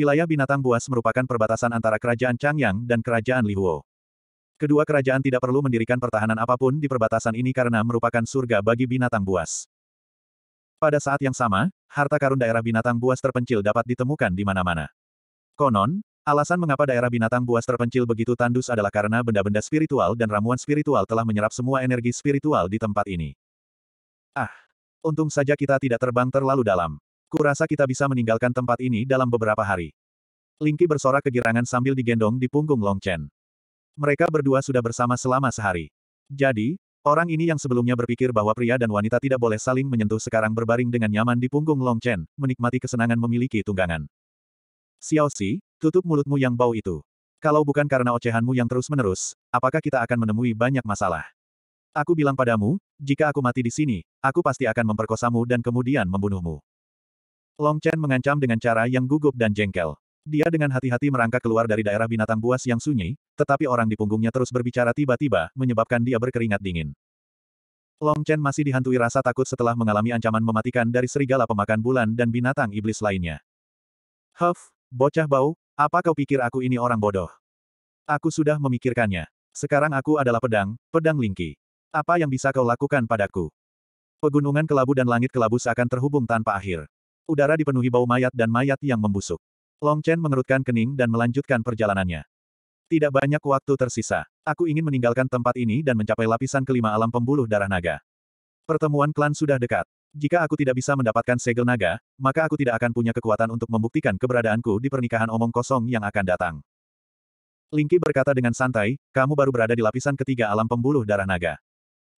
Wilayah binatang buas merupakan perbatasan antara kerajaan Changyang dan kerajaan Lihuo. Kedua kerajaan tidak perlu mendirikan pertahanan apapun di perbatasan ini karena merupakan surga bagi binatang buas. Pada saat yang sama, harta karun daerah binatang buas terpencil dapat ditemukan di mana-mana. Konon, alasan mengapa daerah binatang buas terpencil begitu tandus adalah karena benda-benda spiritual dan ramuan spiritual telah menyerap semua energi spiritual di tempat ini. Ah, untung saja kita tidak terbang terlalu dalam. Kurasa kita bisa meninggalkan tempat ini dalam beberapa hari. Lingki bersorak kegirangan sambil digendong di punggung Long Chen. Mereka berdua sudah bersama selama sehari. Jadi, orang ini yang sebelumnya berpikir bahwa pria dan wanita tidak boleh saling menyentuh sekarang berbaring dengan nyaman di punggung Long Chen, menikmati kesenangan memiliki tunggangan. Xiao Xi, tutup mulutmu yang bau itu. Kalau bukan karena ocehanmu yang terus-menerus, apakah kita akan menemui banyak masalah? Aku bilang padamu, jika aku mati di sini, aku pasti akan memperkosamu dan kemudian membunuhmu. Long Chen mengancam dengan cara yang gugup dan jengkel. Dia dengan hati-hati merangkak keluar dari daerah binatang buas yang sunyi, tetapi orang di punggungnya terus berbicara tiba-tiba, menyebabkan dia berkeringat dingin. Long Chen masih dihantui rasa takut setelah mengalami ancaman mematikan dari serigala pemakan bulan dan binatang iblis lainnya. Huff, bocah bau, apa kau pikir aku ini orang bodoh? Aku sudah memikirkannya. Sekarang aku adalah pedang, pedang lingki. Apa yang bisa kau lakukan padaku? Pegunungan kelabu dan langit kelabu seakan terhubung tanpa akhir. Udara dipenuhi bau mayat dan mayat yang membusuk. Long Chen mengerutkan kening dan melanjutkan perjalanannya. Tidak banyak waktu tersisa. Aku ingin meninggalkan tempat ini dan mencapai lapisan kelima alam pembuluh darah naga. Pertemuan klan sudah dekat. Jika aku tidak bisa mendapatkan segel naga, maka aku tidak akan punya kekuatan untuk membuktikan keberadaanku di pernikahan omong kosong yang akan datang. Lingki berkata dengan santai, kamu baru berada di lapisan ketiga alam pembuluh darah naga.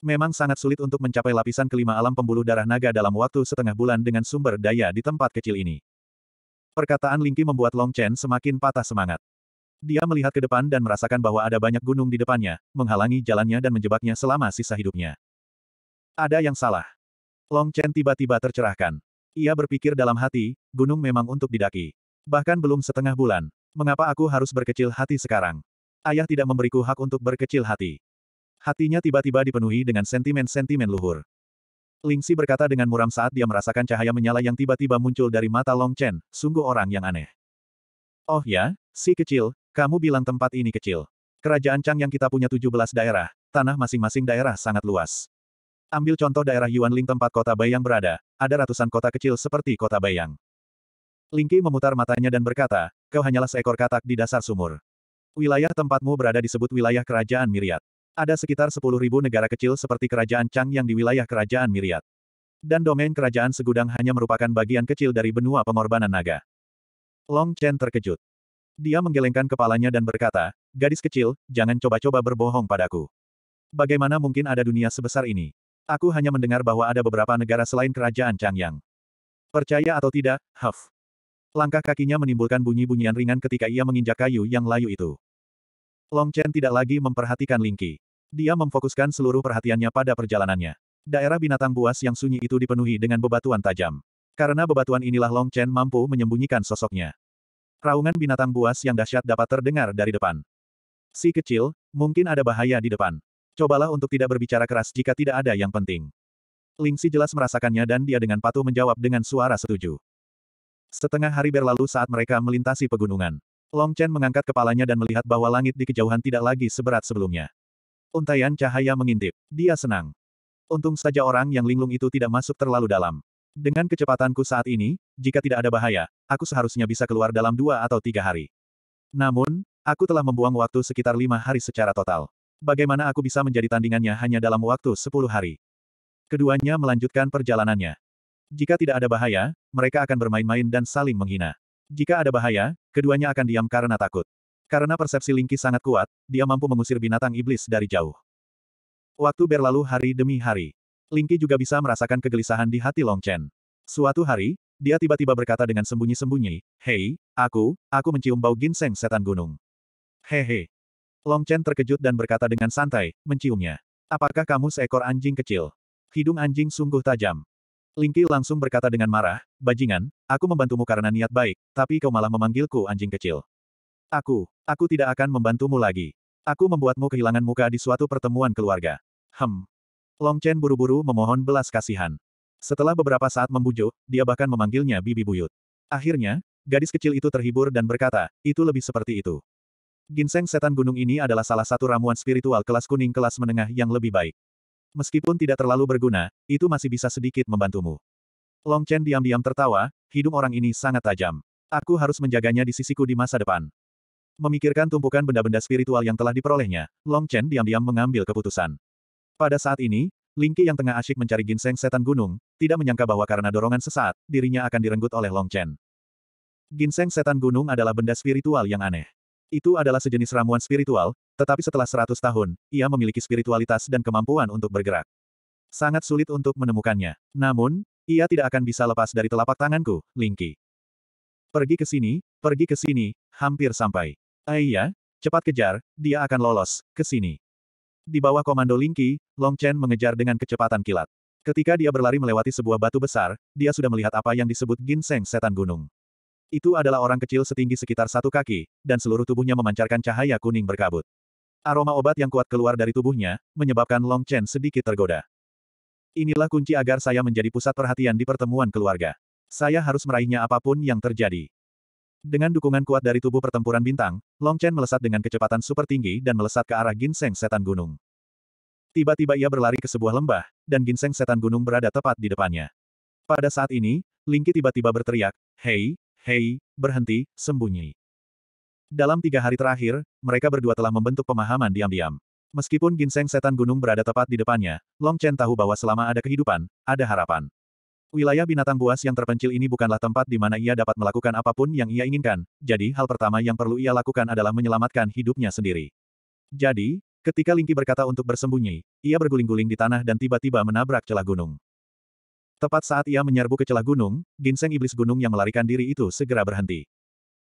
Memang sangat sulit untuk mencapai lapisan kelima alam pembuluh darah naga dalam waktu setengah bulan dengan sumber daya di tempat kecil ini. Perkataan Lingqi membuat Long Chen semakin patah semangat. Dia melihat ke depan dan merasakan bahwa ada banyak gunung di depannya, menghalangi jalannya dan menjebaknya selama sisa hidupnya. Ada yang salah. Long Chen tiba-tiba tercerahkan. Ia berpikir dalam hati, gunung memang untuk didaki. Bahkan belum setengah bulan. Mengapa aku harus berkecil hati sekarang? Ayah tidak memberiku hak untuk berkecil hati. Hatinya tiba-tiba dipenuhi dengan sentimen-sentimen luhur. Ling Lingxi berkata dengan muram saat dia merasakan cahaya menyala yang tiba-tiba muncul dari mata Long Chen, sungguh orang yang aneh. Oh ya, si kecil, kamu bilang tempat ini kecil. Kerajaan Chang yang kita punya 17 daerah, tanah masing-masing daerah sangat luas. Ambil contoh daerah Yuan Ling tempat kota Bayang berada, ada ratusan kota kecil seperti kota Bayang. Qi memutar matanya dan berkata, kau hanyalah seekor katak di dasar sumur. Wilayah tempatmu berada disebut wilayah kerajaan Miriat. Ada sekitar 10.000 negara kecil seperti Kerajaan Chang yang di wilayah Kerajaan Miriat. Dan domain Kerajaan Segudang hanya merupakan bagian kecil dari benua pengorbanan naga. Long Chen terkejut. Dia menggelengkan kepalanya dan berkata, Gadis kecil, jangan coba-coba berbohong padaku. Bagaimana mungkin ada dunia sebesar ini? Aku hanya mendengar bahwa ada beberapa negara selain Kerajaan Chang yang Percaya atau tidak, Huff. Langkah kakinya menimbulkan bunyi-bunyian ringan ketika ia menginjak kayu yang layu itu. Long Chen tidak lagi memperhatikan Lingqi. Dia memfokuskan seluruh perhatiannya pada perjalanannya. Daerah binatang buas yang sunyi itu dipenuhi dengan bebatuan tajam. Karena bebatuan inilah Long Chen mampu menyembunyikan sosoknya. Raungan binatang buas yang dahsyat dapat terdengar dari depan. Si kecil, mungkin ada bahaya di depan. Cobalah untuk tidak berbicara keras jika tidak ada yang penting. Lingsi jelas merasakannya dan dia dengan patuh menjawab dengan suara setuju. Setengah hari berlalu saat mereka melintasi pegunungan. Long Chen mengangkat kepalanya dan melihat bahwa langit di kejauhan tidak lagi seberat sebelumnya. Untaian cahaya mengintip. Dia senang. Untung saja orang yang linglung itu tidak masuk terlalu dalam. Dengan kecepatanku saat ini, jika tidak ada bahaya, aku seharusnya bisa keluar dalam dua atau tiga hari. Namun, aku telah membuang waktu sekitar lima hari secara total. Bagaimana aku bisa menjadi tandingannya hanya dalam waktu sepuluh hari? Keduanya melanjutkan perjalanannya. Jika tidak ada bahaya, mereka akan bermain-main dan saling menghina. Jika ada bahaya, keduanya akan diam karena takut. Karena persepsi Lingki sangat kuat, dia mampu mengusir binatang iblis dari jauh. Waktu berlalu hari demi hari. Lingki juga bisa merasakan kegelisahan di hati Long Chen. Suatu hari, dia tiba-tiba berkata dengan sembunyi-sembunyi, Hei, aku, aku mencium bau ginseng setan gunung. Hehe. Long Chen terkejut dan berkata dengan santai, menciumnya. Apakah kamu seekor anjing kecil? Hidung anjing sungguh tajam. Lingki langsung berkata dengan marah, Bajingan, aku membantumu karena niat baik, tapi kau malah memanggilku anjing kecil. Aku, aku tidak akan membantumu lagi. Aku membuatmu kehilangan muka di suatu pertemuan keluarga. Hem. Long Chen buru-buru memohon belas kasihan. Setelah beberapa saat membujuk, dia bahkan memanggilnya bibi buyut. Akhirnya, gadis kecil itu terhibur dan berkata, itu lebih seperti itu. Ginseng setan gunung ini adalah salah satu ramuan spiritual kelas kuning kelas menengah yang lebih baik. Meskipun tidak terlalu berguna, itu masih bisa sedikit membantumu. Long Chen diam-diam tertawa, hidung orang ini sangat tajam. Aku harus menjaganya di sisiku di masa depan. Memikirkan tumpukan benda-benda spiritual yang telah diperolehnya, Long Chen diam-diam mengambil keputusan. Pada saat ini, Ling Lingqi yang tengah asyik mencari ginseng setan gunung, tidak menyangka bahwa karena dorongan sesaat, dirinya akan direnggut oleh Long Chen. Ginseng setan gunung adalah benda spiritual yang aneh. Itu adalah sejenis ramuan spiritual, tetapi setelah 100 tahun, ia memiliki spiritualitas dan kemampuan untuk bergerak. Sangat sulit untuk menemukannya. Namun, ia tidak akan bisa lepas dari telapak tanganku, Ling Lingqi. Pergi ke sini, Pergi ke sini, hampir sampai. Aiyah, eh, cepat kejar, dia akan lolos, ke sini. Di bawah komando Lingqi, Long Chen mengejar dengan kecepatan kilat. Ketika dia berlari melewati sebuah batu besar, dia sudah melihat apa yang disebut ginseng setan gunung. Itu adalah orang kecil setinggi sekitar satu kaki, dan seluruh tubuhnya memancarkan cahaya kuning berkabut. Aroma obat yang kuat keluar dari tubuhnya, menyebabkan Long Chen sedikit tergoda. Inilah kunci agar saya menjadi pusat perhatian di pertemuan keluarga. Saya harus meraihnya apapun yang terjadi. Dengan dukungan kuat dari tubuh pertempuran bintang, Long Chen melesat dengan kecepatan super tinggi dan melesat ke arah ginseng setan gunung. Tiba-tiba ia berlari ke sebuah lembah, dan ginseng setan gunung berada tepat di depannya. Pada saat ini, Lingki tiba-tiba berteriak, Hei, hei, berhenti, sembunyi. Dalam tiga hari terakhir, mereka berdua telah membentuk pemahaman diam-diam. Meskipun ginseng setan gunung berada tepat di depannya, Long Chen tahu bahwa selama ada kehidupan, ada harapan. Wilayah binatang buas yang terpencil ini bukanlah tempat di mana ia dapat melakukan apapun yang ia inginkan, jadi hal pertama yang perlu ia lakukan adalah menyelamatkan hidupnya sendiri. Jadi, ketika Lingki berkata untuk bersembunyi, ia berguling-guling di tanah dan tiba-tiba menabrak celah gunung. Tepat saat ia menyerbu ke celah gunung, ginseng iblis gunung yang melarikan diri itu segera berhenti.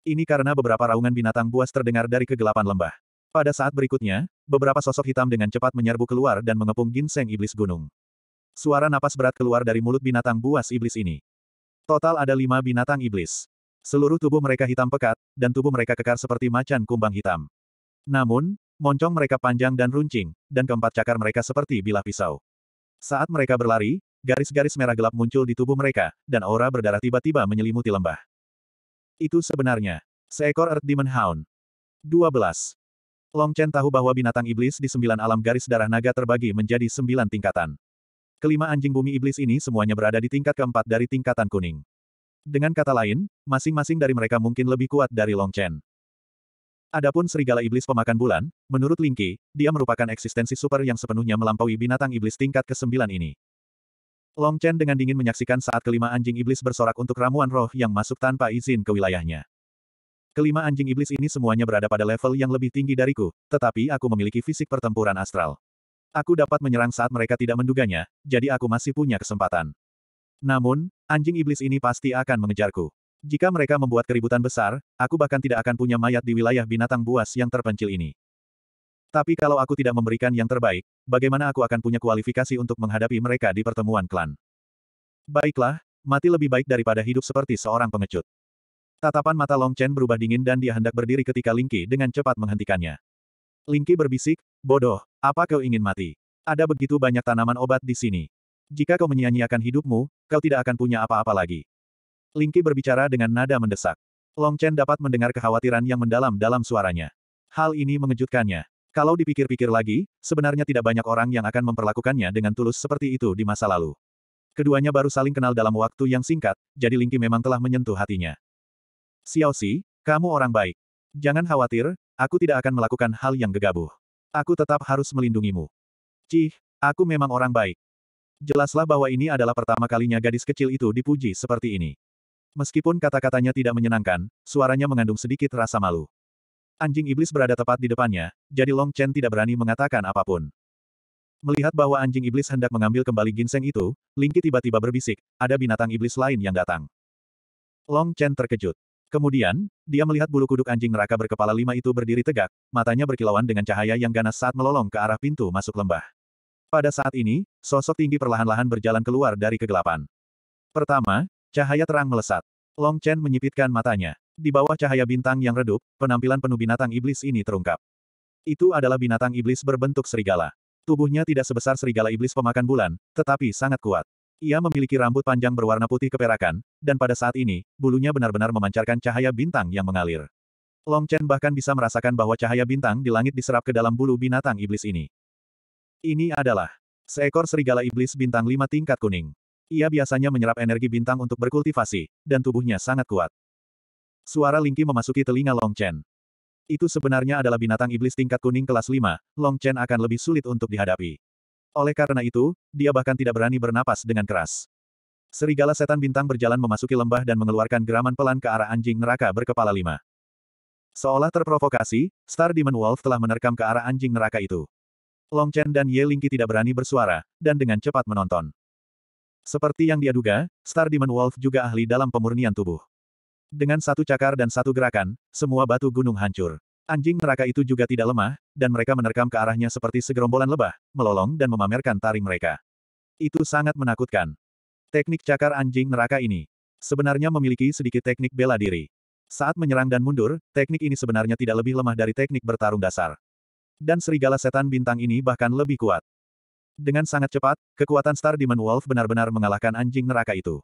Ini karena beberapa raungan binatang buas terdengar dari kegelapan lembah. Pada saat berikutnya, beberapa sosok hitam dengan cepat menyerbu keluar dan mengepung ginseng iblis gunung. Suara napas berat keluar dari mulut binatang buas iblis ini. Total ada lima binatang iblis. Seluruh tubuh mereka hitam pekat, dan tubuh mereka kekar seperti macan kumbang hitam. Namun, moncong mereka panjang dan runcing, dan keempat cakar mereka seperti bilah pisau. Saat mereka berlari, garis-garis merah gelap muncul di tubuh mereka, dan aura berdarah tiba-tiba menyelimuti lembah. Itu sebenarnya, seekor Earth Demon Hound. 12. Long Chen tahu bahwa binatang iblis di sembilan alam garis darah naga terbagi menjadi sembilan tingkatan. Kelima anjing bumi iblis ini semuanya berada di tingkat keempat dari tingkatan kuning. Dengan kata lain, masing-masing dari mereka mungkin lebih kuat dari Long Chen. Adapun serigala iblis pemakan bulan, menurut Lingqi, dia merupakan eksistensi super yang sepenuhnya melampaui binatang iblis tingkat ke-9 ini. Long Chen dengan dingin menyaksikan saat kelima anjing iblis bersorak untuk ramuan roh yang masuk tanpa izin ke wilayahnya. Kelima anjing iblis ini semuanya berada pada level yang lebih tinggi dariku, tetapi aku memiliki fisik pertempuran astral. Aku dapat menyerang saat mereka tidak menduganya, jadi aku masih punya kesempatan. Namun, anjing iblis ini pasti akan mengejarku. Jika mereka membuat keributan besar, aku bahkan tidak akan punya mayat di wilayah binatang buas yang terpencil ini. Tapi kalau aku tidak memberikan yang terbaik, bagaimana aku akan punya kualifikasi untuk menghadapi mereka di pertemuan klan? Baiklah, mati lebih baik daripada hidup seperti seorang pengecut. Tatapan mata Long Chen berubah dingin dan dia hendak berdiri ketika Lingqi dengan cepat menghentikannya. Lingqi berbisik, bodoh, apa kau ingin mati? Ada begitu banyak tanaman obat di sini. Jika kau menyia-nyiakan hidupmu, kau tidak akan punya apa-apa lagi. Lingki berbicara dengan nada mendesak. Long Chen dapat mendengar kekhawatiran yang mendalam dalam suaranya. Hal ini mengejutkannya. Kalau dipikir-pikir lagi, sebenarnya tidak banyak orang yang akan memperlakukannya dengan tulus seperti itu di masa lalu. Keduanya baru saling kenal dalam waktu yang singkat, jadi Lingki memang telah menyentuh hatinya. Xiao Si, kamu orang baik. Jangan khawatir, aku tidak akan melakukan hal yang gegabah. Aku tetap harus melindungimu. Cih, aku memang orang baik. Jelaslah bahwa ini adalah pertama kalinya gadis kecil itu dipuji seperti ini. Meskipun kata-katanya tidak menyenangkan, suaranya mengandung sedikit rasa malu. Anjing iblis berada tepat di depannya, jadi Long Chen tidak berani mengatakan apapun. Melihat bahwa anjing iblis hendak mengambil kembali ginseng itu, Lingki tiba-tiba berbisik, ada binatang iblis lain yang datang. Long Chen terkejut. Kemudian, dia melihat bulu kuduk anjing neraka berkepala lima itu berdiri tegak, matanya berkilauan dengan cahaya yang ganas saat melolong ke arah pintu masuk lembah. Pada saat ini, sosok tinggi perlahan-lahan berjalan keluar dari kegelapan. Pertama, cahaya terang melesat. Long Chen menyipitkan matanya. Di bawah cahaya bintang yang redup, penampilan penuh binatang iblis ini terungkap. Itu adalah binatang iblis berbentuk serigala. Tubuhnya tidak sebesar serigala iblis pemakan bulan, tetapi sangat kuat. Ia memiliki rambut panjang berwarna putih keperakan, dan pada saat ini, bulunya benar-benar memancarkan cahaya bintang yang mengalir. Long Chen bahkan bisa merasakan bahwa cahaya bintang di langit diserap ke dalam bulu binatang iblis ini. Ini adalah seekor serigala iblis bintang lima tingkat kuning. Ia biasanya menyerap energi bintang untuk berkultivasi, dan tubuhnya sangat kuat. Suara Lingqi memasuki telinga Long Chen. Itu sebenarnya adalah binatang iblis tingkat kuning kelas lima. Long Chen akan lebih sulit untuk dihadapi. Oleh karena itu, dia bahkan tidak berani bernapas dengan keras. Serigala setan bintang berjalan memasuki lembah dan mengeluarkan geraman pelan ke arah anjing neraka berkepala lima. Seolah terprovokasi, Star Demon Wolf telah menerkam ke arah anjing neraka itu. Long Chen dan Ye Lingqi tidak berani bersuara, dan dengan cepat menonton. Seperti yang dia duga, Star Demon Wolf juga ahli dalam pemurnian tubuh. Dengan satu cakar dan satu gerakan, semua batu gunung hancur. Anjing neraka itu juga tidak lemah, dan mereka menerkam ke arahnya seperti segerombolan lebah, melolong dan memamerkan taring mereka. Itu sangat menakutkan. Teknik cakar anjing neraka ini sebenarnya memiliki sedikit teknik bela diri. Saat menyerang dan mundur, teknik ini sebenarnya tidak lebih lemah dari teknik bertarung dasar. Dan serigala setan bintang ini bahkan lebih kuat. Dengan sangat cepat, kekuatan Star Demon Wolf benar-benar mengalahkan anjing neraka itu.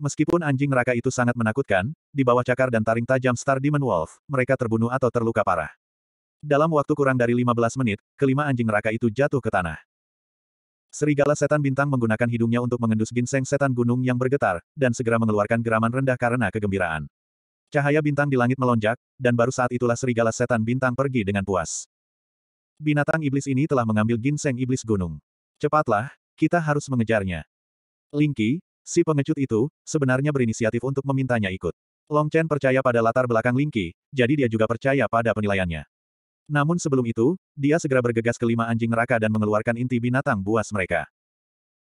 Meskipun anjing neraka itu sangat menakutkan, di bawah cakar dan taring tajam Star Demon Wolf, mereka terbunuh atau terluka parah. Dalam waktu kurang dari 15 menit, kelima anjing neraka itu jatuh ke tanah. Serigala setan bintang menggunakan hidungnya untuk mengendus ginseng setan gunung yang bergetar, dan segera mengeluarkan geraman rendah karena kegembiraan. Cahaya bintang di langit melonjak, dan baru saat itulah serigala setan bintang pergi dengan puas. Binatang iblis ini telah mengambil ginseng iblis gunung. Cepatlah, kita harus mengejarnya. Lingki, Si pengecut itu, sebenarnya berinisiatif untuk memintanya ikut. Long Chen percaya pada latar belakang Ling Lingqi, jadi dia juga percaya pada penilaiannya. Namun sebelum itu, dia segera bergegas ke lima anjing neraka dan mengeluarkan inti binatang buas mereka.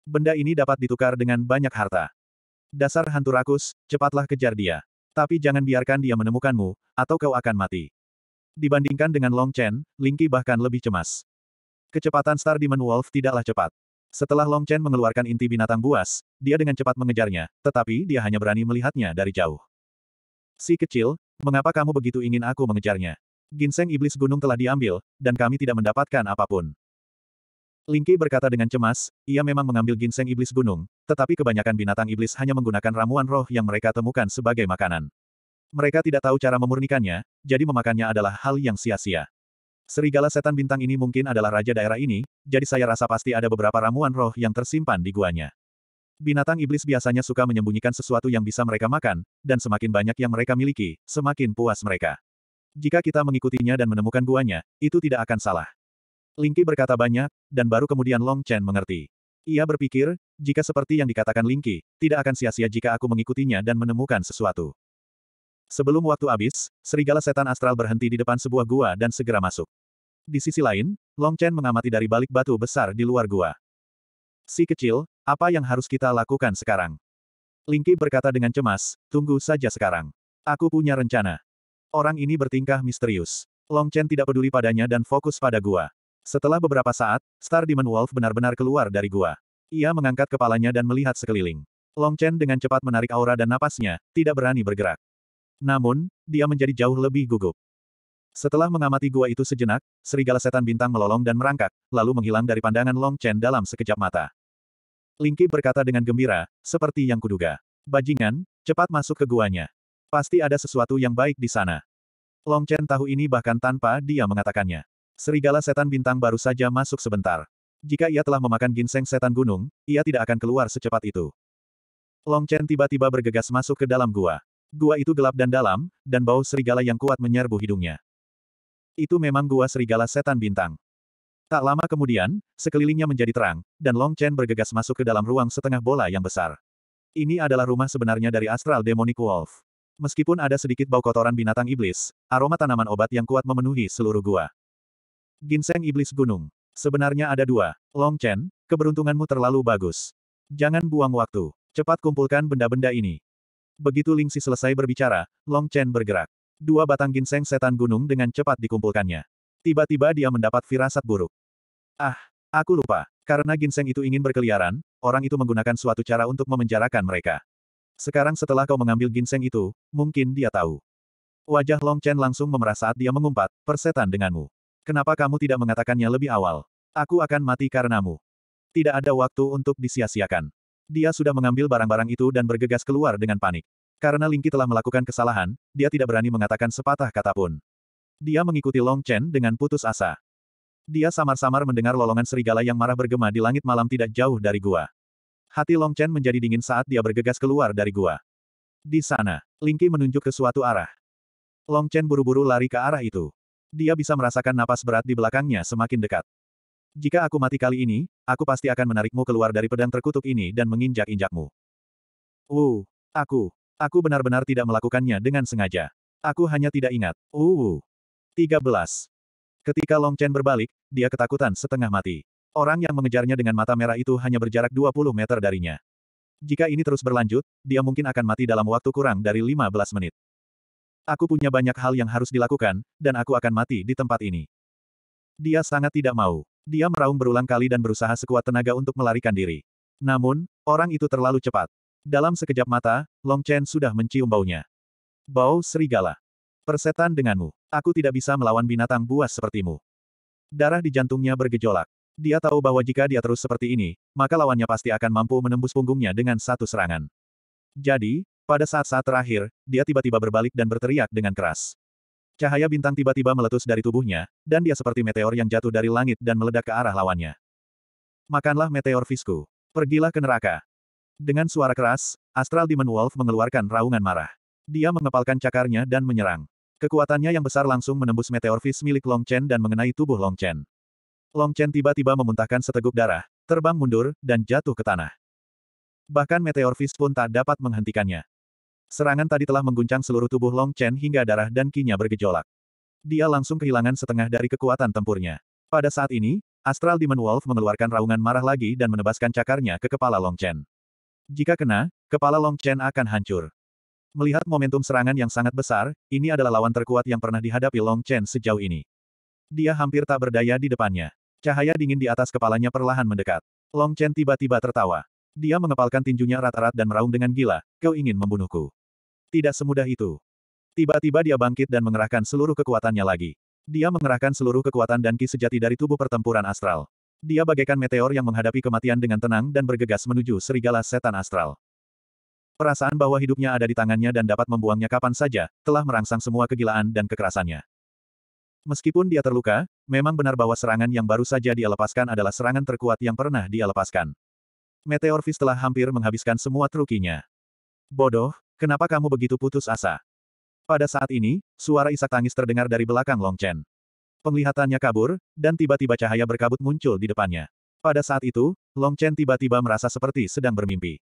Benda ini dapat ditukar dengan banyak harta. Dasar hantu rakus, cepatlah kejar dia. Tapi jangan biarkan dia menemukanmu, atau kau akan mati. Dibandingkan dengan Long Chen, Ling Lingqi bahkan lebih cemas. Kecepatan Star Demon Wolf tidaklah cepat. Setelah Long Chen mengeluarkan inti binatang buas, dia dengan cepat mengejarnya, tetapi dia hanya berani melihatnya dari jauh. Si kecil, mengapa kamu begitu ingin aku mengejarnya? Ginseng iblis gunung telah diambil, dan kami tidak mendapatkan apapun. Lingki berkata dengan cemas, ia memang mengambil ginseng iblis gunung, tetapi kebanyakan binatang iblis hanya menggunakan ramuan roh yang mereka temukan sebagai makanan. Mereka tidak tahu cara memurnikannya, jadi memakannya adalah hal yang sia-sia. Serigala setan bintang ini mungkin adalah raja daerah ini, jadi saya rasa pasti ada beberapa ramuan roh yang tersimpan di guanya. Binatang iblis biasanya suka menyembunyikan sesuatu yang bisa mereka makan, dan semakin banyak yang mereka miliki, semakin puas mereka. Jika kita mengikutinya dan menemukan guanya, itu tidak akan salah. Lingki berkata banyak, dan baru kemudian Long Chen mengerti. Ia berpikir, jika seperti yang dikatakan Lingki, tidak akan sia-sia jika aku mengikutinya dan menemukan sesuatu. Sebelum waktu habis, serigala setan astral berhenti di depan sebuah gua dan segera masuk. Di sisi lain, Long Chen mengamati dari balik batu besar di luar gua. Si kecil, apa yang harus kita lakukan sekarang? Lingki berkata dengan cemas, tunggu saja sekarang. Aku punya rencana. Orang ini bertingkah misterius. Long Chen tidak peduli padanya dan fokus pada gua. Setelah beberapa saat, Star Demon Wolf benar-benar keluar dari gua. Ia mengangkat kepalanya dan melihat sekeliling. Long Chen dengan cepat menarik aura dan napasnya, tidak berani bergerak. Namun, dia menjadi jauh lebih gugup. Setelah mengamati gua itu sejenak, serigala setan bintang melolong dan merangkak, lalu menghilang dari pandangan Long Chen dalam sekejap mata. Lingki berkata dengan gembira, seperti yang kuduga. Bajingan, cepat masuk ke guanya. Pasti ada sesuatu yang baik di sana. Long Chen tahu ini bahkan tanpa dia mengatakannya. Serigala setan bintang baru saja masuk sebentar. Jika ia telah memakan ginseng setan gunung, ia tidak akan keluar secepat itu. Long Chen tiba-tiba bergegas masuk ke dalam gua. Gua itu gelap dan dalam, dan bau serigala yang kuat menyerbu hidungnya. Itu memang gua serigala setan bintang. Tak lama kemudian, sekelilingnya menjadi terang, dan Long Chen bergegas masuk ke dalam ruang setengah bola yang besar. Ini adalah rumah sebenarnya dari Astral Demonic Wolf. Meskipun ada sedikit bau kotoran binatang iblis, aroma tanaman obat yang kuat memenuhi seluruh gua. Ginseng Iblis Gunung. Sebenarnya ada dua. Long Chen, keberuntunganmu terlalu bagus. Jangan buang waktu. Cepat kumpulkan benda-benda ini. Begitu Xi selesai berbicara, Long Chen bergerak. Dua batang ginseng setan gunung dengan cepat dikumpulkannya. Tiba-tiba dia mendapat firasat buruk. Ah, aku lupa. Karena ginseng itu ingin berkeliaran, orang itu menggunakan suatu cara untuk memenjarakan mereka. Sekarang setelah kau mengambil ginseng itu, mungkin dia tahu. Wajah Long Chen langsung memerah saat dia mengumpat, persetan denganmu. Kenapa kamu tidak mengatakannya lebih awal? Aku akan mati karenamu. Tidak ada waktu untuk disia-siakan. Dia sudah mengambil barang-barang itu dan bergegas keluar dengan panik. Karena Lingqi telah melakukan kesalahan, dia tidak berani mengatakan sepatah kata pun. Dia mengikuti Long Chen dengan putus asa. Dia samar-samar mendengar lolongan serigala yang marah bergema di langit malam tidak jauh dari gua. Hati Long Chen menjadi dingin saat dia bergegas keluar dari gua. Di sana, Lingqi menunjuk ke suatu arah. Long Chen buru-buru lari ke arah itu. Dia bisa merasakan napas berat di belakangnya semakin dekat. Jika aku mati kali ini, aku pasti akan menarikmu keluar dari pedang terkutuk ini dan menginjak-injakmu. Wu, aku, Aku benar-benar tidak melakukannya dengan sengaja. Aku hanya tidak ingat. Uh. 13. Ketika Long Chen berbalik, dia ketakutan setengah mati. Orang yang mengejarnya dengan mata merah itu hanya berjarak 20 meter darinya. Jika ini terus berlanjut, dia mungkin akan mati dalam waktu kurang dari 15 menit. Aku punya banyak hal yang harus dilakukan, dan aku akan mati di tempat ini. Dia sangat tidak mau. Dia meraung berulang kali dan berusaha sekuat tenaga untuk melarikan diri. Namun, orang itu terlalu cepat. Dalam sekejap mata, Long Chen sudah mencium baunya. Bau serigala. Persetan denganmu. Aku tidak bisa melawan binatang buas sepertimu. Darah di jantungnya bergejolak. Dia tahu bahwa jika dia terus seperti ini, maka lawannya pasti akan mampu menembus punggungnya dengan satu serangan. Jadi, pada saat-saat terakhir, dia tiba-tiba berbalik dan berteriak dengan keras. Cahaya bintang tiba-tiba meletus dari tubuhnya, dan dia seperti meteor yang jatuh dari langit dan meledak ke arah lawannya. Makanlah meteor visku. Pergilah ke neraka. Dengan suara keras, Astral Demon Wolf mengeluarkan raungan marah. Dia mengepalkan cakarnya dan menyerang. Kekuatannya yang besar langsung menembus meteor fish milik Long Chen dan mengenai tubuh Long Chen. Long Chen tiba-tiba memuntahkan seteguk darah, terbang mundur, dan jatuh ke tanah. Bahkan meteor fish pun tak dapat menghentikannya. Serangan tadi telah mengguncang seluruh tubuh Long Chen hingga darah dan kinya bergejolak. Dia langsung kehilangan setengah dari kekuatan tempurnya. Pada saat ini, Astral Demon Wolf mengeluarkan raungan marah lagi dan menebaskan cakarnya ke kepala Long Chen. Jika kena, kepala Long Chen akan hancur. Melihat momentum serangan yang sangat besar, ini adalah lawan terkuat yang pernah dihadapi Long Chen sejauh ini. Dia hampir tak berdaya di depannya. Cahaya dingin di atas kepalanya perlahan mendekat. Long Chen tiba-tiba tertawa. Dia mengepalkan tinjunya rata rat dan meraung dengan gila, kau ingin membunuhku. Tidak semudah itu. Tiba-tiba dia bangkit dan mengerahkan seluruh kekuatannya lagi. Dia mengerahkan seluruh kekuatan dan ki sejati dari tubuh pertempuran astral. Dia bagaikan meteor yang menghadapi kematian dengan tenang dan bergegas menuju serigala setan astral. Perasaan bahwa hidupnya ada di tangannya dan dapat membuangnya kapan saja, telah merangsang semua kegilaan dan kekerasannya. Meskipun dia terluka, memang benar bahwa serangan yang baru saja dia lepaskan adalah serangan terkuat yang pernah dia lepaskan. Meteor Fist telah hampir menghabiskan semua trukinya. Bodoh, kenapa kamu begitu putus asa? Pada saat ini, suara isak tangis terdengar dari belakang Long Chen. Penglihatannya kabur, dan tiba-tiba cahaya berkabut muncul di depannya. Pada saat itu, Long Chen tiba-tiba merasa seperti sedang bermimpi.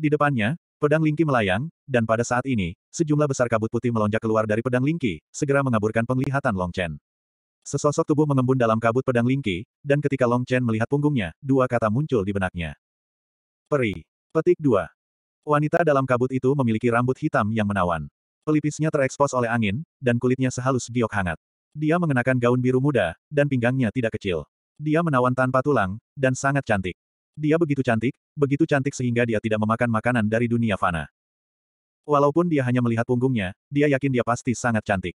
Di depannya, pedang Lingqi melayang, dan pada saat ini, sejumlah besar kabut putih melonjak keluar dari pedang Lingqi, segera mengaburkan penglihatan Long Chen. Sesosok tubuh mengembun dalam kabut pedang Lingqi, dan ketika Long Chen melihat punggungnya, dua kata muncul di benaknya. Peri. Petik 2. Wanita dalam kabut itu memiliki rambut hitam yang menawan. Pelipisnya terekspos oleh angin, dan kulitnya sehalus giok hangat. Dia mengenakan gaun biru muda, dan pinggangnya tidak kecil. Dia menawan tanpa tulang, dan sangat cantik. Dia begitu cantik, begitu cantik sehingga dia tidak memakan makanan dari dunia fana. Walaupun dia hanya melihat punggungnya, dia yakin dia pasti sangat cantik.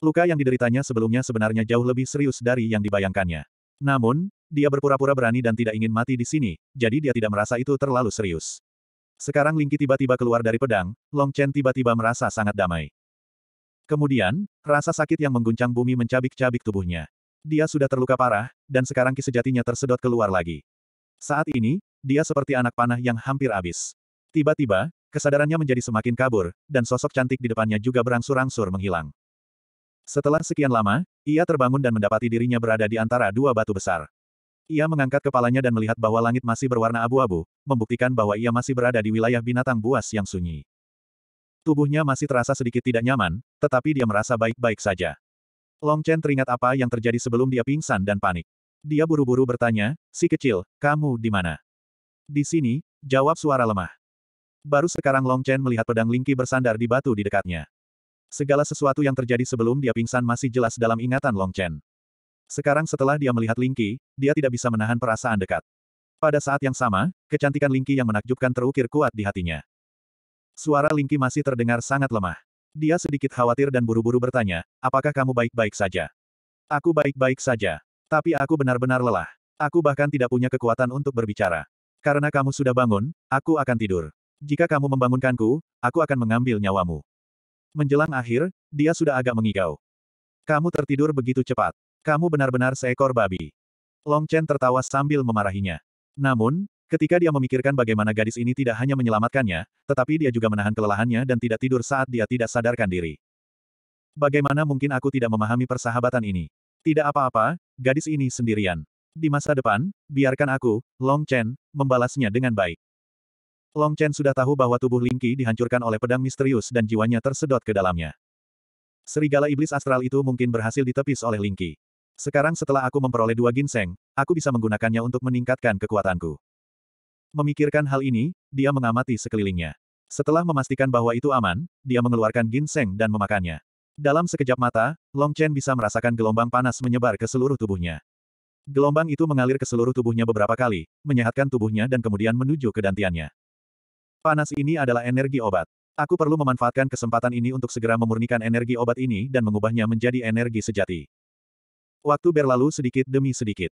Luka yang dideritanya sebelumnya sebenarnya jauh lebih serius dari yang dibayangkannya. Namun, dia berpura-pura berani dan tidak ingin mati di sini, jadi dia tidak merasa itu terlalu serius. Sekarang Lingki tiba-tiba keluar dari pedang, Long Chen tiba-tiba merasa sangat damai. Kemudian, rasa sakit yang mengguncang bumi mencabik-cabik tubuhnya. Dia sudah terluka parah, dan sekarang ki sejatinya tersedot keluar lagi. Saat ini, dia seperti anak panah yang hampir habis. Tiba-tiba, kesadarannya menjadi semakin kabur, dan sosok cantik di depannya juga berangsur-angsur menghilang. Setelah sekian lama, ia terbangun dan mendapati dirinya berada di antara dua batu besar. Ia mengangkat kepalanya dan melihat bahwa langit masih berwarna abu-abu, membuktikan bahwa ia masih berada di wilayah binatang buas yang sunyi. Tubuhnya masih terasa sedikit tidak nyaman, tetapi dia merasa baik-baik saja. Long Chen teringat apa yang terjadi sebelum dia pingsan dan panik. Dia buru-buru bertanya, si kecil, kamu di mana? Di sini, jawab suara lemah. Baru sekarang Long Chen melihat pedang Lingqi bersandar di batu di dekatnya. Segala sesuatu yang terjadi sebelum dia pingsan masih jelas dalam ingatan Long Chen. Sekarang setelah dia melihat Lingqi, dia tidak bisa menahan perasaan dekat. Pada saat yang sama, kecantikan Lingqi yang menakjubkan terukir kuat di hatinya. Suara Lingki masih terdengar sangat lemah. Dia sedikit khawatir dan buru-buru bertanya, apakah kamu baik-baik saja? Aku baik-baik saja. Tapi aku benar-benar lelah. Aku bahkan tidak punya kekuatan untuk berbicara. Karena kamu sudah bangun, aku akan tidur. Jika kamu membangunkanku, aku akan mengambil nyawamu. Menjelang akhir, dia sudah agak mengigau. Kamu tertidur begitu cepat. Kamu benar-benar seekor babi. Long Chen tertawa sambil memarahinya. Namun, Ketika dia memikirkan bagaimana gadis ini tidak hanya menyelamatkannya, tetapi dia juga menahan kelelahannya dan tidak tidur saat dia tidak sadarkan diri. Bagaimana mungkin aku tidak memahami persahabatan ini? Tidak apa-apa, gadis ini sendirian. Di masa depan, biarkan aku, Long Chen, membalasnya dengan baik. Long Chen sudah tahu bahwa tubuh Lingqi dihancurkan oleh pedang misterius dan jiwanya tersedot ke dalamnya. Serigala iblis astral itu mungkin berhasil ditepis oleh Lingqi. Sekarang setelah aku memperoleh dua ginseng, aku bisa menggunakannya untuk meningkatkan kekuatanku. Memikirkan hal ini, dia mengamati sekelilingnya. Setelah memastikan bahwa itu aman, dia mengeluarkan ginseng dan memakannya. Dalam sekejap mata, Long Chen bisa merasakan gelombang panas menyebar ke seluruh tubuhnya. Gelombang itu mengalir ke seluruh tubuhnya beberapa kali, menyehatkan tubuhnya dan kemudian menuju ke dantiannya. Panas ini adalah energi obat. Aku perlu memanfaatkan kesempatan ini untuk segera memurnikan energi obat ini dan mengubahnya menjadi energi sejati. Waktu berlalu sedikit demi sedikit.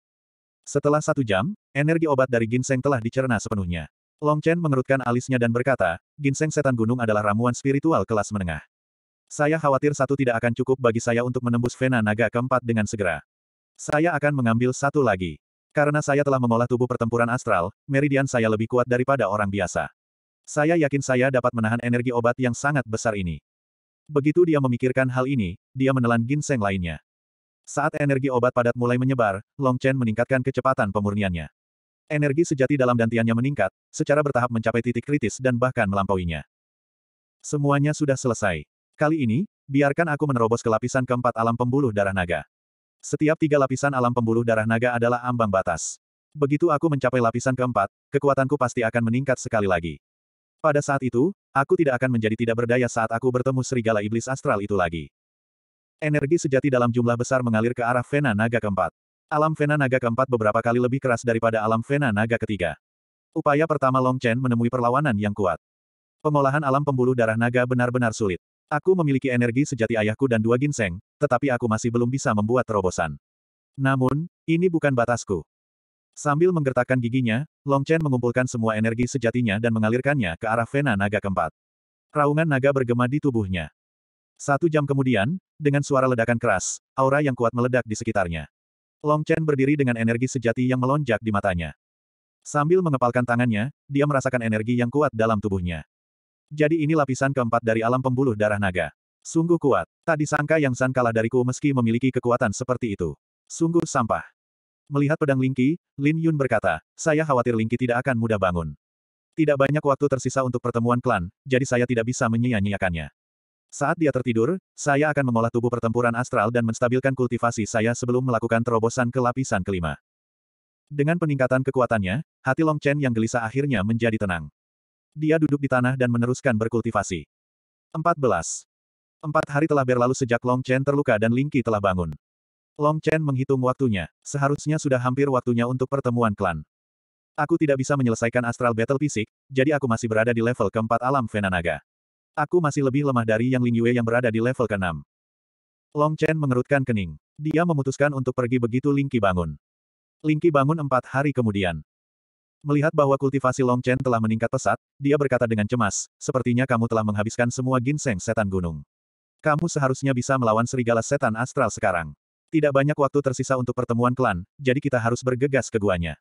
Setelah satu jam, energi obat dari ginseng telah dicerna sepenuhnya. Long Chen mengerutkan alisnya dan berkata, ginseng setan gunung adalah ramuan spiritual kelas menengah. Saya khawatir satu tidak akan cukup bagi saya untuk menembus vena naga keempat dengan segera. Saya akan mengambil satu lagi. Karena saya telah mengolah tubuh pertempuran astral, meridian saya lebih kuat daripada orang biasa. Saya yakin saya dapat menahan energi obat yang sangat besar ini. Begitu dia memikirkan hal ini, dia menelan ginseng lainnya. Saat energi obat padat mulai menyebar, Long Chen meningkatkan kecepatan pemurniannya. Energi sejati dalam dantiannya meningkat, secara bertahap mencapai titik kritis dan bahkan melampauinya. Semuanya sudah selesai. Kali ini, biarkan aku menerobos ke lapisan keempat alam pembuluh darah naga. Setiap tiga lapisan alam pembuluh darah naga adalah ambang batas. Begitu aku mencapai lapisan keempat, kekuatanku pasti akan meningkat sekali lagi. Pada saat itu, aku tidak akan menjadi tidak berdaya saat aku bertemu serigala iblis astral itu lagi. Energi sejati dalam jumlah besar mengalir ke arah Vena Naga keempat. Alam Vena Naga keempat beberapa kali lebih keras daripada alam Vena Naga ketiga. Upaya pertama Long Chen menemui perlawanan yang kuat. Pengolahan alam pembuluh darah naga benar-benar sulit. Aku memiliki energi sejati ayahku dan dua ginseng, tetapi aku masih belum bisa membuat terobosan. Namun, ini bukan batasku. Sambil menggertakkan giginya, Long Chen mengumpulkan semua energi sejatinya dan mengalirkannya ke arah Vena Naga keempat. Raungan naga bergema di tubuhnya. Satu jam kemudian, dengan suara ledakan keras, aura yang kuat meledak di sekitarnya. Long Chen berdiri dengan energi sejati yang melonjak di matanya. Sambil mengepalkan tangannya, dia merasakan energi yang kuat dalam tubuhnya. Jadi ini lapisan keempat dari alam pembuluh darah naga. Sungguh kuat. Tak disangka Yang San kalah dariku meski memiliki kekuatan seperti itu. Sungguh sampah. Melihat pedang Lingqi, Lin Yun berkata, saya khawatir Lingqi tidak akan mudah bangun. Tidak banyak waktu tersisa untuk pertemuan klan, jadi saya tidak bisa menyia-nyiakannya. Saat dia tertidur, saya akan mengolah tubuh pertempuran astral dan menstabilkan kultivasi saya sebelum melakukan terobosan ke lapisan kelima. Dengan peningkatan kekuatannya, hati Long Chen yang gelisah akhirnya menjadi tenang. Dia duduk di tanah dan meneruskan berkultivasi. 14. Empat hari telah berlalu sejak Long Chen terluka dan Lingqi telah bangun. Long Chen menghitung waktunya. Seharusnya sudah hampir waktunya untuk pertemuan klan. Aku tidak bisa menyelesaikan astral battle fisik, jadi aku masih berada di level keempat alam Venanaga. Aku masih lebih lemah dari Yang Ling Yue yang berada di level ke-6. Long Chen mengerutkan kening. Dia memutuskan untuk pergi begitu Ling bangun. Ling Qi bangun empat hari kemudian. Melihat bahwa kultivasi Long Chen telah meningkat pesat, dia berkata dengan cemas, sepertinya kamu telah menghabiskan semua ginseng setan gunung. Kamu seharusnya bisa melawan serigala setan astral sekarang. Tidak banyak waktu tersisa untuk pertemuan klan, jadi kita harus bergegas ke guanya.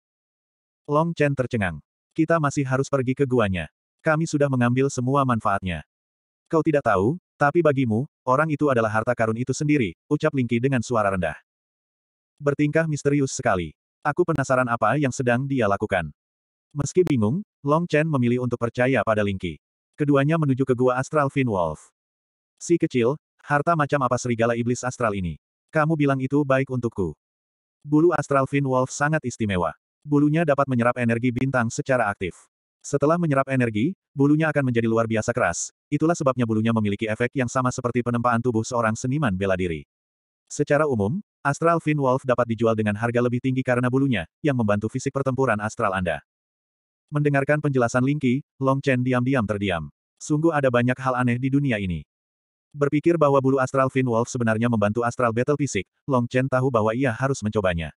Long Chen tercengang. Kita masih harus pergi ke guanya. Kami sudah mengambil semua manfaatnya kau tidak tahu, tapi bagimu, orang itu adalah harta karun itu sendiri, ucap Lingki dengan suara rendah. Bertingkah misterius sekali. Aku penasaran apa yang sedang dia lakukan. Meski bingung, Long Chen memilih untuk percaya pada Lingki. Keduanya menuju ke gua astral Finn Wolf. Si kecil, harta macam apa serigala iblis astral ini? Kamu bilang itu baik untukku. Bulu astral Finn Wolf sangat istimewa. Bulunya dapat menyerap energi bintang secara aktif. Setelah menyerap energi, bulunya akan menjadi luar biasa keras. Itulah sebabnya bulunya memiliki efek yang sama seperti penempaan tubuh seorang seniman bela diri. Secara umum, Astral Fin Wolf dapat dijual dengan harga lebih tinggi karena bulunya, yang membantu fisik pertempuran astral Anda. Mendengarkan penjelasan Lingqi, Long Chen diam-diam terdiam. Sungguh ada banyak hal aneh di dunia ini. Berpikir bahwa bulu Astral Fin Wolf sebenarnya membantu astral battle fisik, Long Chen tahu bahwa ia harus mencobanya.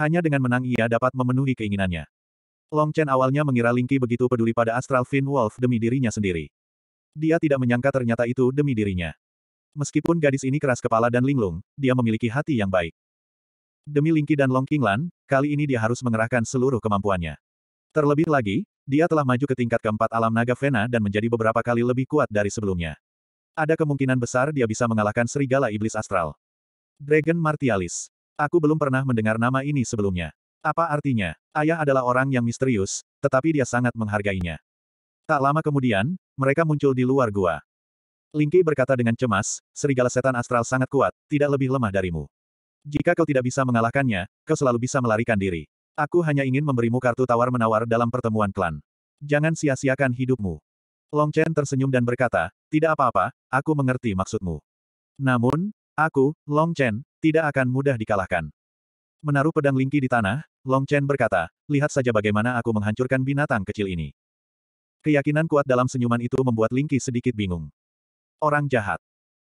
Hanya dengan menang ia dapat memenuhi keinginannya. Long Chen awalnya mengira Lingqi begitu peduli pada Astral Fin Wolf demi dirinya sendiri. Dia tidak menyangka ternyata itu demi dirinya. Meskipun gadis ini keras kepala dan linglung, dia memiliki hati yang baik. Demi Lingqi dan Long Qinglan, kali ini dia harus mengerahkan seluruh kemampuannya. Terlebih lagi, dia telah maju ke tingkat keempat alam naga Vena dan menjadi beberapa kali lebih kuat dari sebelumnya. Ada kemungkinan besar dia bisa mengalahkan serigala iblis astral. Dragon Martialis. Aku belum pernah mendengar nama ini sebelumnya. Apa artinya? Ayah adalah orang yang misterius, tetapi dia sangat menghargainya. Tak lama kemudian, mereka muncul di luar gua. Lingki berkata dengan cemas, serigala setan astral sangat kuat, tidak lebih lemah darimu. Jika kau tidak bisa mengalahkannya, kau selalu bisa melarikan diri. Aku hanya ingin memberimu kartu tawar-menawar dalam pertemuan klan. Jangan sia-siakan hidupmu. Long Chen tersenyum dan berkata, tidak apa-apa, aku mengerti maksudmu. Namun, aku, Long Chen, tidak akan mudah dikalahkan. Menaruh pedang Lingki di tanah, Long Chen berkata, lihat saja bagaimana aku menghancurkan binatang kecil ini. Keyakinan kuat dalam senyuman itu membuat Lingqi sedikit bingung. Orang jahat.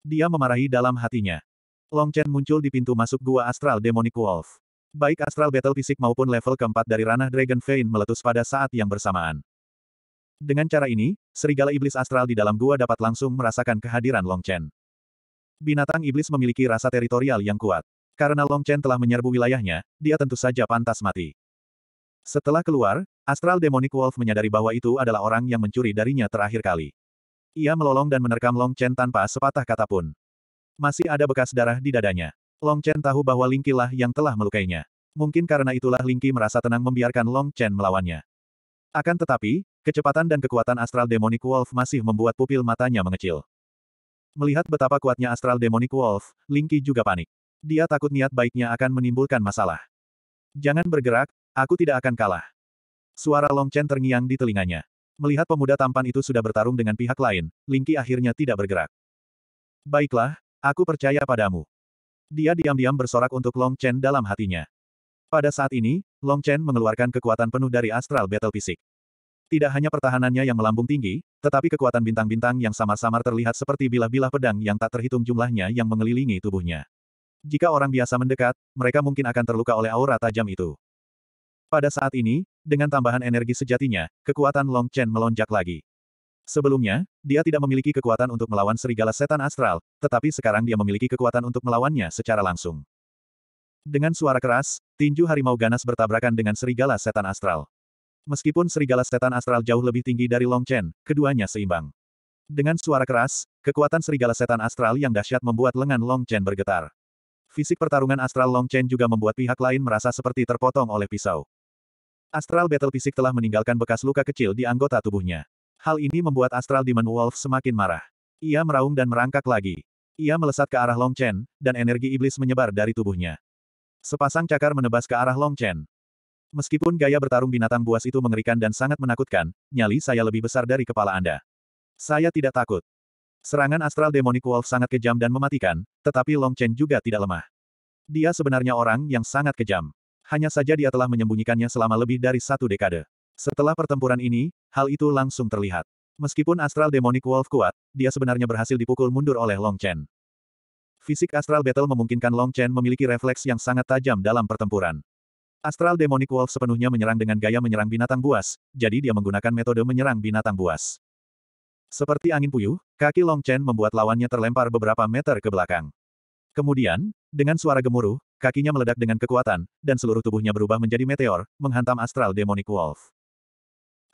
Dia memarahi dalam hatinya. Long Chen muncul di pintu masuk gua Astral Demonic Wolf. Baik Astral Battle fisik maupun level keempat dari ranah Dragon Vein meletus pada saat yang bersamaan. Dengan cara ini, serigala iblis astral di dalam gua dapat langsung merasakan kehadiran Long Chen. Binatang iblis memiliki rasa teritorial yang kuat. Karena Long Chen telah menyerbu wilayahnya, dia tentu saja pantas mati. Setelah keluar, Astral Demonic Wolf menyadari bahwa itu adalah orang yang mencuri darinya terakhir kali. Ia melolong dan menerkam Long Chen tanpa sepatah kata pun. Masih ada bekas darah di dadanya. Long Chen tahu bahwa Qi lah yang telah melukainya. Mungkin karena itulah Qi merasa tenang membiarkan Long Chen melawannya. Akan tetapi, kecepatan dan kekuatan Astral Demonic Wolf masih membuat pupil matanya mengecil. Melihat betapa kuatnya Astral Demonic Wolf, Qi juga panik. Dia takut niat baiknya akan menimbulkan masalah. Jangan bergerak, aku tidak akan kalah. Suara Long Chen terngiang di telinganya. Melihat pemuda tampan itu sudah bertarung dengan pihak lain, Lingqi akhirnya tidak bergerak. Baiklah, aku percaya padamu. Dia diam-diam bersorak untuk Long Chen dalam hatinya. Pada saat ini, Long Chen mengeluarkan kekuatan penuh dari astral battle fisik. Tidak hanya pertahanannya yang melambung tinggi, tetapi kekuatan bintang-bintang yang samar-samar terlihat seperti bilah-bilah pedang yang tak terhitung jumlahnya yang mengelilingi tubuhnya. Jika orang biasa mendekat, mereka mungkin akan terluka oleh aura tajam itu. Pada saat ini, dengan tambahan energi sejatinya, kekuatan Long Chen melonjak lagi. Sebelumnya, dia tidak memiliki kekuatan untuk melawan serigala setan astral, tetapi sekarang dia memiliki kekuatan untuk melawannya secara langsung. Dengan suara keras, tinju harimau ganas bertabrakan dengan serigala setan astral. Meskipun serigala setan astral jauh lebih tinggi dari Long Chen, keduanya seimbang. Dengan suara keras, kekuatan serigala setan astral yang dahsyat membuat lengan Long Chen bergetar. Fisik pertarungan Astral Long Chen juga membuat pihak lain merasa seperti terpotong oleh pisau. Astral Battle Fisik telah meninggalkan bekas luka kecil di anggota tubuhnya. Hal ini membuat Astral Demon Wolf semakin marah. Ia meraung dan merangkak lagi. Ia melesat ke arah Long Chen, dan energi iblis menyebar dari tubuhnya. Sepasang cakar menebas ke arah Long Chen. Meskipun gaya bertarung binatang buas itu mengerikan dan sangat menakutkan, nyali saya lebih besar dari kepala Anda. Saya tidak takut. Serangan astral demonic wolf sangat kejam dan mematikan, tetapi Long Chen juga tidak lemah. Dia sebenarnya orang yang sangat kejam. Hanya saja dia telah menyembunyikannya selama lebih dari satu dekade. Setelah pertempuran ini, hal itu langsung terlihat. Meskipun astral demonic wolf kuat, dia sebenarnya berhasil dipukul mundur oleh Long Chen. Fisik astral battle memungkinkan Long Chen memiliki refleks yang sangat tajam dalam pertempuran. Astral demonic wolf sepenuhnya menyerang dengan gaya menyerang binatang buas, jadi dia menggunakan metode menyerang binatang buas. Seperti angin puyuh, kaki Long Chen membuat lawannya terlempar beberapa meter ke belakang. Kemudian, dengan suara gemuruh, kakinya meledak dengan kekuatan, dan seluruh tubuhnya berubah menjadi meteor, menghantam astral demonic wolf.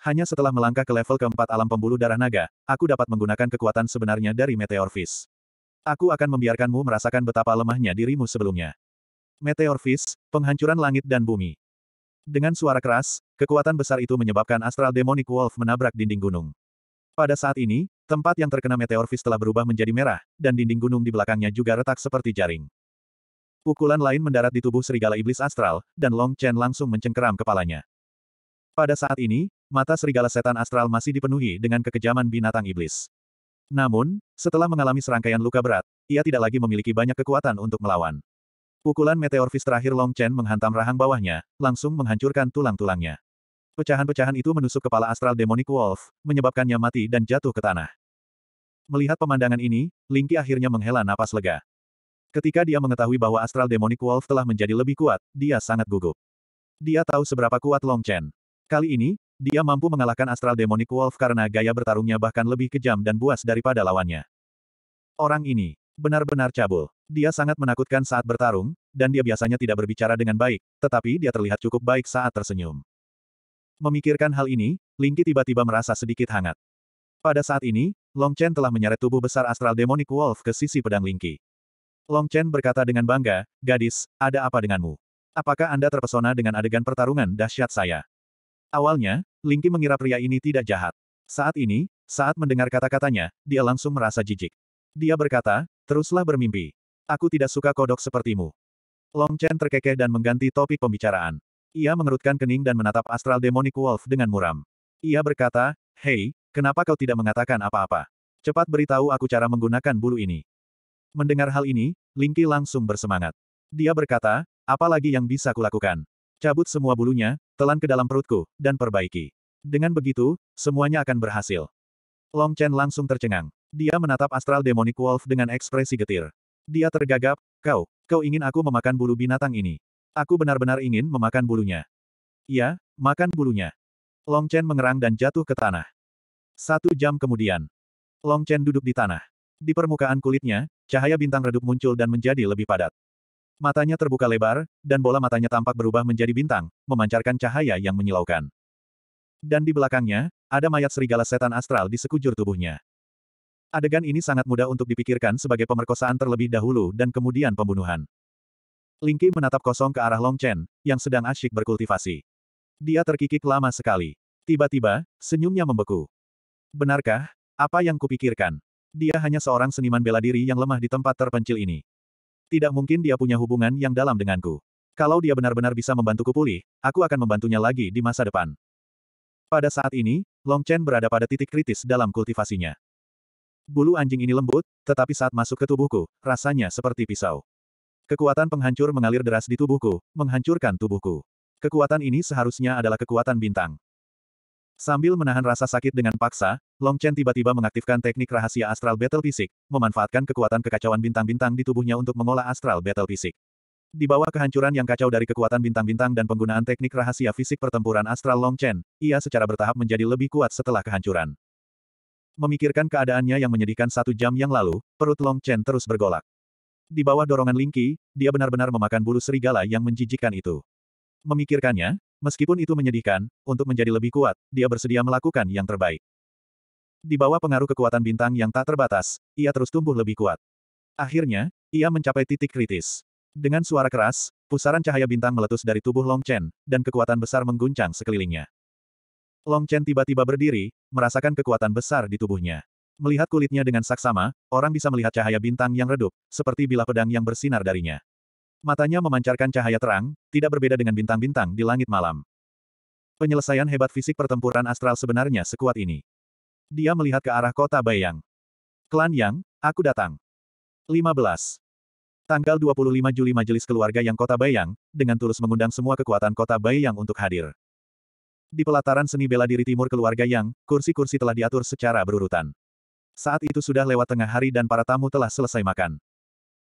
Hanya setelah melangkah ke level keempat alam pembuluh darah naga, aku dapat menggunakan kekuatan sebenarnya dari meteor fist. Aku akan membiarkanmu merasakan betapa lemahnya dirimu sebelumnya. Meteor fist, penghancuran langit dan bumi. Dengan suara keras, kekuatan besar itu menyebabkan astral demonic wolf menabrak dinding gunung. Pada saat ini, tempat yang terkena meteor vis telah berubah menjadi merah, dan dinding gunung di belakangnya juga retak seperti jaring. Pukulan lain mendarat di tubuh serigala iblis astral, dan Long Chen langsung mencengkeram kepalanya. Pada saat ini, mata serigala setan astral masih dipenuhi dengan kekejaman binatang iblis. Namun, setelah mengalami serangkaian luka berat, ia tidak lagi memiliki banyak kekuatan untuk melawan. Pukulan meteor vis terakhir Long Chen menghantam rahang bawahnya, langsung menghancurkan tulang-tulangnya. Pecahan-pecahan itu menusuk kepala astral demonik Wolf, menyebabkannya mati dan jatuh ke tanah. Melihat pemandangan ini, Lingqi akhirnya menghela napas lega. Ketika dia mengetahui bahwa astral demonik Wolf telah menjadi lebih kuat, dia sangat gugup. Dia tahu seberapa kuat Long Chen. Kali ini, dia mampu mengalahkan astral demonik Wolf karena gaya bertarungnya bahkan lebih kejam dan buas daripada lawannya. Orang ini, benar-benar cabul. Dia sangat menakutkan saat bertarung, dan dia biasanya tidak berbicara dengan baik, tetapi dia terlihat cukup baik saat tersenyum. Memikirkan hal ini, Lingqi tiba-tiba merasa sedikit hangat. Pada saat ini, Long Chen telah menyeret tubuh besar astral demonic wolf ke sisi pedang Lingqi. Long Chen berkata dengan bangga, gadis, ada apa denganmu? Apakah Anda terpesona dengan adegan pertarungan dahsyat saya? Awalnya, Lingqi mengira pria ini tidak jahat. Saat ini, saat mendengar kata-katanya, dia langsung merasa jijik. Dia berkata, teruslah bermimpi. Aku tidak suka kodok sepertimu. Long Chen terkekeh dan mengganti topik pembicaraan. Ia mengerutkan kening dan menatap astral demonic wolf dengan muram. Ia berkata, Hei, kenapa kau tidak mengatakan apa-apa? Cepat beritahu aku cara menggunakan bulu ini. Mendengar hal ini, Lingki langsung bersemangat. Dia berkata, apalagi yang bisa kulakukan? Cabut semua bulunya, telan ke dalam perutku, dan perbaiki. Dengan begitu, semuanya akan berhasil. Long Chen langsung tercengang. Dia menatap astral demonic wolf dengan ekspresi getir. Dia tergagap, kau, kau ingin aku memakan bulu binatang ini. Aku benar-benar ingin memakan bulunya. Ya, makan bulunya. Long Chen mengerang dan jatuh ke tanah. Satu jam kemudian, Long Chen duduk di tanah. Di permukaan kulitnya, cahaya bintang redup muncul dan menjadi lebih padat. Matanya terbuka lebar, dan bola matanya tampak berubah menjadi bintang, memancarkan cahaya yang menyilaukan. Dan di belakangnya, ada mayat serigala setan astral di sekujur tubuhnya. Adegan ini sangat mudah untuk dipikirkan sebagai pemerkosaan terlebih dahulu dan kemudian pembunuhan. Lingki menatap kosong ke arah Long Chen, yang sedang asyik berkultivasi. Dia terkikik lama sekali. Tiba-tiba, senyumnya membeku. Benarkah? Apa yang kupikirkan? Dia hanya seorang seniman bela diri yang lemah di tempat terpencil ini. Tidak mungkin dia punya hubungan yang dalam denganku. Kalau dia benar-benar bisa membantuku pulih, aku akan membantunya lagi di masa depan. Pada saat ini, Long Chen berada pada titik kritis dalam kultivasinya. Bulu anjing ini lembut, tetapi saat masuk ke tubuhku, rasanya seperti pisau. Kekuatan penghancur mengalir deras di tubuhku, menghancurkan tubuhku. Kekuatan ini seharusnya adalah kekuatan bintang. Sambil menahan rasa sakit dengan paksa, Long Chen tiba-tiba mengaktifkan teknik rahasia astral battle fisik, memanfaatkan kekuatan kekacauan bintang-bintang di tubuhnya untuk mengolah astral battle fisik. Di bawah kehancuran yang kacau dari kekuatan bintang-bintang dan penggunaan teknik rahasia fisik pertempuran astral Long Chen, ia secara bertahap menjadi lebih kuat setelah kehancuran. Memikirkan keadaannya yang menyedihkan satu jam yang lalu, perut Long Chen terus bergolak. Di bawah dorongan Lingqi, dia benar-benar memakan bulu serigala yang menjijikkan itu. Memikirkannya, meskipun itu menyedihkan, untuk menjadi lebih kuat, dia bersedia melakukan yang terbaik. Di bawah pengaruh kekuatan bintang yang tak terbatas, ia terus tumbuh lebih kuat. Akhirnya, ia mencapai titik kritis. Dengan suara keras, pusaran cahaya bintang meletus dari tubuh Long Chen, dan kekuatan besar mengguncang sekelilingnya. Long Chen tiba-tiba berdiri, merasakan kekuatan besar di tubuhnya. Melihat kulitnya dengan saksama, orang bisa melihat cahaya bintang yang redup, seperti bila pedang yang bersinar darinya. Matanya memancarkan cahaya terang, tidak berbeda dengan bintang-bintang di langit malam. Penyelesaian hebat fisik pertempuran astral sebenarnya sekuat ini. Dia melihat ke arah kota Bayang. Klan Yang, aku datang. 15. Tanggal 25 Juli Majelis Keluarga Yang Kota Bayang, dengan tulus mengundang semua kekuatan Kota Bayang untuk hadir. Di pelataran seni bela diri timur keluarga Yang, kursi-kursi telah diatur secara berurutan. Saat itu sudah lewat tengah hari dan para tamu telah selesai makan.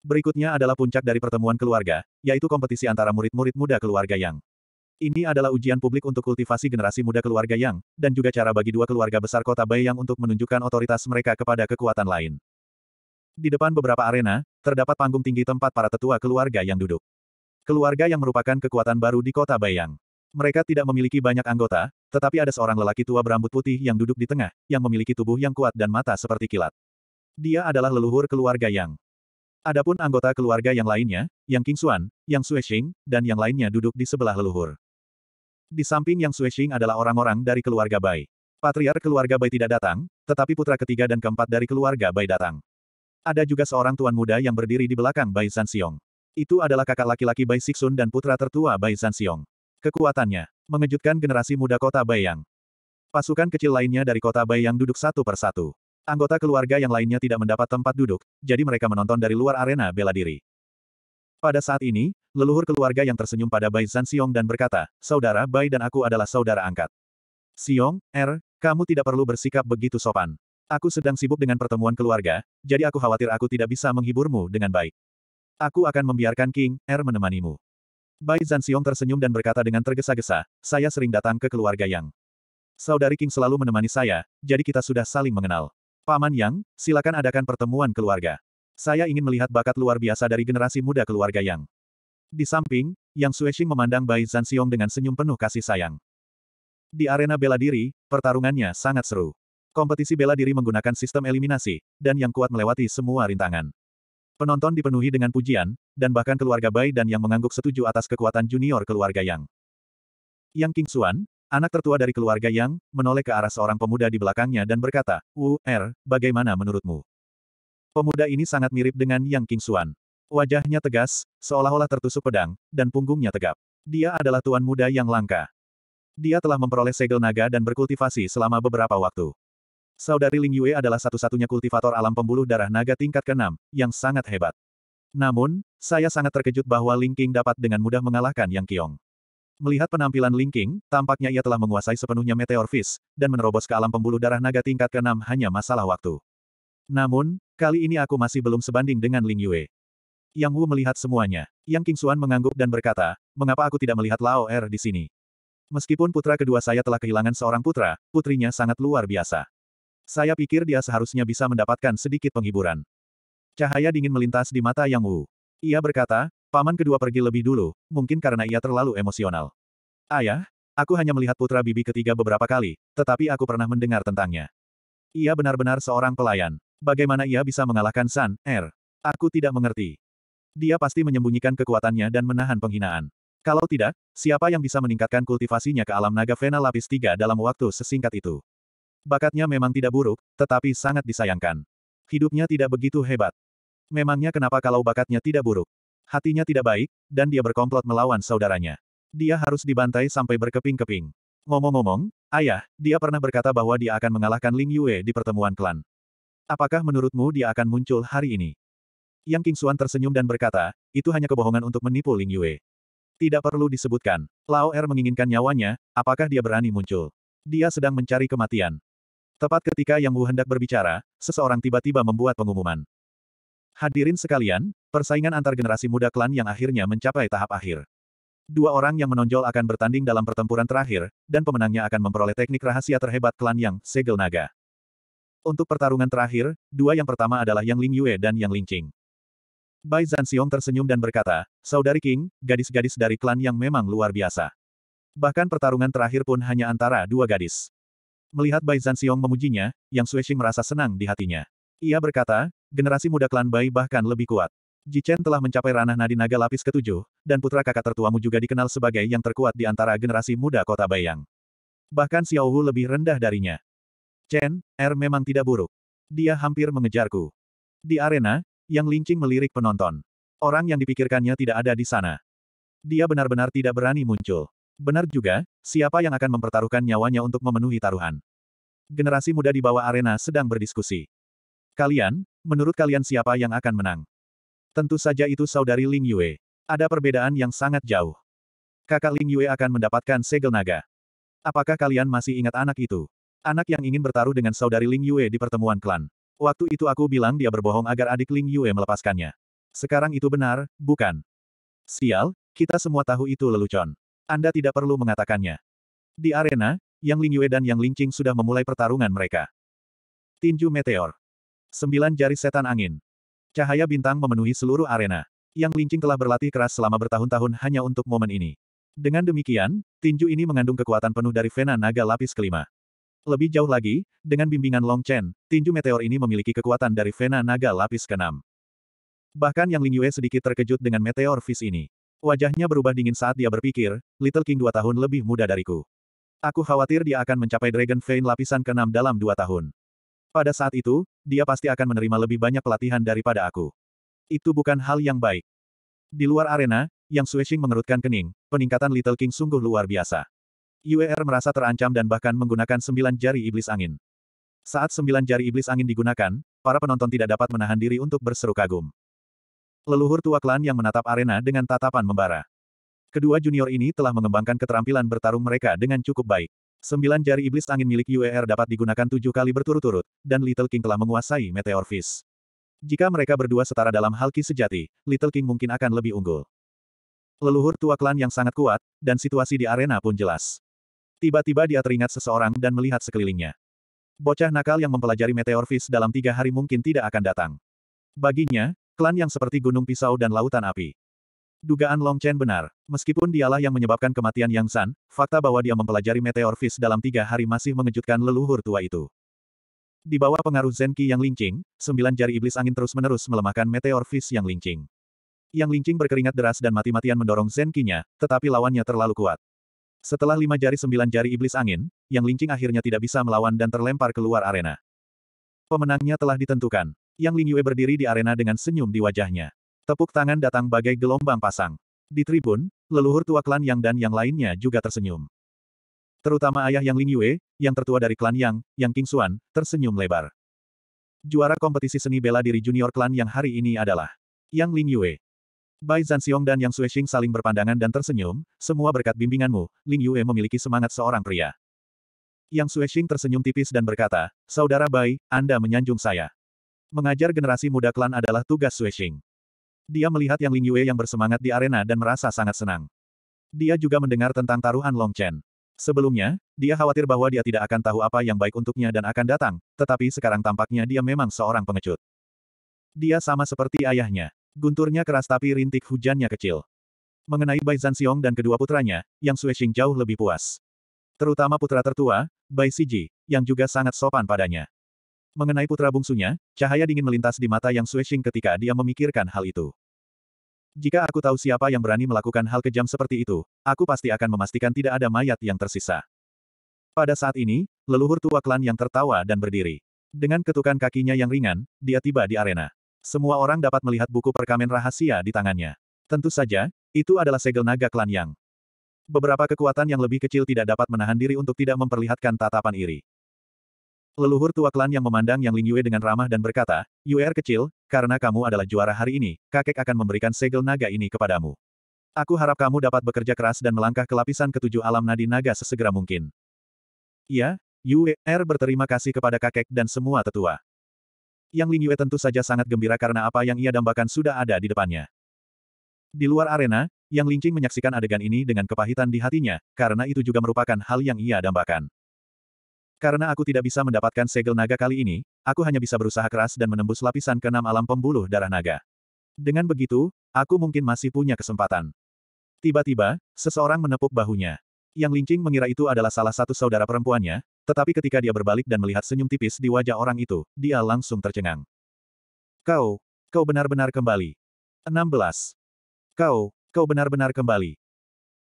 Berikutnya adalah puncak dari pertemuan keluarga, yaitu kompetisi antara murid-murid muda keluarga Yang. Ini adalah ujian publik untuk kultivasi generasi muda keluarga Yang, dan juga cara bagi dua keluarga besar kota Bai Yang untuk menunjukkan otoritas mereka kepada kekuatan lain. Di depan beberapa arena, terdapat panggung tinggi tempat para tetua keluarga yang duduk. Keluarga yang merupakan kekuatan baru di kota Bayang. Mereka tidak memiliki banyak anggota, tetapi ada seorang lelaki tua berambut putih yang duduk di tengah, yang memiliki tubuh yang kuat dan mata seperti kilat. Dia adalah leluhur keluarga Yang. Adapun anggota keluarga yang lainnya, Yang Xuan, Yang Xing, dan yang lainnya duduk di sebelah leluhur. Di samping Yang Xing adalah orang-orang dari keluarga Bai. Patriar keluarga Bai tidak datang, tetapi putra ketiga dan keempat dari keluarga Bai datang. Ada juga seorang tuan muda yang berdiri di belakang Bai Zansiong. Itu adalah kakak laki-laki Bai Siksun dan putra tertua Bai Zansiong. Kekuatannya. Mengejutkan generasi muda kota Bayang. Pasukan kecil lainnya dari kota Bayang duduk satu persatu. Anggota keluarga yang lainnya tidak mendapat tempat duduk, jadi mereka menonton dari luar arena bela diri. Pada saat ini, leluhur keluarga yang tersenyum pada Bai Zan Xiong dan berkata, Saudara Bai dan aku adalah saudara angkat. Xiong, Er, kamu tidak perlu bersikap begitu sopan. Aku sedang sibuk dengan pertemuan keluarga, jadi aku khawatir aku tidak bisa menghiburmu dengan baik. Aku akan membiarkan King, Er menemanimu. Bai Zanxiong tersenyum dan berkata dengan tergesa-gesa, saya sering datang ke keluarga Yang. Saudari King selalu menemani saya, jadi kita sudah saling mengenal. Paman Yang, silakan adakan pertemuan keluarga. Saya ingin melihat bakat luar biasa dari generasi muda keluarga Yang. Di samping, Yang Suexing memandang Bai Zanxiong dengan senyum penuh kasih sayang. Di arena bela diri, pertarungannya sangat seru. Kompetisi bela diri menggunakan sistem eliminasi, dan yang kuat melewati semua rintangan. Penonton dipenuhi dengan pujian, dan bahkan keluarga Bai dan yang mengangguk setuju atas kekuatan junior keluarga Yang. Yang King Xuan, anak tertua dari keluarga Yang, menoleh ke arah seorang pemuda di belakangnya dan berkata, Wu, Er, bagaimana menurutmu? Pemuda ini sangat mirip dengan Yang King Xuan. Wajahnya tegas, seolah-olah tertusuk pedang, dan punggungnya tegap. Dia adalah tuan muda yang langka. Dia telah memperoleh segel naga dan berkultivasi selama beberapa waktu. Saudari Ling Yue adalah satu-satunya kultivator alam pembuluh darah naga tingkat ke-6, yang sangat hebat. Namun, saya sangat terkejut bahwa Ling Qing dapat dengan mudah mengalahkan Yang Qiong. Melihat penampilan Ling Qing, tampaknya ia telah menguasai sepenuhnya Meteor Fist, dan menerobos ke alam pembuluh darah naga tingkat ke-6 hanya masalah waktu. Namun, kali ini aku masih belum sebanding dengan Ling Yue. Yang Wu melihat semuanya. Yang King Xuan mengangguk dan berkata, mengapa aku tidak melihat Lao Er di sini? Meskipun putra kedua saya telah kehilangan seorang putra, putrinya sangat luar biasa. Saya pikir dia seharusnya bisa mendapatkan sedikit penghiburan. Cahaya dingin melintas di mata Yang Wu. Ia berkata, paman kedua pergi lebih dulu, mungkin karena ia terlalu emosional. Ayah, aku hanya melihat putra bibi ketiga beberapa kali, tetapi aku pernah mendengar tentangnya. Ia benar-benar seorang pelayan. Bagaimana ia bisa mengalahkan San, Er? Aku tidak mengerti. Dia pasti menyembunyikan kekuatannya dan menahan penghinaan. Kalau tidak, siapa yang bisa meningkatkan kultivasinya ke alam naga Vena lapis 3 dalam waktu sesingkat itu? Bakatnya memang tidak buruk, tetapi sangat disayangkan. Hidupnya tidak begitu hebat. Memangnya kenapa kalau bakatnya tidak buruk? Hatinya tidak baik, dan dia berkomplot melawan saudaranya. Dia harus dibantai sampai berkeping-keping. Ngomong-ngomong, ayah, dia pernah berkata bahwa dia akan mengalahkan Ling Yue di pertemuan klan. Apakah menurutmu dia akan muncul hari ini? Yang King Xuan tersenyum dan berkata, itu hanya kebohongan untuk menipu Ling Yue. Tidak perlu disebutkan. Lao Er menginginkan nyawanya, apakah dia berani muncul? Dia sedang mencari kematian. Tepat ketika Yang Wu hendak berbicara, seseorang tiba-tiba membuat pengumuman. Hadirin sekalian, persaingan antar generasi muda klan yang akhirnya mencapai tahap akhir. Dua orang yang menonjol akan bertanding dalam pertempuran terakhir, dan pemenangnya akan memperoleh teknik rahasia terhebat klan yang segel naga. Untuk pertarungan terakhir, dua yang pertama adalah Yang Ling Yue dan Yang Ling Qing. Bai Zanxiong tersenyum dan berkata, Saudari King, gadis-gadis dari klan yang memang luar biasa. Bahkan pertarungan terakhir pun hanya antara dua gadis. Melihat Bai Zanxiong memujinya, Yang Suexing merasa senang di hatinya. Ia berkata, generasi muda klan Bai bahkan lebih kuat. Ji Chen telah mencapai ranah nadi naga lapis ketujuh, dan putra kakak tertuamu juga dikenal sebagai yang terkuat di antara generasi muda kota Bayang. Bahkan Xiao Hu lebih rendah darinya. Chen, Er memang tidak buruk. Dia hampir mengejarku. Di arena, Yang Lingqing melirik penonton. Orang yang dipikirkannya tidak ada di sana. Dia benar-benar tidak berani muncul. Benar juga, siapa yang akan mempertaruhkan nyawanya untuk memenuhi taruhan? Generasi muda di bawah arena sedang berdiskusi. Kalian, menurut kalian siapa yang akan menang? Tentu saja itu saudari Ling Yue. Ada perbedaan yang sangat jauh. Kakak Ling Yue akan mendapatkan segel naga. Apakah kalian masih ingat anak itu? Anak yang ingin bertaruh dengan saudari Ling Yue di pertemuan klan. Waktu itu aku bilang dia berbohong agar adik Ling Yue melepaskannya. Sekarang itu benar, bukan? Sial, kita semua tahu itu lelucon. Anda tidak perlu mengatakannya. Di arena, Yang Ling Yue dan Yang Ling Qing sudah memulai pertarungan mereka. Tinju Meteor. Sembilan jari setan angin. Cahaya bintang memenuhi seluruh arena. Yang Ling Qing telah berlatih keras selama bertahun-tahun hanya untuk momen ini. Dengan demikian, tinju ini mengandung kekuatan penuh dari Vena Naga Lapis Kelima. Lebih jauh lagi, dengan bimbingan Long Chen, tinju meteor ini memiliki kekuatan dari Vena Naga Lapis Keenam. Bahkan Yang Ling Yue sedikit terkejut dengan meteor Fis ini. Wajahnya berubah dingin saat dia berpikir, Little King dua tahun lebih muda dariku. Aku khawatir dia akan mencapai Dragon Vein lapisan ke-6 dalam dua tahun. Pada saat itu, dia pasti akan menerima lebih banyak pelatihan daripada aku. Itu bukan hal yang baik. Di luar arena, Yang Swishing mengerutkan kening, peningkatan Little King sungguh luar biasa. UER merasa terancam dan bahkan menggunakan sembilan jari iblis angin. Saat sembilan jari iblis angin digunakan, para penonton tidak dapat menahan diri untuk berseru kagum. Leluhur tua klan yang menatap arena dengan tatapan membara. Kedua junior ini telah mengembangkan keterampilan bertarung mereka dengan cukup baik. Sembilan jari iblis angin milik UER dapat digunakan tujuh kali berturut-turut, dan Little King telah menguasai Meteor Fist. Jika mereka berdua setara dalam halki sejati, Little King mungkin akan lebih unggul. Leluhur tua klan yang sangat kuat, dan situasi di arena pun jelas. Tiba-tiba dia teringat seseorang dan melihat sekelilingnya. Bocah nakal yang mempelajari Meteor Fist dalam tiga hari mungkin tidak akan datang. Baginya, Klan yang seperti gunung pisau dan lautan api. Dugaan Long Chen benar. Meskipun dialah yang menyebabkan kematian Yang San, fakta bahwa dia mempelajari meteor Fist dalam tiga hari masih mengejutkan leluhur tua itu. Di bawah pengaruh Zenki yang lincing, sembilan jari iblis angin terus-menerus melemahkan meteor Fist yang lincing. Yang lincing berkeringat deras dan mati-matian mendorong Zenkinya, tetapi lawannya terlalu kuat. Setelah lima jari sembilan jari iblis angin, yang lincing akhirnya tidak bisa melawan dan terlempar keluar arena. Pemenangnya telah ditentukan. Yang Lingyue berdiri di arena dengan senyum di wajahnya. Tepuk tangan datang bagai gelombang pasang. Di tribun, leluhur tua klan Yang dan yang lainnya juga tersenyum. Terutama ayah Yang Lingyue, yang tertua dari klan Yang, Yang King Xuan, tersenyum lebar. Juara kompetisi seni bela diri junior klan yang hari ini adalah Yang Lingyue. Bai Zanxiong dan Yang Suexing saling berpandangan dan tersenyum, semua berkat bimbinganmu, Ling Yue memiliki semangat seorang pria. Yang Suexing tersenyum tipis dan berkata, Saudara Bai, Anda menyanjung saya. Mengajar generasi muda klan adalah tugas Xing. Dia melihat Yang Ling yang bersemangat di arena dan merasa sangat senang. Dia juga mendengar tentang taruhan Long Chen. Sebelumnya, dia khawatir bahwa dia tidak akan tahu apa yang baik untuknya dan akan datang, tetapi sekarang tampaknya dia memang seorang pengecut. Dia sama seperti ayahnya. Gunturnya keras tapi rintik hujannya kecil. Mengenai Bai Zanxiong dan kedua putranya, Yang Xing jauh lebih puas. Terutama putra tertua, Bai Siji, yang juga sangat sopan padanya. Mengenai putra bungsunya, cahaya dingin melintas di mata Yang Suexing ketika dia memikirkan hal itu. Jika aku tahu siapa yang berani melakukan hal kejam seperti itu, aku pasti akan memastikan tidak ada mayat yang tersisa. Pada saat ini, leluhur tua klan yang tertawa dan berdiri. Dengan ketukan kakinya yang ringan, dia tiba di arena. Semua orang dapat melihat buku perkamen rahasia di tangannya. Tentu saja, itu adalah segel naga klan Yang. Beberapa kekuatan yang lebih kecil tidak dapat menahan diri untuk tidak memperlihatkan tatapan iri. Leluhur tua klan yang memandang Yang Lingyue dengan ramah dan berkata, Yuer er kecil, karena kamu adalah juara hari ini, kakek akan memberikan segel naga ini kepadamu. Aku harap kamu dapat bekerja keras dan melangkah ke lapisan ketujuh alam nadi naga sesegera mungkin. Ya, Yuer er berterima kasih kepada kakek dan semua tetua. Yang Lingyue tentu saja sangat gembira karena apa yang ia dambakan sudah ada di depannya. Di luar arena, Yang Lingqing menyaksikan adegan ini dengan kepahitan di hatinya, karena itu juga merupakan hal yang ia dambakan. Karena aku tidak bisa mendapatkan segel naga kali ini, aku hanya bisa berusaha keras dan menembus lapisan keenam alam pembuluh darah naga. Dengan begitu, aku mungkin masih punya kesempatan. Tiba-tiba, seseorang menepuk bahunya. Yang Lincing mengira itu adalah salah satu saudara perempuannya, tetapi ketika dia berbalik dan melihat senyum tipis di wajah orang itu, dia langsung tercengang. Kau, kau benar-benar kembali. 16. Kau, kau benar-benar kembali.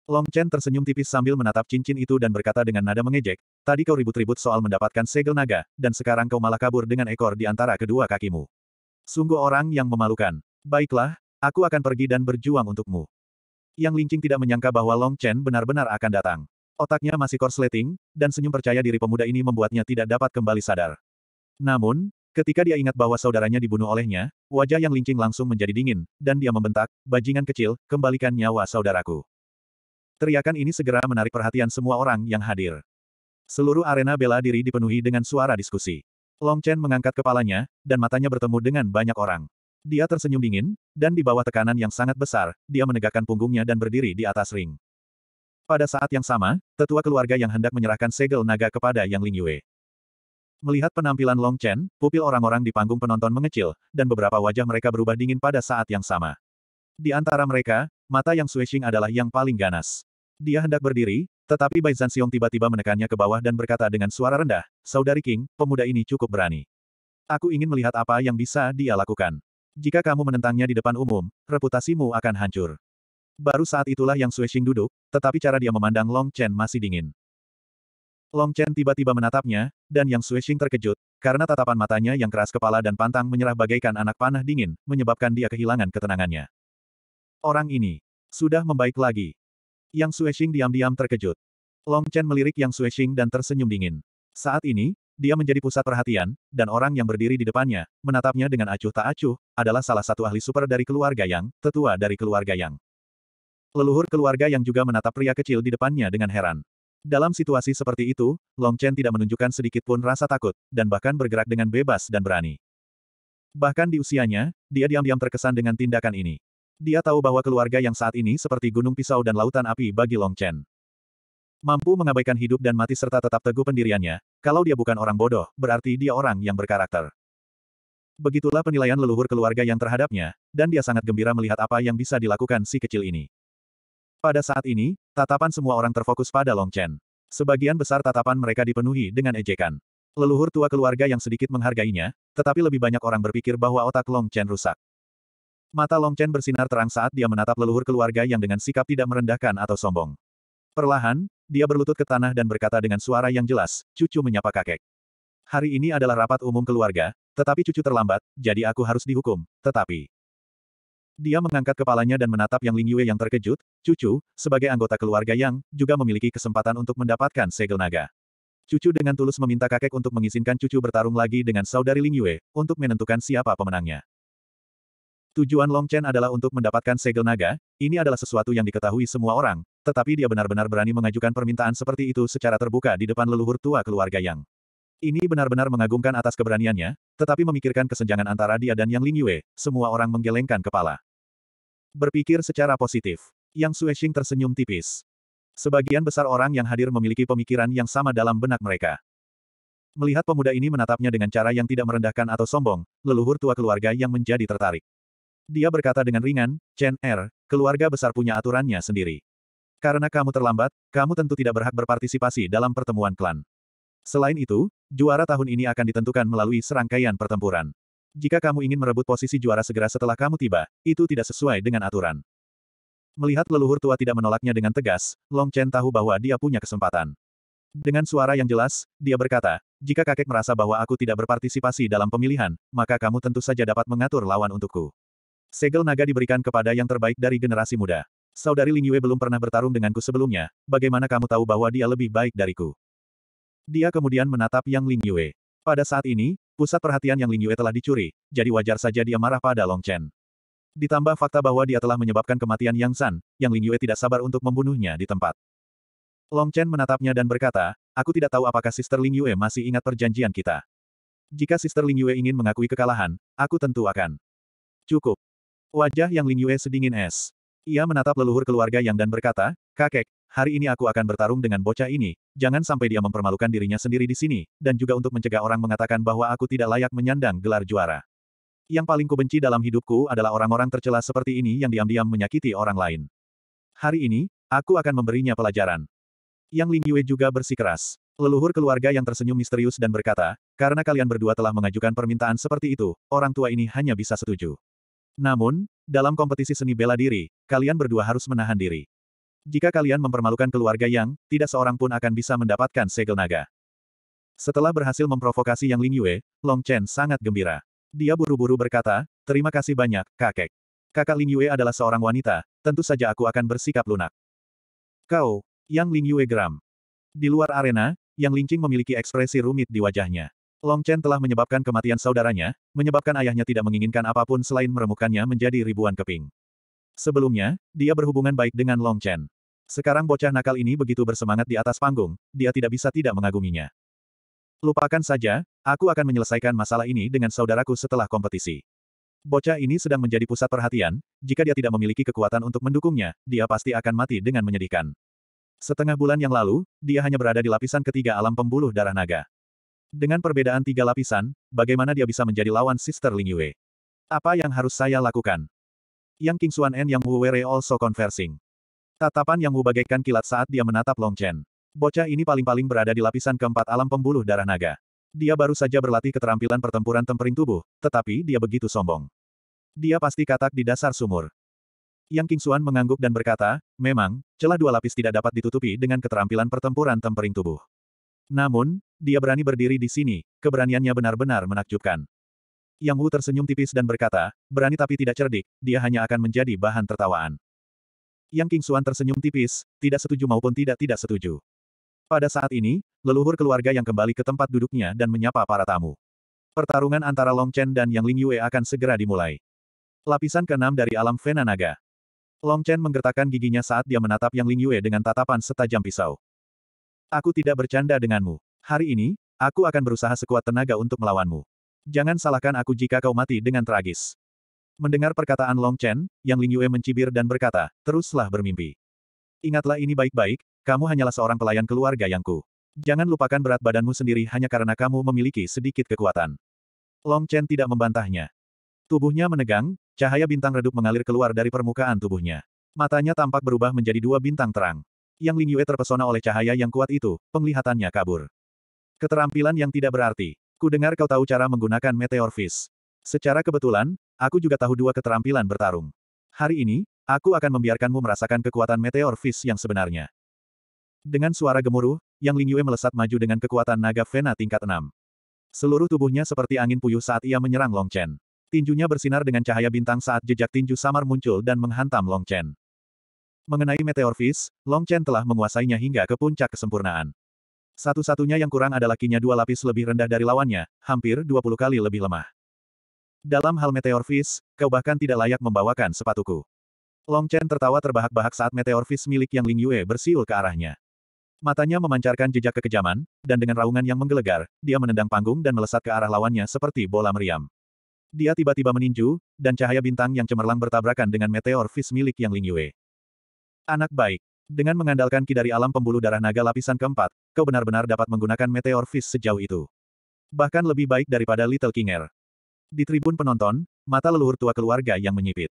Long Chen tersenyum tipis sambil menatap cincin itu dan berkata dengan nada mengejek, tadi kau ribut-ribut soal mendapatkan segel naga, dan sekarang kau malah kabur dengan ekor di antara kedua kakimu. Sungguh orang yang memalukan. Baiklah, aku akan pergi dan berjuang untukmu. Yang Lincing tidak menyangka bahwa Long Chen benar-benar akan datang. Otaknya masih korsleting, dan senyum percaya diri pemuda ini membuatnya tidak dapat kembali sadar. Namun, ketika dia ingat bahwa saudaranya dibunuh olehnya, wajah Yang Lincing langsung menjadi dingin, dan dia membentak, bajingan kecil, kembalikan nyawa saudaraku. Teriakan ini segera menarik perhatian semua orang yang hadir. Seluruh arena bela diri dipenuhi dengan suara diskusi. Long Chen mengangkat kepalanya, dan matanya bertemu dengan banyak orang. Dia tersenyum dingin, dan di bawah tekanan yang sangat besar, dia menegakkan punggungnya dan berdiri di atas ring. Pada saat yang sama, tetua keluarga yang hendak menyerahkan segel naga kepada Yang Ling Yue. Melihat penampilan Long Chen, pupil orang-orang di panggung penonton mengecil, dan beberapa wajah mereka berubah dingin pada saat yang sama. Di antara mereka, mata yang Sui Xing adalah yang paling ganas. Dia hendak berdiri, tetapi Bai Zansiong tiba-tiba menekannya ke bawah dan berkata dengan suara rendah, Saudari King, pemuda ini cukup berani. Aku ingin melihat apa yang bisa dia lakukan. Jika kamu menentangnya di depan umum, reputasimu akan hancur. Baru saat itulah yang Sui Xing duduk, tetapi cara dia memandang Long Chen masih dingin. Long Chen tiba-tiba menatapnya, dan Yang Xuexing terkejut, karena tatapan matanya yang keras kepala dan pantang menyerah bagaikan anak panah dingin, menyebabkan dia kehilangan ketenangannya. Orang ini sudah membaik lagi. Yang Suexing diam-diam terkejut. Long Chen melirik Yang Suexing dan tersenyum dingin. Saat ini, dia menjadi pusat perhatian, dan orang yang berdiri di depannya, menatapnya dengan acuh tak acuh, adalah salah satu ahli super dari keluarga Yang, tetua dari keluarga Yang. Leluhur keluarga yang juga menatap pria kecil di depannya dengan heran. Dalam situasi seperti itu, Long Chen tidak menunjukkan sedikit pun rasa takut, dan bahkan bergerak dengan bebas dan berani. Bahkan di usianya, dia diam-diam terkesan dengan tindakan ini. Dia tahu bahwa keluarga yang saat ini seperti gunung pisau dan lautan api bagi Long Chen. Mampu mengabaikan hidup dan mati serta tetap teguh pendiriannya, kalau dia bukan orang bodoh, berarti dia orang yang berkarakter. Begitulah penilaian leluhur keluarga yang terhadapnya, dan dia sangat gembira melihat apa yang bisa dilakukan si kecil ini. Pada saat ini, tatapan semua orang terfokus pada Long Chen. Sebagian besar tatapan mereka dipenuhi dengan ejekan. Leluhur tua keluarga yang sedikit menghargainya, tetapi lebih banyak orang berpikir bahwa otak Long Chen rusak. Mata Long Chen bersinar terang saat dia menatap leluhur keluarga yang dengan sikap tidak merendahkan atau sombong. Perlahan, dia berlutut ke tanah dan berkata dengan suara yang jelas, cucu menyapa kakek. Hari ini adalah rapat umum keluarga, tetapi cucu terlambat, jadi aku harus dihukum, tetapi... Dia mengangkat kepalanya dan menatap Yang Lingyue yang terkejut, cucu, sebagai anggota keluarga Yang, juga memiliki kesempatan untuk mendapatkan segel naga. Cucu dengan tulus meminta kakek untuk mengizinkan cucu bertarung lagi dengan saudari Lingyue untuk menentukan siapa pemenangnya. Tujuan Long Chen adalah untuk mendapatkan segel naga, ini adalah sesuatu yang diketahui semua orang, tetapi dia benar-benar berani mengajukan permintaan seperti itu secara terbuka di depan leluhur tua keluarga Yang. Ini benar-benar mengagumkan atas keberaniannya, tetapi memikirkan kesenjangan antara dia dan Yang Lin semua orang menggelengkan kepala. Berpikir secara positif. Yang Suexing tersenyum tipis. Sebagian besar orang yang hadir memiliki pemikiran yang sama dalam benak mereka. Melihat pemuda ini menatapnya dengan cara yang tidak merendahkan atau sombong, leluhur tua keluarga yang menjadi tertarik. Dia berkata dengan ringan, Chen Er, keluarga besar punya aturannya sendiri. Karena kamu terlambat, kamu tentu tidak berhak berpartisipasi dalam pertemuan klan. Selain itu, juara tahun ini akan ditentukan melalui serangkaian pertempuran. Jika kamu ingin merebut posisi juara segera setelah kamu tiba, itu tidak sesuai dengan aturan. Melihat leluhur tua tidak menolaknya dengan tegas, Long Chen tahu bahwa dia punya kesempatan. Dengan suara yang jelas, dia berkata, jika kakek merasa bahwa aku tidak berpartisipasi dalam pemilihan, maka kamu tentu saja dapat mengatur lawan untukku. Segel naga diberikan kepada yang terbaik dari generasi muda. Saudari Ling Yue belum pernah bertarung denganku sebelumnya, bagaimana kamu tahu bahwa dia lebih baik dariku? Dia kemudian menatap Yang Ling Yue. Pada saat ini, pusat perhatian Yang Ling Yue telah dicuri, jadi wajar saja dia marah pada Long Chen. Ditambah fakta bahwa dia telah menyebabkan kematian Yang San, Yang Ling Yue tidak sabar untuk membunuhnya di tempat. Long Chen menatapnya dan berkata, aku tidak tahu apakah Sister Ling Yue masih ingat perjanjian kita. Jika Sister Ling Yue ingin mengakui kekalahan, aku tentu akan. Cukup. Wajah yang Ling Yue sedingin es. Ia menatap leluhur keluarga Yang dan berkata, Kakek, hari ini aku akan bertarung dengan bocah ini, jangan sampai dia mempermalukan dirinya sendiri di sini, dan juga untuk mencegah orang mengatakan bahwa aku tidak layak menyandang gelar juara. Yang paling kubenci dalam hidupku adalah orang-orang tercela seperti ini yang diam-diam menyakiti orang lain. Hari ini, aku akan memberinya pelajaran. Yang Ling Yue juga bersikeras. Leluhur keluarga yang tersenyum misterius dan berkata, karena kalian berdua telah mengajukan permintaan seperti itu, orang tua ini hanya bisa setuju. Namun, dalam kompetisi seni bela diri, kalian berdua harus menahan diri. Jika kalian mempermalukan keluarga yang, tidak seorang pun akan bisa mendapatkan segel naga. Setelah berhasil memprovokasi Yang Ling Yue, Long Chen sangat gembira. Dia buru-buru berkata, terima kasih banyak, kakek. Kakak Ling Yue adalah seorang wanita, tentu saja aku akan bersikap lunak. Kau, Yang Ling Yue geram. Di luar arena, Yang Lingqing memiliki ekspresi rumit di wajahnya. Long Chen telah menyebabkan kematian saudaranya, menyebabkan ayahnya tidak menginginkan apapun selain meremukannya menjadi ribuan keping. Sebelumnya, dia berhubungan baik dengan Long Chen. Sekarang bocah nakal ini begitu bersemangat di atas panggung, dia tidak bisa tidak mengaguminya. Lupakan saja, aku akan menyelesaikan masalah ini dengan saudaraku setelah kompetisi. Bocah ini sedang menjadi pusat perhatian, jika dia tidak memiliki kekuatan untuk mendukungnya, dia pasti akan mati dengan menyedihkan. Setengah bulan yang lalu, dia hanya berada di lapisan ketiga alam pembuluh darah naga. Dengan perbedaan tiga lapisan, bagaimana dia bisa menjadi lawan Sister Ling Yue? Apa yang harus saya lakukan? Yang King Xuan En yang Wu Were also conversing. Tatapan yang Wu bagaikan kilat saat dia menatap Long Chen. Bocah ini paling-paling berada di lapisan keempat alam pembuluh darah naga. Dia baru saja berlatih keterampilan pertempuran tempering tubuh, tetapi dia begitu sombong. Dia pasti katak di dasar sumur. Yang King Xuan mengangguk dan berkata, memang, celah dua lapis tidak dapat ditutupi dengan keterampilan pertempuran tempering tubuh. Namun, dia berani berdiri di sini, keberaniannya benar-benar menakjubkan. Yang Wu tersenyum tipis dan berkata, berani tapi tidak cerdik, dia hanya akan menjadi bahan tertawaan. Yang King Xuan tersenyum tipis, tidak setuju maupun tidak tidak setuju. Pada saat ini, leluhur keluarga yang kembali ke tempat duduknya dan menyapa para tamu. Pertarungan antara Long Chen dan Yang Ling Yue akan segera dimulai. Lapisan keenam dari alam Vena Naga. Long Chen menggertakkan giginya saat dia menatap Yang Ling Yue dengan tatapan setajam pisau. Aku tidak bercanda denganmu. Hari ini, aku akan berusaha sekuat tenaga untuk melawanmu. Jangan salahkan aku jika kau mati dengan tragis. Mendengar perkataan Long Chen, Yang Ling Yue mencibir dan berkata, teruslah bermimpi. Ingatlah ini baik-baik, kamu hanyalah seorang pelayan keluarga Yangku. Jangan lupakan berat badanmu sendiri hanya karena kamu memiliki sedikit kekuatan. Long Chen tidak membantahnya. Tubuhnya menegang, cahaya bintang redup mengalir keluar dari permukaan tubuhnya. Matanya tampak berubah menjadi dua bintang terang. Yang Ling Yue terpesona oleh cahaya yang kuat itu, penglihatannya kabur. Keterampilan yang tidak berarti. Ku dengar kau tahu cara menggunakan Meteor Fist. Secara kebetulan, aku juga tahu dua keterampilan bertarung. Hari ini, aku akan membiarkanmu merasakan kekuatan Meteor Fist yang sebenarnya. Dengan suara gemuruh, Yang Ling Yue melesat maju dengan kekuatan naga Vena tingkat 6. Seluruh tubuhnya seperti angin puyuh saat ia menyerang Long Chen. Tinjunya bersinar dengan cahaya bintang saat jejak tinju samar muncul dan menghantam Long Chen. Mengenai Meteor Fist, Long Chen telah menguasainya hingga ke puncak kesempurnaan. Satu-satunya yang kurang adalah kinya dua lapis lebih rendah dari lawannya, hampir 20 kali lebih lemah. Dalam hal Meteor Fist, kau bahkan tidak layak membawakan sepatuku. Long Chen tertawa terbahak-bahak saat Meteor Fist milik Yang Ling Yue bersiul ke arahnya. Matanya memancarkan jejak kekejaman, dan dengan raungan yang menggelegar, dia menendang panggung dan melesat ke arah lawannya seperti bola meriam. Dia tiba-tiba meninju, dan cahaya bintang yang cemerlang bertabrakan dengan meteor fis milik Yang Ling Yue. Anak baik. Dengan mengandalkan ki dari alam pembuluh darah naga lapisan keempat, kau benar-benar dapat menggunakan meteor fish sejauh itu. Bahkan lebih baik daripada Little Kinger. Di tribun penonton, mata leluhur tua keluarga yang menyipit.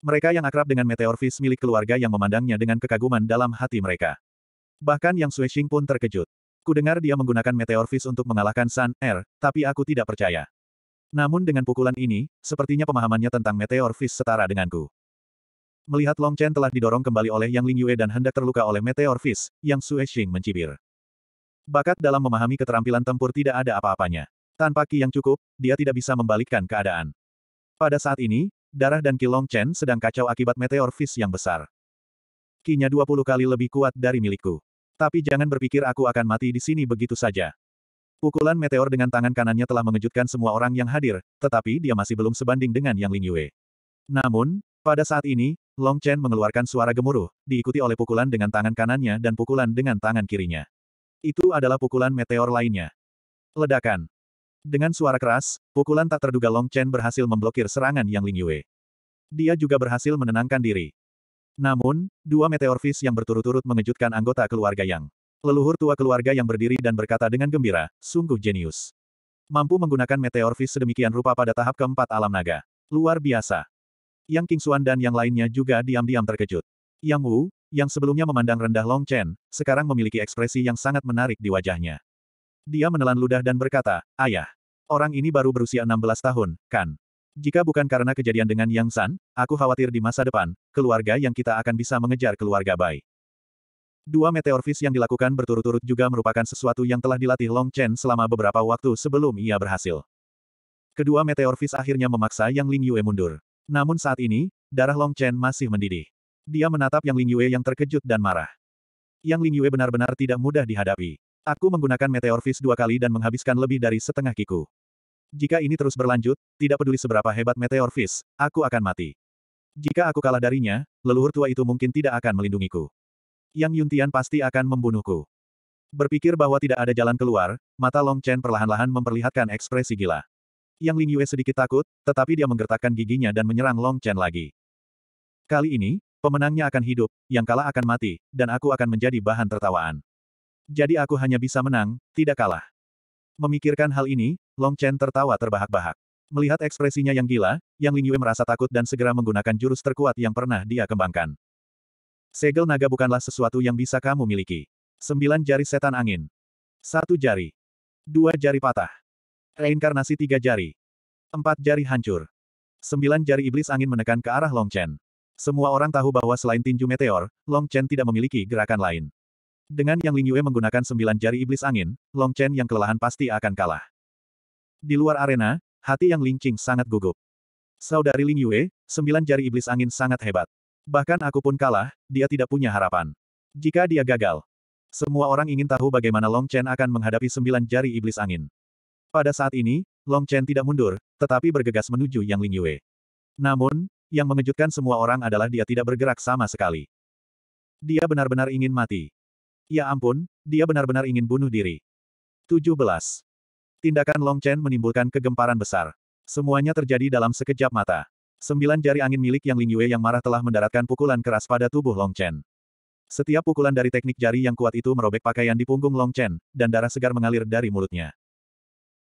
Mereka yang akrab dengan meteor fish milik keluarga yang memandangnya dengan kekaguman dalam hati mereka. Bahkan yang Xuexing pun terkejut. Ku dengar dia menggunakan meteor fish untuk mengalahkan Sun Air, tapi aku tidak percaya. Namun dengan pukulan ini, sepertinya pemahamannya tentang meteor fish setara denganku. Melihat Long Chen telah didorong kembali oleh Yang Ling Yue dan hendak terluka oleh meteor Fist, Yang Sue Xing mencibir. Bakat dalam memahami keterampilan tempur tidak ada apa-apanya. Tanpa ki yang cukup, dia tidak bisa membalikkan keadaan. Pada saat ini, darah dan ki Long Chen sedang kacau akibat meteor Fist yang besar. Kinya 20 kali lebih kuat dari milikku. Tapi jangan berpikir aku akan mati di sini begitu saja. Pukulan meteor dengan tangan kanannya telah mengejutkan semua orang yang hadir, tetapi dia masih belum sebanding dengan Yang Ling Yue. Namun, pada saat ini, Long Chen mengeluarkan suara gemuruh, diikuti oleh pukulan dengan tangan kanannya dan pukulan dengan tangan kirinya. Itu adalah pukulan meteor lainnya. Ledakan. Dengan suara keras, pukulan tak terduga Long Chen berhasil memblokir serangan yang Ling Yue. Dia juga berhasil menenangkan diri. Namun, dua meteor fish yang berturut-turut mengejutkan anggota keluarga Yang. Leluhur tua keluarga yang berdiri dan berkata dengan gembira, sungguh jenius. Mampu menggunakan meteor fish sedemikian rupa pada tahap keempat alam naga. Luar biasa. Yang Kingsuan dan yang lainnya juga diam-diam terkejut. Yang Wu, yang sebelumnya memandang rendah Long Chen, sekarang memiliki ekspresi yang sangat menarik di wajahnya. Dia menelan ludah dan berkata, Ayah, orang ini baru berusia 16 tahun, kan? Jika bukan karena kejadian dengan Yang San, aku khawatir di masa depan, keluarga yang kita akan bisa mengejar keluarga Bai. Dua meteor yang dilakukan berturut-turut juga merupakan sesuatu yang telah dilatih Long Chen selama beberapa waktu sebelum ia berhasil. Kedua meteor akhirnya memaksa Yang Ling Yue mundur. Namun saat ini, darah Long Chen masih mendidih. Dia menatap Yang Ling Yue yang terkejut dan marah. Yang Ling Yue benar-benar tidak mudah dihadapi. Aku menggunakan Meteor Fist dua kali dan menghabiskan lebih dari setengah kiku. Jika ini terus berlanjut, tidak peduli seberapa hebat Meteor Fist, aku akan mati. Jika aku kalah darinya, leluhur tua itu mungkin tidak akan melindungiku. Yang Yuntian pasti akan membunuhku. Berpikir bahwa tidak ada jalan keluar, mata Long Chen perlahan-lahan memperlihatkan ekspresi gila. Yang Ling Yue sedikit takut, tetapi dia menggertakkan giginya dan menyerang Long Chen lagi. Kali ini, pemenangnya akan hidup, yang kalah akan mati, dan aku akan menjadi bahan tertawaan. Jadi aku hanya bisa menang, tidak kalah. Memikirkan hal ini, Long Chen tertawa terbahak-bahak. Melihat ekspresinya yang gila, Yang Ling Yue merasa takut dan segera menggunakan jurus terkuat yang pernah dia kembangkan. Segel naga bukanlah sesuatu yang bisa kamu miliki. Sembilan jari setan angin. Satu jari. Dua jari patah. Reinkarnasi tiga jari. Empat jari hancur. Sembilan jari iblis angin menekan ke arah Long Chen. Semua orang tahu bahwa selain tinju meteor, Long Chen tidak memiliki gerakan lain. Dengan yang Ling Yue menggunakan sembilan jari iblis angin, Long Chen yang kelelahan pasti akan kalah. Di luar arena, hati yang Ling Qing sangat gugup. Saudari Ling Yue, sembilan jari iblis angin sangat hebat. Bahkan aku pun kalah, dia tidak punya harapan. Jika dia gagal, semua orang ingin tahu bagaimana Long Chen akan menghadapi sembilan jari iblis angin. Pada saat ini, Long Chen tidak mundur, tetapi bergegas menuju Yang Ling Yue. Namun, yang mengejutkan semua orang adalah dia tidak bergerak sama sekali. Dia benar-benar ingin mati. Ya ampun, dia benar-benar ingin bunuh diri. 17. Tindakan Long Chen menimbulkan kegemparan besar. Semuanya terjadi dalam sekejap mata. Sembilan jari angin milik Yang Ling Yue yang marah telah mendaratkan pukulan keras pada tubuh Long Chen. Setiap pukulan dari teknik jari yang kuat itu merobek pakaian di punggung Long Chen, dan darah segar mengalir dari mulutnya.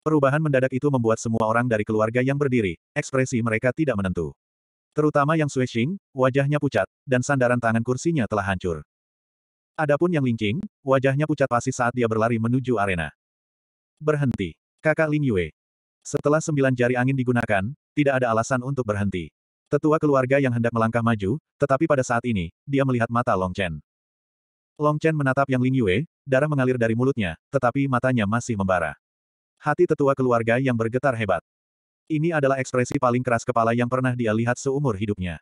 Perubahan mendadak itu membuat semua orang dari keluarga yang berdiri, ekspresi mereka tidak menentu. Terutama yang Xing, wajahnya pucat, dan sandaran tangan kursinya telah hancur. Adapun yang Lingqing, wajahnya pucat pasti saat dia berlari menuju arena. Berhenti. Kakak Ling Yue. Setelah sembilan jari angin digunakan, tidak ada alasan untuk berhenti. Tetua keluarga yang hendak melangkah maju, tetapi pada saat ini, dia melihat mata Long Chen. Long Chen menatap yang Ling Yue, darah mengalir dari mulutnya, tetapi matanya masih membara. Hati tetua keluarga yang bergetar hebat. Ini adalah ekspresi paling keras kepala yang pernah dia lihat seumur hidupnya.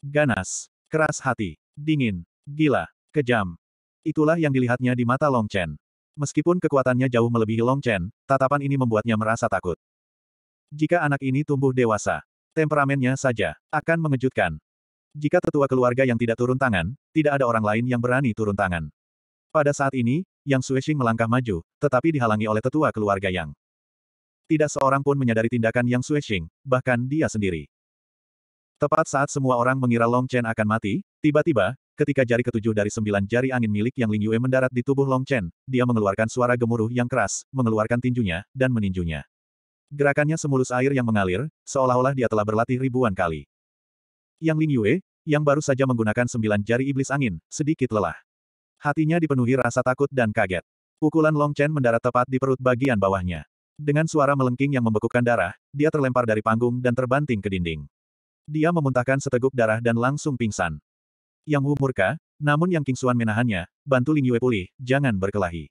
Ganas, keras hati, dingin, gila, kejam. Itulah yang dilihatnya di mata Long Chen. Meskipun kekuatannya jauh melebihi Long Chen, tatapan ini membuatnya merasa takut. Jika anak ini tumbuh dewasa, temperamennya saja akan mengejutkan. Jika tetua keluarga yang tidak turun tangan, tidak ada orang lain yang berani turun tangan. Pada saat ini, yang Suexing melangkah maju, tetapi dihalangi oleh tetua keluarga Yang. Tidak seorang pun menyadari tindakan Yang Suexing, bahkan dia sendiri. Tepat saat semua orang mengira Long Chen akan mati, tiba-tiba, ketika jari ketujuh dari sembilan jari angin milik Yang Ling Yue mendarat di tubuh Long Chen, dia mengeluarkan suara gemuruh yang keras, mengeluarkan tinjunya, dan meninjunya. Gerakannya semulus air yang mengalir, seolah-olah dia telah berlatih ribuan kali. Yang Ling Yue, yang baru saja menggunakan sembilan jari iblis angin, sedikit lelah. Hatinya dipenuhi rasa takut dan kaget. Pukulan Long Chen mendarat tepat di perut bagian bawahnya. Dengan suara melengking yang membekukan darah, dia terlempar dari panggung dan terbanting ke dinding. Dia memuntahkan seteguk darah dan langsung pingsan. Yang Wu murka, namun Yang King Kingsuan menahannya, bantu Ling Yue pulih, jangan berkelahi.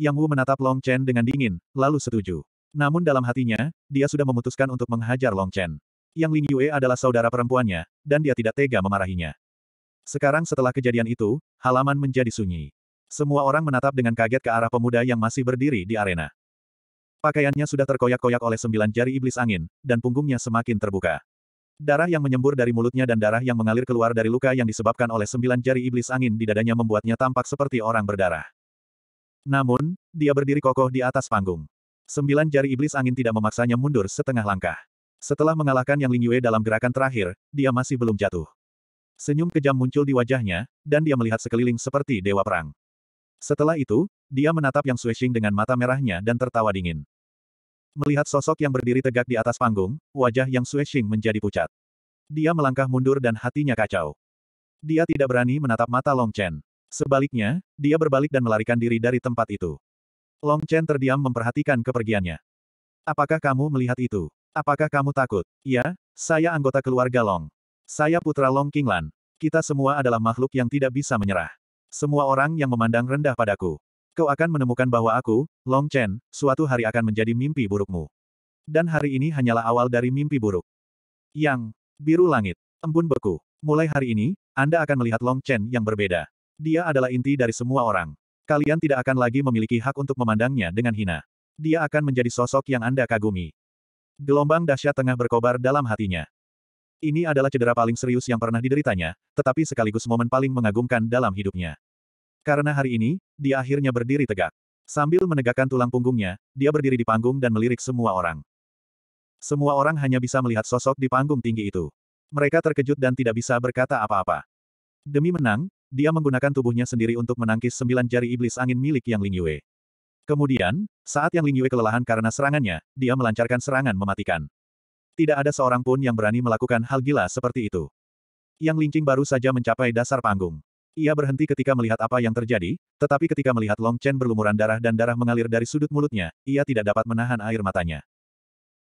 Yang Wu menatap Long Chen dengan dingin, lalu setuju. Namun dalam hatinya, dia sudah memutuskan untuk menghajar Long Chen. Yang Ling Yue adalah saudara perempuannya, dan dia tidak tega memarahinya. Sekarang setelah kejadian itu, halaman menjadi sunyi. Semua orang menatap dengan kaget ke arah pemuda yang masih berdiri di arena. Pakaiannya sudah terkoyak-koyak oleh sembilan jari iblis angin, dan punggungnya semakin terbuka. Darah yang menyembur dari mulutnya dan darah yang mengalir keluar dari luka yang disebabkan oleh sembilan jari iblis angin di dadanya membuatnya tampak seperti orang berdarah. Namun, dia berdiri kokoh di atas panggung. Sembilan jari iblis angin tidak memaksanya mundur setengah langkah. Setelah mengalahkan Yang Lingyue dalam gerakan terakhir, dia masih belum jatuh. Senyum kejam muncul di wajahnya, dan dia melihat sekeliling seperti dewa perang. Setelah itu, dia menatap Yang swishing dengan mata merahnya dan tertawa dingin. Melihat sosok yang berdiri tegak di atas panggung, wajah Yang Xuexing menjadi pucat. Dia melangkah mundur dan hatinya kacau. Dia tidak berani menatap mata Long Chen. Sebaliknya, dia berbalik dan melarikan diri dari tempat itu. Long Chen terdiam memperhatikan kepergiannya. Apakah kamu melihat itu? Apakah kamu takut? Ya, saya anggota keluarga Long. Saya putra Long Kinglan. Kita semua adalah makhluk yang tidak bisa menyerah. Semua orang yang memandang rendah padaku. Kau akan menemukan bahwa aku, Long Chen, suatu hari akan menjadi mimpi burukmu. Dan hari ini hanyalah awal dari mimpi buruk. Yang, biru langit, embun beku. Mulai hari ini, Anda akan melihat Long Chen yang berbeda. Dia adalah inti dari semua orang. Kalian tidak akan lagi memiliki hak untuk memandangnya dengan hina. Dia akan menjadi sosok yang Anda kagumi. Gelombang dahsyat tengah berkobar dalam hatinya. Ini adalah cedera paling serius yang pernah dideritanya, tetapi sekaligus momen paling mengagumkan dalam hidupnya. Karena hari ini, dia akhirnya berdiri tegak. Sambil menegakkan tulang punggungnya, dia berdiri di panggung dan melirik semua orang. Semua orang hanya bisa melihat sosok di panggung tinggi itu. Mereka terkejut dan tidak bisa berkata apa-apa. Demi menang, dia menggunakan tubuhnya sendiri untuk menangkis sembilan jari iblis angin milik Yang Ling Yue. Kemudian, saat Yang Ling Yue kelelahan karena serangannya, dia melancarkan serangan mematikan. Tidak ada seorang pun yang berani melakukan hal gila seperti itu. Yang Lingqing baru saja mencapai dasar panggung. Ia berhenti ketika melihat apa yang terjadi, tetapi ketika melihat Long Chen berlumuran darah dan darah mengalir dari sudut mulutnya, ia tidak dapat menahan air matanya.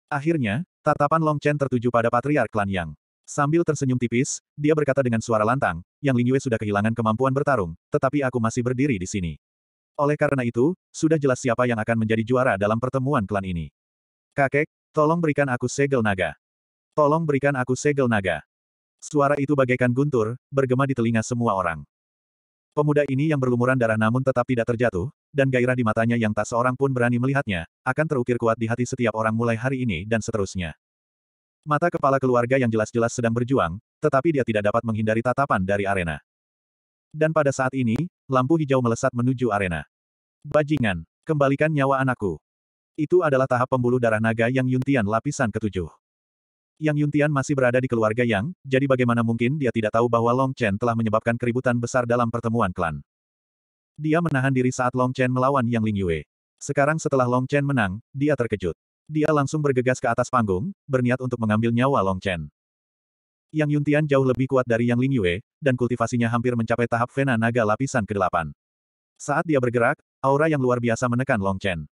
Akhirnya, tatapan Long Chen tertuju pada Patriark Klan Yang. Sambil tersenyum tipis, dia berkata dengan suara lantang, Yang Lingyue sudah kehilangan kemampuan bertarung, tetapi aku masih berdiri di sini. Oleh karena itu, sudah jelas siapa yang akan menjadi juara dalam pertemuan klan ini. Kakek, Tolong berikan aku segel naga. Tolong berikan aku segel naga. Suara itu bagaikan guntur, bergema di telinga semua orang. Pemuda ini yang berlumuran darah namun tetap tidak terjatuh, dan gairah di matanya yang tak seorang pun berani melihatnya, akan terukir kuat di hati setiap orang mulai hari ini dan seterusnya. Mata kepala keluarga yang jelas-jelas sedang berjuang, tetapi dia tidak dapat menghindari tatapan dari arena. Dan pada saat ini, lampu hijau melesat menuju arena. Bajingan, kembalikan nyawa anakku. Itu adalah tahap pembuluh darah naga yang Yuntian lapisan ketujuh. Yang Yuntian masih berada di keluarga Yang, jadi bagaimana mungkin dia tidak tahu bahwa Long Chen telah menyebabkan keributan besar dalam pertemuan klan. Dia menahan diri saat Long Chen melawan Yang Ling Yue. Sekarang setelah Long Chen menang, dia terkejut. Dia langsung bergegas ke atas panggung, berniat untuk mengambil nyawa Long Chen. Yang Yuntian jauh lebih kuat dari Yang Ling Yue, dan kultivasinya hampir mencapai tahap Vena Naga lapisan ke-8. Saat dia bergerak, aura yang luar biasa menekan Long Chen.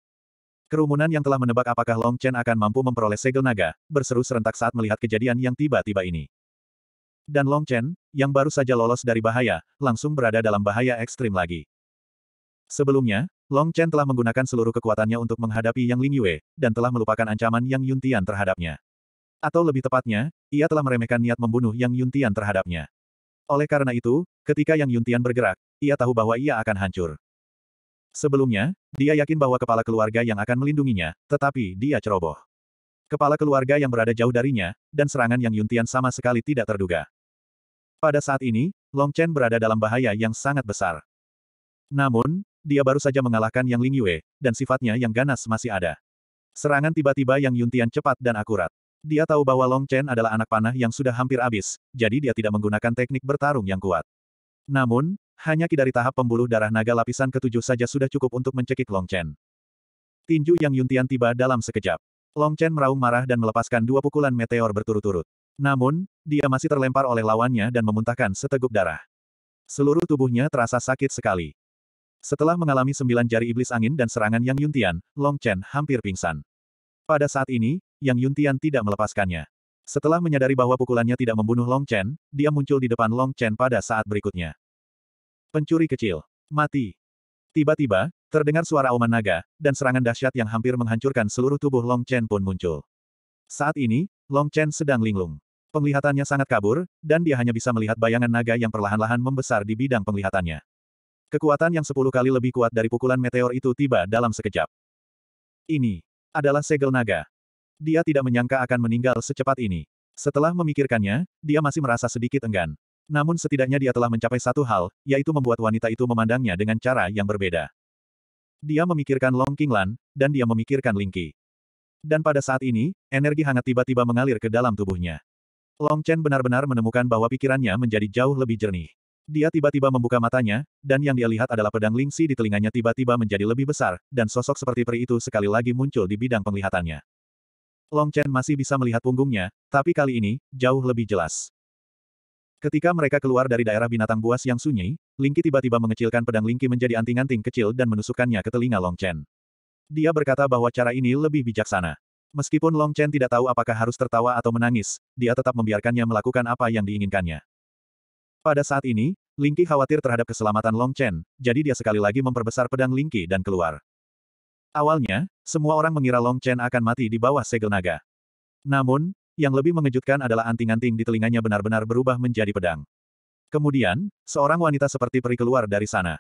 Kerumunan yang telah menebak apakah Long Chen akan mampu memperoleh segel naga, berseru serentak saat melihat kejadian yang tiba-tiba ini. Dan Long Chen, yang baru saja lolos dari bahaya, langsung berada dalam bahaya ekstrim lagi. Sebelumnya, Long Chen telah menggunakan seluruh kekuatannya untuk menghadapi Yang Ling Yue, dan telah melupakan ancaman Yang Yun Tian terhadapnya. Atau lebih tepatnya, ia telah meremehkan niat membunuh Yang Yun Tian terhadapnya. Oleh karena itu, ketika Yang Yun Tian bergerak, ia tahu bahwa ia akan hancur. Sebelumnya, dia yakin bahwa kepala keluarga yang akan melindunginya, tetapi dia ceroboh. Kepala keluarga yang berada jauh darinya, dan serangan yang Yuntian sama sekali tidak terduga. Pada saat ini, Long Chen berada dalam bahaya yang sangat besar. Namun, dia baru saja mengalahkan Yang Ling Yue, dan sifatnya yang ganas masih ada. Serangan tiba-tiba yang Yuntian cepat dan akurat. Dia tahu bahwa Long Chen adalah anak panah yang sudah hampir habis, jadi dia tidak menggunakan teknik bertarung yang kuat. Namun, hanya ki dari tahap pembuluh darah naga lapisan ketujuh saja sudah cukup untuk mencekik Long Chen. Tinju yang Yuntian tiba dalam sekejap. Long Chen meraung marah dan melepaskan dua pukulan meteor berturut-turut. Namun, dia masih terlempar oleh lawannya dan memuntahkan seteguk darah. Seluruh tubuhnya terasa sakit sekali. Setelah mengalami sembilan jari iblis angin dan serangan Yang Yuntian, Long Chen hampir pingsan. Pada saat ini, Yang Yuntian tidak melepaskannya. Setelah menyadari bahwa pukulannya tidak membunuh Long Chen, dia muncul di depan Long Chen pada saat berikutnya. Pencuri kecil. Mati. Tiba-tiba, terdengar suara auman naga, dan serangan dahsyat yang hampir menghancurkan seluruh tubuh Long Chen pun muncul. Saat ini, Long Chen sedang linglung. Penglihatannya sangat kabur, dan dia hanya bisa melihat bayangan naga yang perlahan-lahan membesar di bidang penglihatannya. Kekuatan yang sepuluh kali lebih kuat dari pukulan meteor itu tiba dalam sekejap. Ini adalah segel naga. Dia tidak menyangka akan meninggal secepat ini. Setelah memikirkannya, dia masih merasa sedikit enggan. Namun setidaknya dia telah mencapai satu hal, yaitu membuat wanita itu memandangnya dengan cara yang berbeda. Dia memikirkan Long Qinglan, dan dia memikirkan Ling Qi. Dan pada saat ini, energi hangat tiba-tiba mengalir ke dalam tubuhnya. Long Chen benar-benar menemukan bahwa pikirannya menjadi jauh lebih jernih. Dia tiba-tiba membuka matanya, dan yang dia lihat adalah pedang Ling Xi di telinganya tiba-tiba menjadi lebih besar, dan sosok seperti peri itu sekali lagi muncul di bidang penglihatannya. Long Chen masih bisa melihat punggungnya, tapi kali ini, jauh lebih jelas. Ketika mereka keluar dari daerah binatang buas yang sunyi, Lingki tiba-tiba mengecilkan pedang Lingki menjadi anting-anting kecil dan menusukkannya ke telinga Long Chen. Dia berkata bahwa cara ini lebih bijaksana. Meskipun Long Chen tidak tahu apakah harus tertawa atau menangis, dia tetap membiarkannya melakukan apa yang diinginkannya. Pada saat ini, Lingki khawatir terhadap keselamatan Long Chen, jadi dia sekali lagi memperbesar pedang Lingki dan keluar. Awalnya, semua orang mengira Long Chen akan mati di bawah segel naga. Namun, yang lebih mengejutkan adalah anting-anting di telinganya benar-benar berubah menjadi pedang. Kemudian, seorang wanita seperti peri keluar dari sana.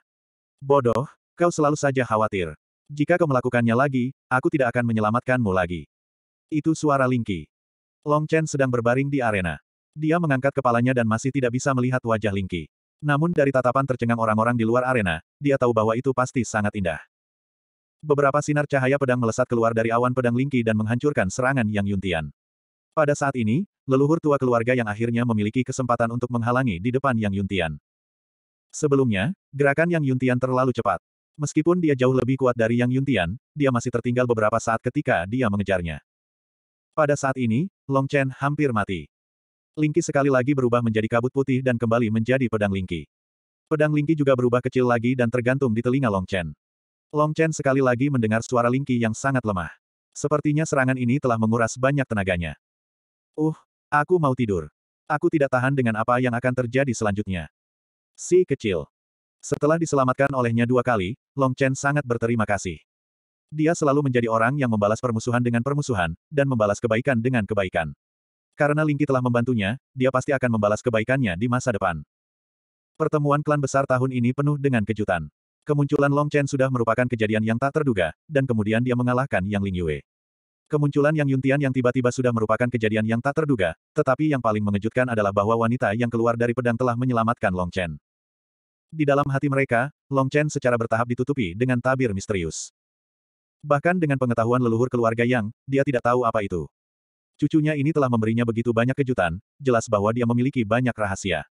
Bodoh, kau selalu saja khawatir. Jika kau melakukannya lagi, aku tidak akan menyelamatkanmu lagi. Itu suara Lingqi. Long Chen sedang berbaring di arena. Dia mengangkat kepalanya dan masih tidak bisa melihat wajah Lingqi. Namun dari tatapan tercengang orang-orang di luar arena, dia tahu bahwa itu pasti sangat indah. Beberapa sinar cahaya pedang melesat keluar dari awan pedang Lingqi dan menghancurkan serangan Yang Yuntian. Pada saat ini, leluhur tua keluarga yang akhirnya memiliki kesempatan untuk menghalangi di depan Yang Yuntian. Sebelumnya, gerakan Yang Yuntian terlalu cepat. Meskipun dia jauh lebih kuat dari Yang Yuntian, dia masih tertinggal beberapa saat ketika dia mengejarnya. Pada saat ini, Long Chen hampir mati. Lingki sekali lagi berubah menjadi kabut putih dan kembali menjadi pedang Lingki. Pedang Lingki juga berubah kecil lagi dan tergantung di telinga Long Chen. Long Chen sekali lagi mendengar suara Lingki yang sangat lemah. Sepertinya serangan ini telah menguras banyak tenaganya. Uh, aku mau tidur. Aku tidak tahan dengan apa yang akan terjadi selanjutnya. Si kecil. Setelah diselamatkan olehnya dua kali, Long Chen sangat berterima kasih. Dia selalu menjadi orang yang membalas permusuhan dengan permusuhan, dan membalas kebaikan dengan kebaikan. Karena Lingki telah membantunya, dia pasti akan membalas kebaikannya di masa depan. Pertemuan klan besar tahun ini penuh dengan kejutan. Kemunculan Long Chen sudah merupakan kejadian yang tak terduga, dan kemudian dia mengalahkan Yang Ling Yue. Kemunculan Yang Yuntian yang tiba-tiba sudah merupakan kejadian yang tak terduga, tetapi yang paling mengejutkan adalah bahwa wanita yang keluar dari pedang telah menyelamatkan Long Chen. Di dalam hati mereka, Long Chen secara bertahap ditutupi dengan tabir misterius. Bahkan dengan pengetahuan leluhur keluarga Yang, dia tidak tahu apa itu. Cucunya ini telah memberinya begitu banyak kejutan, jelas bahwa dia memiliki banyak rahasia.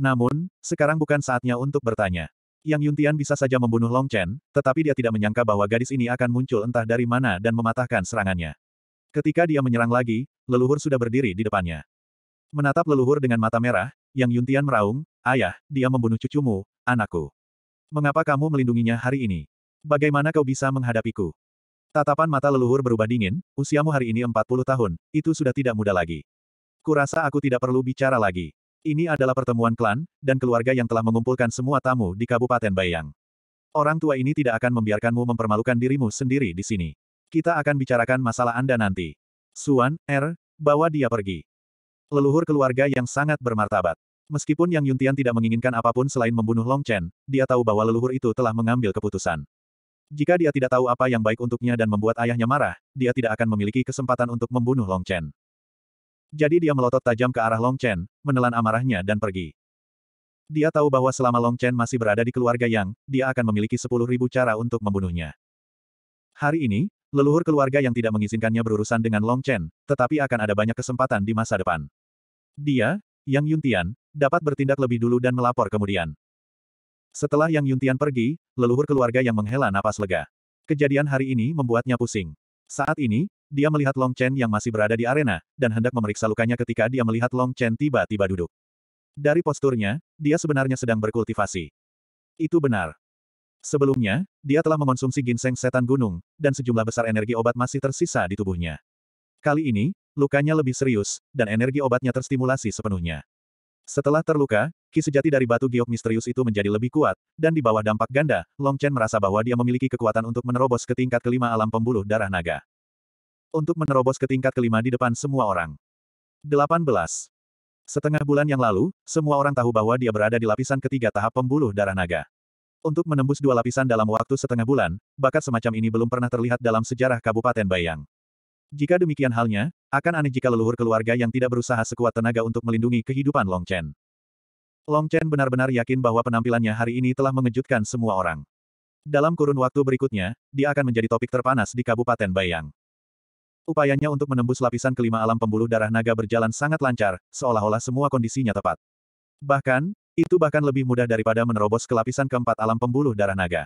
Namun, sekarang bukan saatnya untuk bertanya. Yang Yuntian bisa saja membunuh Long Chen, tetapi dia tidak menyangka bahwa gadis ini akan muncul entah dari mana dan mematahkan serangannya. Ketika dia menyerang lagi, leluhur sudah berdiri di depannya. Menatap leluhur dengan mata merah, Yang Yuntian meraung, Ayah, dia membunuh cucumu, anakku. Mengapa kamu melindunginya hari ini? Bagaimana kau bisa menghadapiku? Tatapan mata leluhur berubah dingin, usiamu hari ini 40 tahun, itu sudah tidak muda lagi. Kurasa aku tidak perlu bicara lagi. Ini adalah pertemuan klan, dan keluarga yang telah mengumpulkan semua tamu di Kabupaten Bayang. Orang tua ini tidak akan membiarkanmu mempermalukan dirimu sendiri di sini. Kita akan bicarakan masalah Anda nanti. Suan, Er, bawa dia pergi. Leluhur keluarga yang sangat bermartabat. Meskipun Yang Yuntian tidak menginginkan apapun selain membunuh Long Chen, dia tahu bahwa leluhur itu telah mengambil keputusan. Jika dia tidak tahu apa yang baik untuknya dan membuat ayahnya marah, dia tidak akan memiliki kesempatan untuk membunuh Long Chen. Jadi dia melotot tajam ke arah Long Chen, menelan amarahnya dan pergi. Dia tahu bahwa selama Long Chen masih berada di keluarga Yang, dia akan memiliki sepuluh ribu cara untuk membunuhnya. Hari ini, leluhur keluarga yang tidak mengizinkannya berurusan dengan Long Chen, tetapi akan ada banyak kesempatan di masa depan. Dia, Yang Yuntian, dapat bertindak lebih dulu dan melapor kemudian. Setelah Yang Yuntian pergi, leluhur keluarga yang menghela napas lega. Kejadian hari ini membuatnya pusing. Saat ini, dia melihat Long Chen yang masih berada di arena, dan hendak memeriksa lukanya ketika dia melihat Long Chen tiba-tiba duduk. Dari posturnya, dia sebenarnya sedang berkultivasi. Itu benar. Sebelumnya, dia telah mengonsumsi ginseng setan gunung, dan sejumlah besar energi obat masih tersisa di tubuhnya. Kali ini, lukanya lebih serius, dan energi obatnya terstimulasi sepenuhnya. Setelah terluka, ki sejati dari batu giok misterius itu menjadi lebih kuat, dan di bawah dampak ganda, Long Chen merasa bahwa dia memiliki kekuatan untuk menerobos ke tingkat kelima alam pembuluh darah naga untuk menerobos ke tingkat kelima di depan semua orang. 18. Setengah bulan yang lalu, semua orang tahu bahwa dia berada di lapisan ketiga tahap pembuluh darah naga. Untuk menembus dua lapisan dalam waktu setengah bulan, bakat semacam ini belum pernah terlihat dalam sejarah Kabupaten Bayang. Jika demikian halnya, akan aneh jika leluhur keluarga yang tidak berusaha sekuat tenaga untuk melindungi kehidupan Long Chen. Long Chen benar-benar yakin bahwa penampilannya hari ini telah mengejutkan semua orang. Dalam kurun waktu berikutnya, dia akan menjadi topik terpanas di Kabupaten Bayang. Upayanya untuk menembus lapisan kelima alam pembuluh darah naga berjalan sangat lancar, seolah-olah semua kondisinya tepat. Bahkan, itu bahkan lebih mudah daripada menerobos ke lapisan keempat alam pembuluh darah naga.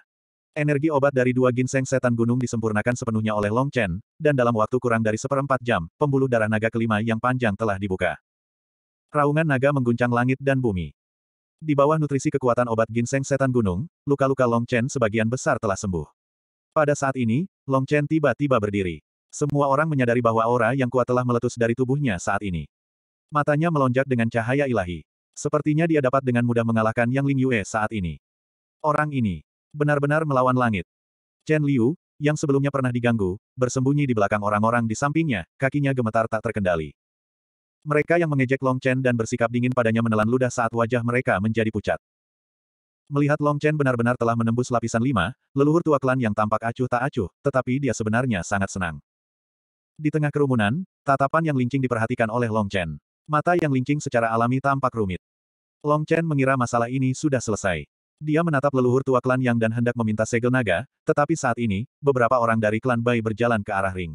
Energi obat dari dua ginseng setan gunung disempurnakan sepenuhnya oleh Long Chen, dan dalam waktu kurang dari seperempat jam, pembuluh darah naga kelima yang panjang telah dibuka. Raungan naga mengguncang langit dan bumi. Di bawah nutrisi kekuatan obat ginseng setan gunung, luka-luka Long Chen sebagian besar telah sembuh. Pada saat ini, Long Chen tiba-tiba berdiri. Semua orang menyadari bahwa aura yang kuat telah meletus dari tubuhnya saat ini. Matanya melonjak dengan cahaya ilahi. Sepertinya dia dapat dengan mudah mengalahkan Yang Ling Yue saat ini. Orang ini benar-benar melawan langit. Chen Liu, yang sebelumnya pernah diganggu, bersembunyi di belakang orang-orang di sampingnya, kakinya gemetar tak terkendali. Mereka yang mengejek Long Chen dan bersikap dingin padanya menelan ludah saat wajah mereka menjadi pucat. Melihat Long Chen benar-benar telah menembus lapisan lima, leluhur tua klan yang tampak acuh tak acuh, tetapi dia sebenarnya sangat senang. Di tengah kerumunan, tatapan yang lincing diperhatikan oleh Long Chen. Mata yang lincing secara alami tampak rumit. Long Chen mengira masalah ini sudah selesai. Dia menatap leluhur tua klan Yang dan hendak meminta segel naga, tetapi saat ini, beberapa orang dari klan Bai berjalan ke arah ring.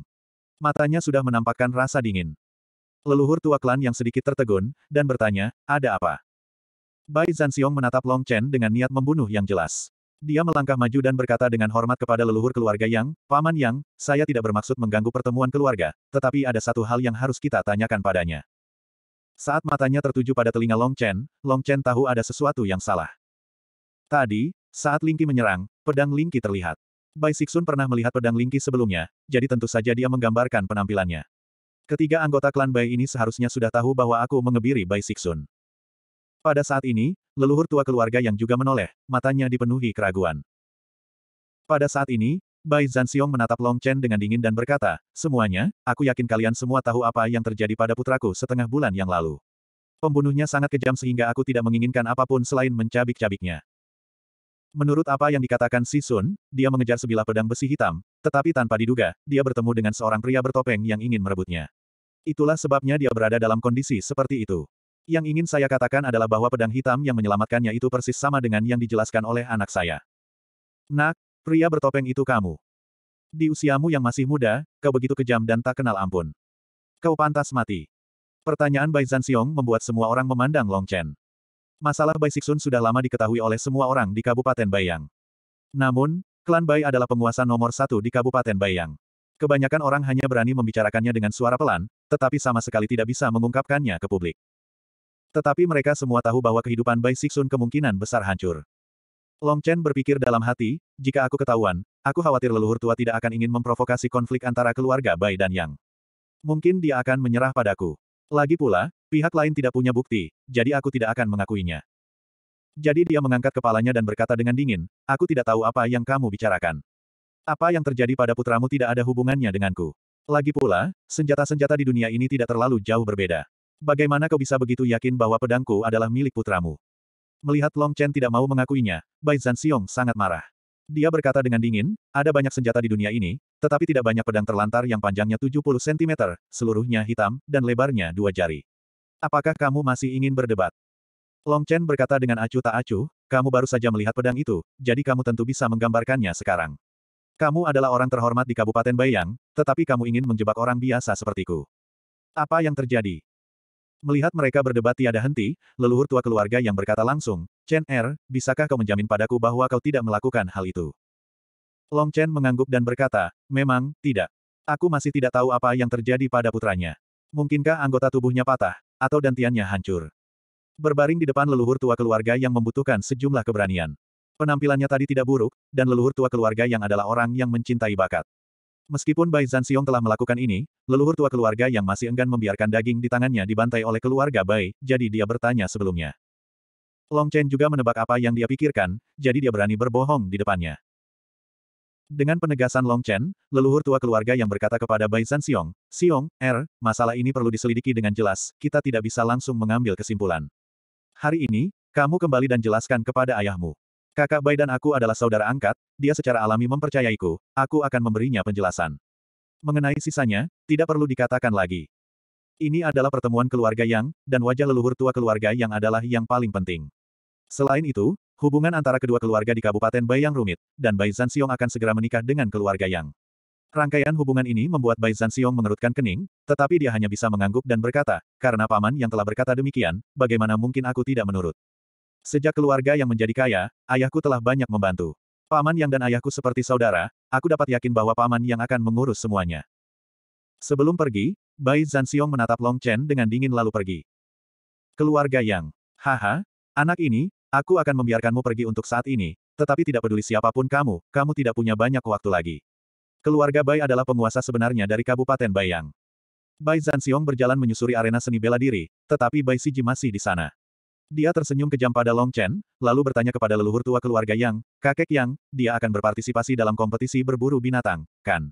Matanya sudah menampakkan rasa dingin. Leluhur tua klan yang sedikit tertegun, dan bertanya, ada apa? Bai Zanxiong menatap Long Chen dengan niat membunuh yang jelas. Dia melangkah maju dan berkata dengan hormat kepada leluhur keluarga Yang, Paman Yang, saya tidak bermaksud mengganggu pertemuan keluarga, tetapi ada satu hal yang harus kita tanyakan padanya. Saat matanya tertuju pada telinga Long Chen, Long Chen tahu ada sesuatu yang salah. Tadi, saat Lingqi menyerang, pedang Lingqi terlihat. Bai Sixun pernah melihat pedang Lingqi sebelumnya, jadi tentu saja dia menggambarkan penampilannya. Ketiga anggota klan Bai ini seharusnya sudah tahu bahwa aku mengebiri Bai Sixun. Pada saat ini, leluhur tua keluarga yang juga menoleh, matanya dipenuhi keraguan. Pada saat ini, Bai Zanxiong menatap Long Chen dengan dingin dan berkata, Semuanya, aku yakin kalian semua tahu apa yang terjadi pada putraku setengah bulan yang lalu. Pembunuhnya sangat kejam sehingga aku tidak menginginkan apapun selain mencabik-cabiknya. Menurut apa yang dikatakan Si Sun, dia mengejar sebilah pedang besi hitam, tetapi tanpa diduga, dia bertemu dengan seorang pria bertopeng yang ingin merebutnya. Itulah sebabnya dia berada dalam kondisi seperti itu. Yang ingin saya katakan adalah bahwa pedang hitam yang menyelamatkannya itu persis sama dengan yang dijelaskan oleh anak saya. Nak, pria bertopeng itu kamu. Di usiamu yang masih muda, kau begitu kejam dan tak kenal ampun. Kau pantas mati. Pertanyaan Bai Zanxiong membuat semua orang memandang Long Chen. Masalah Bai Siksun sudah lama diketahui oleh semua orang di Kabupaten Baiyang. Namun, klan Bai adalah penguasa nomor satu di Kabupaten Baiyang. Kebanyakan orang hanya berani membicarakannya dengan suara pelan, tetapi sama sekali tidak bisa mengungkapkannya ke publik. Tetapi mereka semua tahu bahwa kehidupan Bai Siksun kemungkinan besar hancur. Long Chen berpikir dalam hati, jika aku ketahuan, aku khawatir leluhur tua tidak akan ingin memprovokasi konflik antara keluarga Bai dan Yang. Mungkin dia akan menyerah padaku. Lagi pula, pihak lain tidak punya bukti, jadi aku tidak akan mengakuinya. Jadi dia mengangkat kepalanya dan berkata dengan dingin, aku tidak tahu apa yang kamu bicarakan. Apa yang terjadi pada putramu tidak ada hubungannya denganku. Lagi pula, senjata-senjata di dunia ini tidak terlalu jauh berbeda. Bagaimana kau bisa begitu yakin bahwa pedangku adalah milik putramu? Melihat Long Chen tidak mau mengakuinya, Bai Zanxiong sangat marah. Dia berkata dengan dingin, ada banyak senjata di dunia ini, tetapi tidak banyak pedang terlantar yang panjangnya 70 cm, seluruhnya hitam, dan lebarnya dua jari. Apakah kamu masih ingin berdebat? Long Chen berkata dengan acuh tak acuh, kamu baru saja melihat pedang itu, jadi kamu tentu bisa menggambarkannya sekarang. Kamu adalah orang terhormat di Kabupaten Bayang, tetapi kamu ingin menjebak orang biasa sepertiku. Apa yang terjadi? Melihat mereka berdebat tiada henti, leluhur tua keluarga yang berkata langsung, Chen Er, bisakah kau menjamin padaku bahwa kau tidak melakukan hal itu? Long Chen mengangguk dan berkata, memang, tidak. Aku masih tidak tahu apa yang terjadi pada putranya. Mungkinkah anggota tubuhnya patah, atau dantiannya hancur? Berbaring di depan leluhur tua keluarga yang membutuhkan sejumlah keberanian. Penampilannya tadi tidak buruk, dan leluhur tua keluarga yang adalah orang yang mencintai bakat. Meskipun Bai Zansiong telah melakukan ini, leluhur tua keluarga yang masih enggan membiarkan daging di tangannya dibantai oleh keluarga Bai, jadi dia bertanya sebelumnya. Long Chen juga menebak apa yang dia pikirkan, jadi dia berani berbohong di depannya. Dengan penegasan Long Chen, leluhur tua keluarga yang berkata kepada Bai Zansiong, Siong, Er, masalah ini perlu diselidiki dengan jelas, kita tidak bisa langsung mengambil kesimpulan. Hari ini, kamu kembali dan jelaskan kepada ayahmu. Kakak Bai dan aku adalah saudara angkat, dia secara alami mempercayaiku, aku akan memberinya penjelasan. Mengenai sisanya, tidak perlu dikatakan lagi. Ini adalah pertemuan keluarga yang, dan wajah leluhur tua keluarga yang adalah yang paling penting. Selain itu, hubungan antara kedua keluarga di Kabupaten Bai yang rumit, dan Bai Zansiong akan segera menikah dengan keluarga yang. Rangkaian hubungan ini membuat Bai Zansiong mengerutkan kening, tetapi dia hanya bisa mengangguk dan berkata, karena paman yang telah berkata demikian, bagaimana mungkin aku tidak menurut. Sejak keluarga yang menjadi kaya, ayahku telah banyak membantu. Paman yang dan ayahku seperti saudara, aku dapat yakin bahwa paman yang akan mengurus semuanya. Sebelum pergi, Bai Zanxiong menatap Long Chen dengan dingin lalu pergi. Keluarga yang, haha, anak ini, aku akan membiarkanmu pergi untuk saat ini, tetapi tidak peduli siapapun kamu, kamu tidak punya banyak waktu lagi. Keluarga Bai adalah penguasa sebenarnya dari Kabupaten Baiyang. Bai Zanxiong berjalan menyusuri arena seni bela diri, tetapi Bai Siji masih di sana. Dia tersenyum kejam pada Long Chen, lalu bertanya kepada leluhur tua keluarga Yang, kakek Yang, dia akan berpartisipasi dalam kompetisi berburu binatang, kan?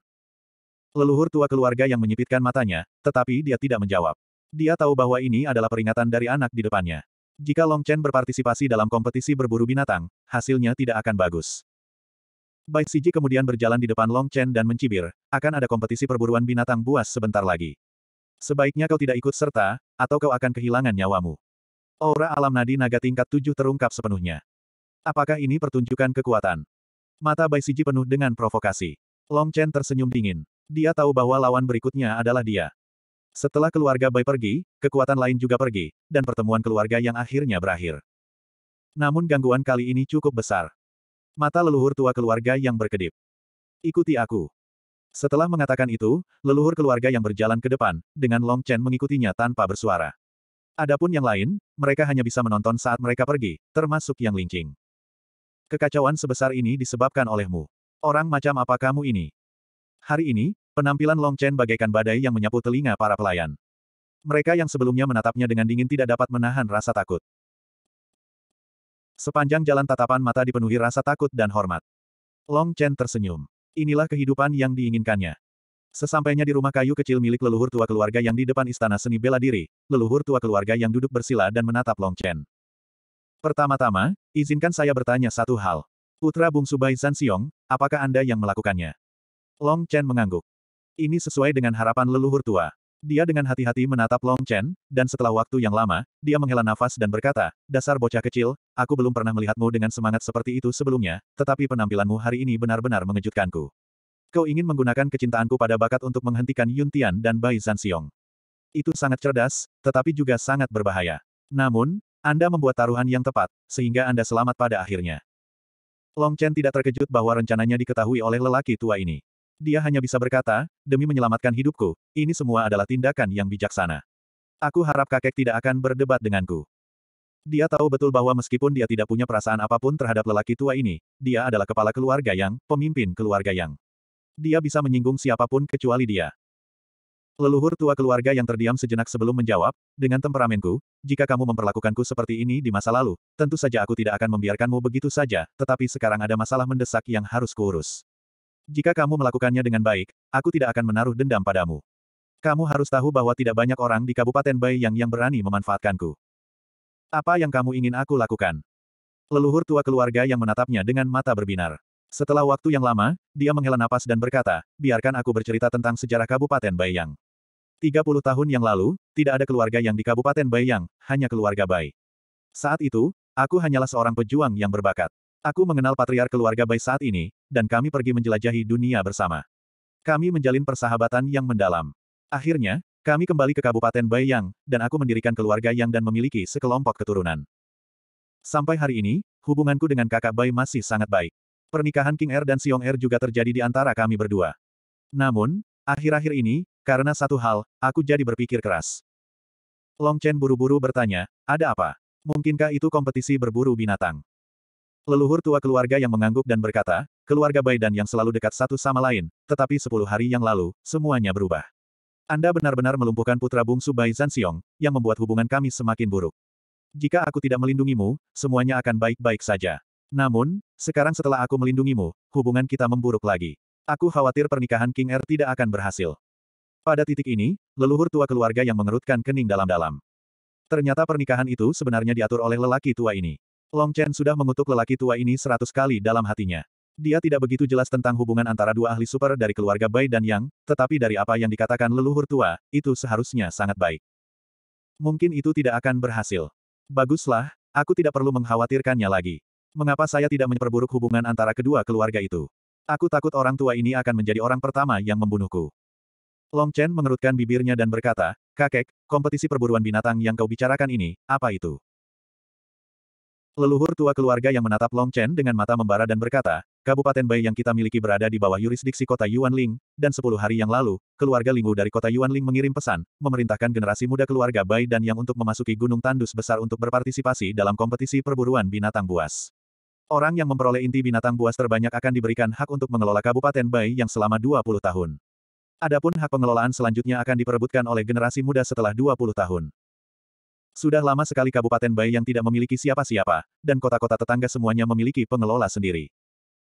Leluhur tua keluarga yang menyipitkan matanya, tetapi dia tidak menjawab. Dia tahu bahwa ini adalah peringatan dari anak di depannya. Jika Long Chen berpartisipasi dalam kompetisi berburu binatang, hasilnya tidak akan bagus. Bai Siji kemudian berjalan di depan Long Chen dan mencibir, akan ada kompetisi perburuan binatang buas sebentar lagi. Sebaiknya kau tidak ikut serta, atau kau akan kehilangan nyawamu. Aura alam nadi naga tingkat tujuh terungkap sepenuhnya. Apakah ini pertunjukan kekuatan? Mata Bai Siji penuh dengan provokasi. Long Chen tersenyum dingin. Dia tahu bahwa lawan berikutnya adalah dia. Setelah keluarga Bai pergi, kekuatan lain juga pergi, dan pertemuan keluarga yang akhirnya berakhir. Namun gangguan kali ini cukup besar. Mata leluhur tua keluarga yang berkedip. Ikuti aku. Setelah mengatakan itu, leluhur keluarga yang berjalan ke depan, dengan Long Chen mengikutinya tanpa bersuara. Adapun yang lain, mereka hanya bisa menonton saat mereka pergi, termasuk yang linking. Kekacauan sebesar ini disebabkan olehmu. Orang macam apa kamu ini? Hari ini, penampilan Long Chen bagaikan badai yang menyapu telinga para pelayan. Mereka yang sebelumnya menatapnya dengan dingin tidak dapat menahan rasa takut. Sepanjang jalan tatapan mata dipenuhi rasa takut dan hormat. Long Chen tersenyum. Inilah kehidupan yang diinginkannya. Sesampainya di rumah kayu kecil milik leluhur tua keluarga yang di depan istana seni bela diri, leluhur tua keluarga yang duduk bersila dan menatap Long Chen. Pertama-tama, izinkan saya bertanya satu hal. Putra bungsu Bai San Xiong, apakah Anda yang melakukannya? Long Chen mengangguk. Ini sesuai dengan harapan leluhur tua. Dia dengan hati-hati menatap Long Chen, dan setelah waktu yang lama, dia menghela nafas dan berkata, Dasar bocah kecil, aku belum pernah melihatmu dengan semangat seperti itu sebelumnya, tetapi penampilanmu hari ini benar-benar mengejutkanku. Kau ingin menggunakan kecintaanku pada bakat untuk menghentikan Yun Tian dan Bai Zanxiong. Itu sangat cerdas, tetapi juga sangat berbahaya. Namun, Anda membuat taruhan yang tepat, sehingga Anda selamat pada akhirnya. Long Chen tidak terkejut bahwa rencananya diketahui oleh lelaki tua ini. Dia hanya bisa berkata, demi menyelamatkan hidupku, ini semua adalah tindakan yang bijaksana. Aku harap kakek tidak akan berdebat denganku. Dia tahu betul bahwa meskipun dia tidak punya perasaan apapun terhadap lelaki tua ini, dia adalah kepala keluarga yang, pemimpin keluarga yang. Dia bisa menyinggung siapapun kecuali dia. Leluhur tua keluarga yang terdiam sejenak sebelum menjawab, dengan temperamenku, jika kamu memperlakukanku seperti ini di masa lalu, tentu saja aku tidak akan membiarkanmu begitu saja, tetapi sekarang ada masalah mendesak yang harus kuurus. Jika kamu melakukannya dengan baik, aku tidak akan menaruh dendam padamu. Kamu harus tahu bahwa tidak banyak orang di Kabupaten Bai yang yang berani memanfaatkanku. Apa yang kamu ingin aku lakukan? Leluhur tua keluarga yang menatapnya dengan mata berbinar. Setelah waktu yang lama, dia menghela napas dan berkata, biarkan aku bercerita tentang sejarah Kabupaten Baiyang. 30 tahun yang lalu, tidak ada keluarga yang di Kabupaten Baiyang, hanya keluarga Bai. Saat itu, aku hanyalah seorang pejuang yang berbakat. Aku mengenal patriar keluarga Bai saat ini, dan kami pergi menjelajahi dunia bersama. Kami menjalin persahabatan yang mendalam. Akhirnya, kami kembali ke Kabupaten Baiyang, dan aku mendirikan keluarga Yang dan memiliki sekelompok keturunan. Sampai hari ini, hubunganku dengan kakak Bai masih sangat baik. Pernikahan King Er dan Siong Er juga terjadi di antara kami berdua. Namun, akhir-akhir ini, karena satu hal, aku jadi berpikir keras. Long Chen buru-buru bertanya, ada apa? Mungkinkah itu kompetisi berburu binatang? Leluhur tua keluarga yang mengangguk dan berkata, keluarga Bai dan yang selalu dekat satu sama lain, tetapi sepuluh hari yang lalu, semuanya berubah. Anda benar-benar melumpuhkan putra bungsu Bai Zanxiong, yang membuat hubungan kami semakin buruk. Jika aku tidak melindungimu, semuanya akan baik-baik saja. Namun, sekarang setelah aku melindungimu, hubungan kita memburuk lagi. Aku khawatir pernikahan King Er tidak akan berhasil. Pada titik ini, leluhur tua keluarga yang mengerutkan kening dalam-dalam. Ternyata pernikahan itu sebenarnya diatur oleh lelaki tua ini. Long Chen sudah mengutuk lelaki tua ini seratus kali dalam hatinya. Dia tidak begitu jelas tentang hubungan antara dua ahli super dari keluarga Bai dan Yang, tetapi dari apa yang dikatakan leluhur tua, itu seharusnya sangat baik. Mungkin itu tidak akan berhasil. Baguslah, aku tidak perlu mengkhawatirkannya lagi. Mengapa saya tidak memperburuk hubungan antara kedua keluarga itu? Aku takut orang tua ini akan menjadi orang pertama yang membunuhku. Long Chen mengerutkan bibirnya dan berkata, Kakek, kompetisi perburuan binatang yang kau bicarakan ini, apa itu? Leluhur tua keluarga yang menatap Long Chen dengan mata membara dan berkata, Kabupaten Bai yang kita miliki berada di bawah yurisdiksi kota Yuanling, dan sepuluh hari yang lalu, keluarga Lingwu dari kota Yuanling mengirim pesan, memerintahkan generasi muda keluarga Bai dan yang untuk memasuki Gunung Tandus besar untuk berpartisipasi dalam kompetisi perburuan binatang buas. Orang yang memperoleh inti binatang buas terbanyak akan diberikan hak untuk mengelola Kabupaten Bai yang selama 20 tahun. Adapun hak pengelolaan selanjutnya akan diperebutkan oleh generasi muda setelah 20 tahun. Sudah lama sekali Kabupaten Bai yang tidak memiliki siapa-siapa, dan kota-kota tetangga semuanya memiliki pengelola sendiri.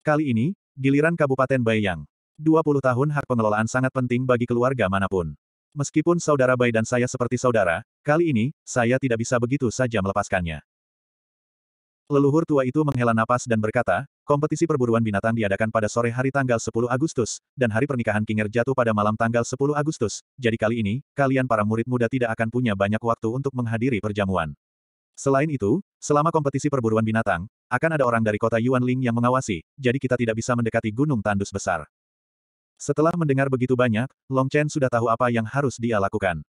Kali ini, giliran Kabupaten Bai yang 20 tahun hak pengelolaan sangat penting bagi keluarga manapun. Meskipun saudara Bai dan saya seperti saudara, kali ini, saya tidak bisa begitu saja melepaskannya. Leluhur tua itu menghela napas dan berkata, kompetisi perburuan binatang diadakan pada sore hari tanggal 10 Agustus, dan hari pernikahan Kinger jatuh pada malam tanggal 10 Agustus, jadi kali ini, kalian para murid muda tidak akan punya banyak waktu untuk menghadiri perjamuan. Selain itu, selama kompetisi perburuan binatang, akan ada orang dari kota Yuanling yang mengawasi, jadi kita tidak bisa mendekati gunung tandus besar. Setelah mendengar begitu banyak, Long Chen sudah tahu apa yang harus dia lakukan.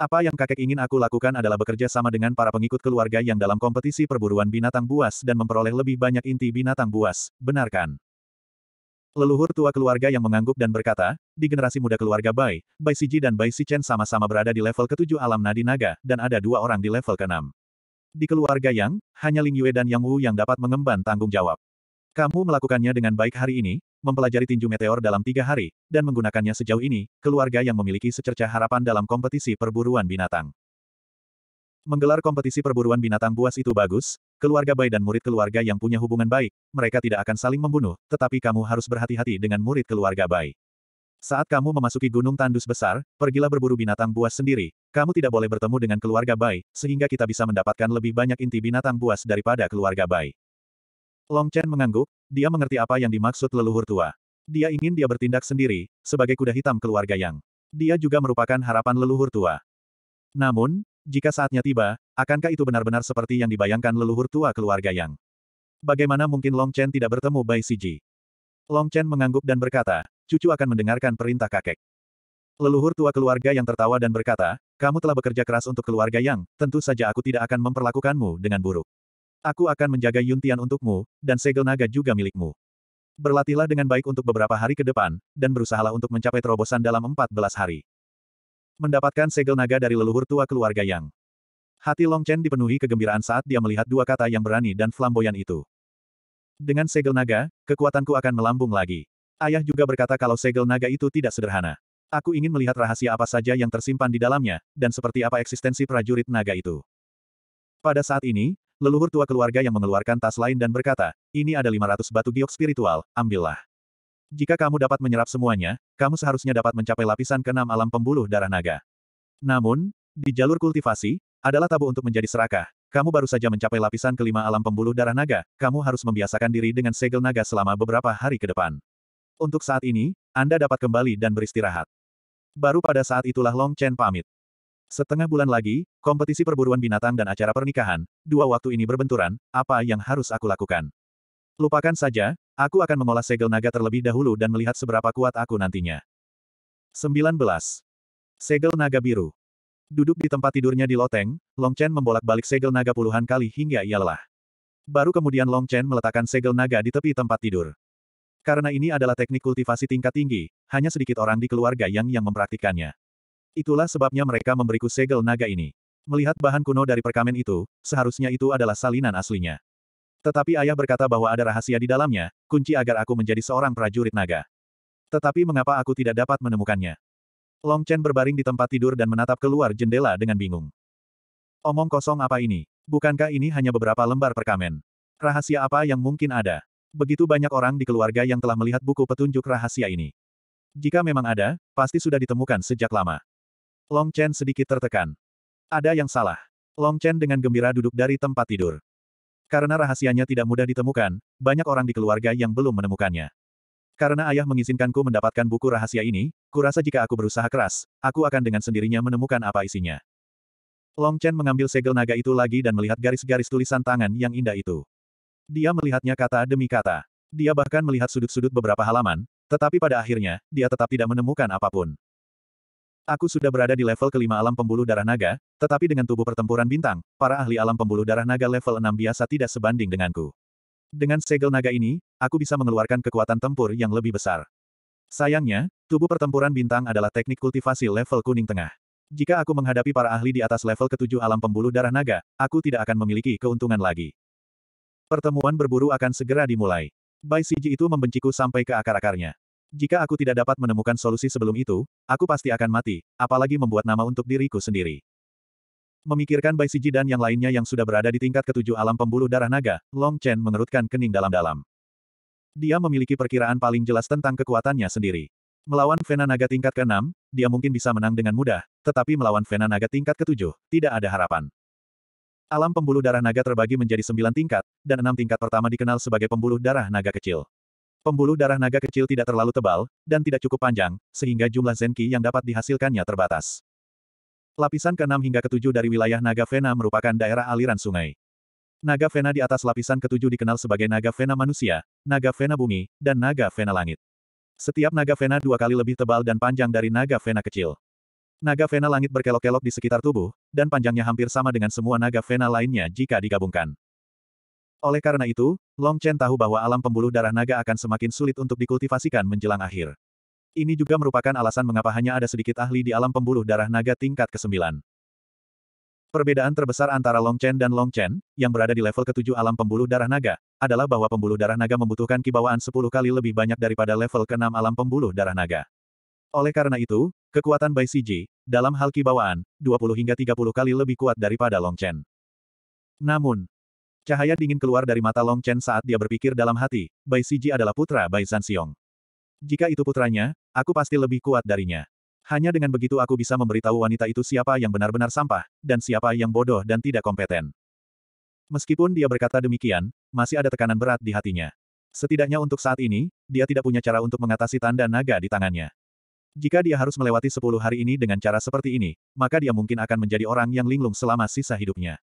Apa yang kakek ingin aku lakukan adalah bekerja sama dengan para pengikut keluarga yang dalam kompetisi perburuan binatang buas dan memperoleh lebih banyak inti binatang buas, benarkan? Leluhur tua keluarga yang mengangguk dan berkata, di generasi muda keluarga Bai, Bai Siji dan Bai Sichen sama-sama berada di level ketujuh alam nadi naga, dan ada dua orang di level keenam. Di keluarga Yang, hanya Ling Yue dan Yang Wu yang dapat mengemban tanggung jawab. Kamu melakukannya dengan baik hari ini, mempelajari tinju meteor dalam tiga hari, dan menggunakannya sejauh ini, keluarga yang memiliki secerca harapan dalam kompetisi perburuan binatang. Menggelar kompetisi perburuan binatang buas itu bagus, keluarga Bai dan murid keluarga yang punya hubungan baik, mereka tidak akan saling membunuh, tetapi kamu harus berhati-hati dengan murid keluarga Bai. Saat kamu memasuki gunung tandus besar, pergilah berburu binatang buas sendiri, kamu tidak boleh bertemu dengan keluarga Bai, sehingga kita bisa mendapatkan lebih banyak inti binatang buas daripada keluarga Bai. Long Chen mengangguk, dia mengerti apa yang dimaksud leluhur tua. Dia ingin dia bertindak sendiri, sebagai kuda hitam keluarga Yang. Dia juga merupakan harapan leluhur tua. Namun, jika saatnya tiba, akankah itu benar-benar seperti yang dibayangkan leluhur tua keluarga Yang? Bagaimana mungkin Long Chen tidak bertemu Bai Siji? Long Chen mengangguk dan berkata, cucu akan mendengarkan perintah kakek. Leluhur tua keluarga yang tertawa dan berkata, kamu telah bekerja keras untuk keluarga Yang, tentu saja aku tidak akan memperlakukanmu dengan buruk. Aku akan menjaga Yuntian untukmu, dan segel naga juga milikmu. Berlatihlah dengan baik untuk beberapa hari ke depan, dan berusahalah untuk mencapai terobosan dalam 14 hari. Mendapatkan segel naga dari leluhur tua keluarga Yang. Hati Long Chen dipenuhi kegembiraan saat dia melihat dua kata yang berani dan flamboyan itu. Dengan segel naga, kekuatanku akan melambung lagi. Ayah juga berkata kalau segel naga itu tidak sederhana. Aku ingin melihat rahasia apa saja yang tersimpan di dalamnya, dan seperti apa eksistensi prajurit naga itu. Pada saat ini, leluhur tua keluarga yang mengeluarkan tas lain dan berkata, ini ada 500 batu giok spiritual, ambillah. Jika kamu dapat menyerap semuanya, kamu seharusnya dapat mencapai lapisan keenam alam pembuluh darah naga. Namun, di jalur kultivasi, adalah tabu untuk menjadi serakah. Kamu baru saja mencapai lapisan kelima alam pembuluh darah naga, kamu harus membiasakan diri dengan segel naga selama beberapa hari ke depan. Untuk saat ini, Anda dapat kembali dan beristirahat. Baru pada saat itulah Long Chen pamit. Setengah bulan lagi, kompetisi perburuan binatang dan acara pernikahan, dua waktu ini berbenturan, apa yang harus aku lakukan? Lupakan saja, aku akan mengolah segel naga terlebih dahulu dan melihat seberapa kuat aku nantinya. 19. Segel naga biru. Duduk di tempat tidurnya di loteng, Long Chen membolak-balik segel naga puluhan kali hingga ia lelah. Baru kemudian Long Chen meletakkan segel naga di tepi tempat tidur. Karena ini adalah teknik kultivasi tingkat tinggi, hanya sedikit orang di keluarga yang yang mempraktikkannya. Itulah sebabnya mereka memberiku segel naga ini. Melihat bahan kuno dari perkamen itu, seharusnya itu adalah salinan aslinya. Tetapi ayah berkata bahwa ada rahasia di dalamnya, kunci agar aku menjadi seorang prajurit naga. Tetapi mengapa aku tidak dapat menemukannya? Long Chen berbaring di tempat tidur dan menatap keluar jendela dengan bingung. Omong kosong apa ini? Bukankah ini hanya beberapa lembar perkamen? Rahasia apa yang mungkin ada? Begitu banyak orang di keluarga yang telah melihat buku petunjuk rahasia ini. Jika memang ada, pasti sudah ditemukan sejak lama. Long Chen sedikit tertekan. Ada yang salah. Long Chen dengan gembira duduk dari tempat tidur. Karena rahasianya tidak mudah ditemukan, banyak orang di keluarga yang belum menemukannya. Karena ayah mengizinkanku mendapatkan buku rahasia ini, kurasa jika aku berusaha keras, aku akan dengan sendirinya menemukan apa isinya. Long Chen mengambil segel naga itu lagi dan melihat garis-garis tulisan tangan yang indah itu. Dia melihatnya kata demi kata. Dia bahkan melihat sudut-sudut beberapa halaman, tetapi pada akhirnya, dia tetap tidak menemukan apapun. Aku sudah berada di level kelima alam pembuluh darah naga, tetapi dengan tubuh pertempuran bintang, para ahli alam pembuluh darah naga level 6 biasa tidak sebanding denganku. Dengan segel naga ini, aku bisa mengeluarkan kekuatan tempur yang lebih besar. Sayangnya, tubuh pertempuran bintang adalah teknik kultivasi level kuning tengah. Jika aku menghadapi para ahli di atas level ketujuh alam pembuluh darah naga, aku tidak akan memiliki keuntungan lagi. Pertemuan berburu akan segera dimulai. Bai Siji itu membenciku sampai ke akar-akarnya. Jika aku tidak dapat menemukan solusi sebelum itu, aku pasti akan mati, apalagi membuat nama untuk diriku sendiri. Memikirkan Bai Siji dan yang lainnya yang sudah berada di tingkat ketujuh alam pembuluh darah naga, Long Chen mengerutkan kening dalam-dalam. Dia memiliki perkiraan paling jelas tentang kekuatannya sendiri. Melawan Vena Naga tingkat ke-6, dia mungkin bisa menang dengan mudah, tetapi melawan Vena Naga tingkat ke-7, tidak ada harapan. Alam pembuluh darah naga terbagi menjadi sembilan tingkat, dan enam tingkat pertama dikenal sebagai pembuluh darah naga kecil. Pembuluh darah naga kecil tidak terlalu tebal, dan tidak cukup panjang, sehingga jumlah zenki yang dapat dihasilkannya terbatas. Lapisan ke-6 hingga ke-7 dari wilayah naga Vena merupakan daerah aliran sungai. Naga Vena di atas lapisan ke-7 dikenal sebagai naga Vena manusia, naga Vena bumi, dan naga Vena langit. Setiap naga Vena dua kali lebih tebal dan panjang dari naga Vena kecil. Naga Vena langit berkelok-kelok di sekitar tubuh, dan panjangnya hampir sama dengan semua naga Vena lainnya jika digabungkan. Oleh karena itu, Long Chen tahu bahwa alam pembuluh darah naga akan semakin sulit untuk dikultivasikan menjelang akhir. Ini juga merupakan alasan mengapa hanya ada sedikit ahli di alam pembuluh darah naga tingkat ke-9. Perbedaan terbesar antara Long Chen dan Long Chen, yang berada di level ke-7 alam pembuluh darah naga, adalah bahwa pembuluh darah naga membutuhkan kibawaan 10 kali lebih banyak daripada level ke-6 alam pembuluh darah naga. Oleh karena itu, kekuatan Bai Siji, dalam hal kibawaan, 20 hingga 30 kali lebih kuat daripada Long Chen. Namun, Cahaya dingin keluar dari mata Long Chen saat dia berpikir dalam hati, Bai Siji adalah putra Bai Sanxiong. Jika itu putranya, aku pasti lebih kuat darinya. Hanya dengan begitu aku bisa memberitahu wanita itu siapa yang benar-benar sampah, dan siapa yang bodoh dan tidak kompeten. Meskipun dia berkata demikian, masih ada tekanan berat di hatinya. Setidaknya untuk saat ini, dia tidak punya cara untuk mengatasi tanda naga di tangannya. Jika dia harus melewati sepuluh hari ini dengan cara seperti ini, maka dia mungkin akan menjadi orang yang linglung selama sisa hidupnya.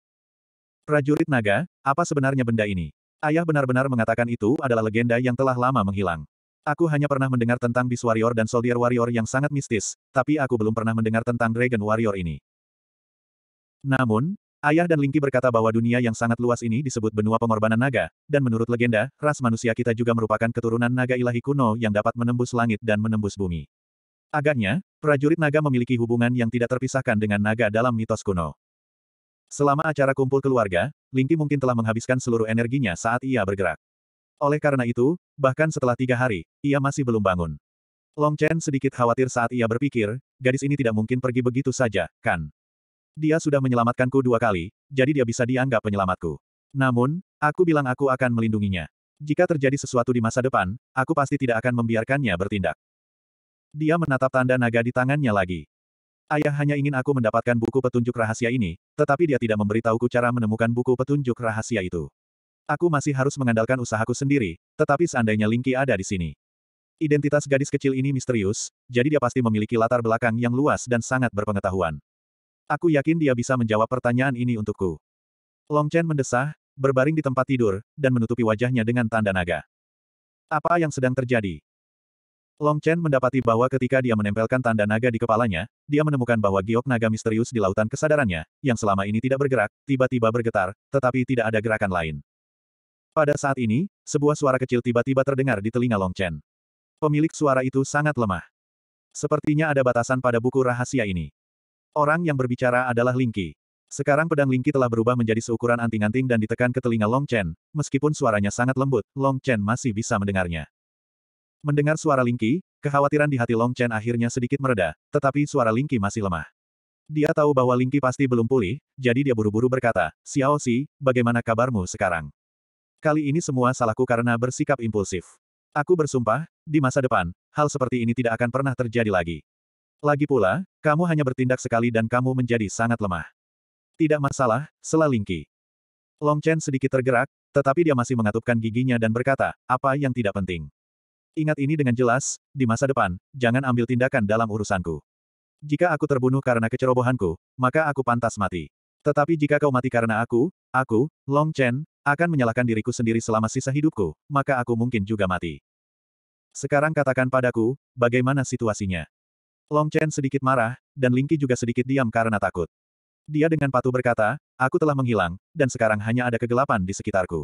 Prajurit naga, apa sebenarnya benda ini? Ayah benar-benar mengatakan itu adalah legenda yang telah lama menghilang. Aku hanya pernah mendengar tentang Beast Warrior dan Soldier Warrior yang sangat mistis, tapi aku belum pernah mendengar tentang Dragon Warrior ini. Namun, Ayah dan Linky berkata bahwa dunia yang sangat luas ini disebut benua pengorbanan naga, dan menurut legenda, ras manusia kita juga merupakan keturunan naga ilahi kuno yang dapat menembus langit dan menembus bumi. Agaknya, prajurit naga memiliki hubungan yang tidak terpisahkan dengan naga dalam mitos kuno. Selama acara kumpul keluarga, Lingki mungkin telah menghabiskan seluruh energinya saat ia bergerak. Oleh karena itu, bahkan setelah tiga hari, ia masih belum bangun. Long Chen sedikit khawatir saat ia berpikir, gadis ini tidak mungkin pergi begitu saja, kan? Dia sudah menyelamatkanku dua kali, jadi dia bisa dianggap penyelamatku. Namun, aku bilang aku akan melindunginya. Jika terjadi sesuatu di masa depan, aku pasti tidak akan membiarkannya bertindak. Dia menatap tanda naga di tangannya lagi. Ayah hanya ingin aku mendapatkan buku petunjuk rahasia ini, tetapi dia tidak memberitahuku cara menemukan buku petunjuk rahasia itu. Aku masih harus mengandalkan usahaku sendiri, tetapi seandainya Lingqi ada di sini. Identitas gadis kecil ini misterius, jadi dia pasti memiliki latar belakang yang luas dan sangat berpengetahuan. Aku yakin dia bisa menjawab pertanyaan ini untukku. Long Chen mendesah, berbaring di tempat tidur, dan menutupi wajahnya dengan tanda naga. Apa yang sedang terjadi? Long Chen mendapati bahwa ketika dia menempelkan tanda naga di kepalanya, dia menemukan bahwa giok naga misterius di lautan kesadarannya, yang selama ini tidak bergerak, tiba-tiba bergetar, tetapi tidak ada gerakan lain. Pada saat ini, sebuah suara kecil tiba-tiba terdengar di telinga Long Chen. Pemilik suara itu sangat lemah. Sepertinya ada batasan pada buku rahasia ini. Orang yang berbicara adalah Lingqi. Sekarang pedang Lingqi telah berubah menjadi seukuran anting-anting dan ditekan ke telinga Long Chen, meskipun suaranya sangat lembut, Long Chen masih bisa mendengarnya. Mendengar suara Lingqi, kekhawatiran di hati Long Chen akhirnya sedikit mereda, tetapi suara Lingqi masih lemah. Dia tahu bahwa Lingqi pasti belum pulih, jadi dia buru-buru berkata, Xiao Xi, bagaimana kabarmu sekarang? Kali ini semua salahku karena bersikap impulsif. Aku bersumpah, di masa depan, hal seperti ini tidak akan pernah terjadi lagi. Lagi pula, kamu hanya bertindak sekali dan kamu menjadi sangat lemah. Tidak masalah, selah Lingqi. Long Chen sedikit tergerak, tetapi dia masih mengatupkan giginya dan berkata, apa yang tidak penting. Ingat ini dengan jelas, di masa depan, jangan ambil tindakan dalam urusanku. Jika aku terbunuh karena kecerobohanku, maka aku pantas mati. Tetapi jika kau mati karena aku, aku, Long Chen, akan menyalahkan diriku sendiri selama sisa hidupku, maka aku mungkin juga mati. Sekarang katakan padaku, bagaimana situasinya? Long Chen sedikit marah, dan Lingqi juga sedikit diam karena takut. Dia dengan patuh berkata, aku telah menghilang, dan sekarang hanya ada kegelapan di sekitarku.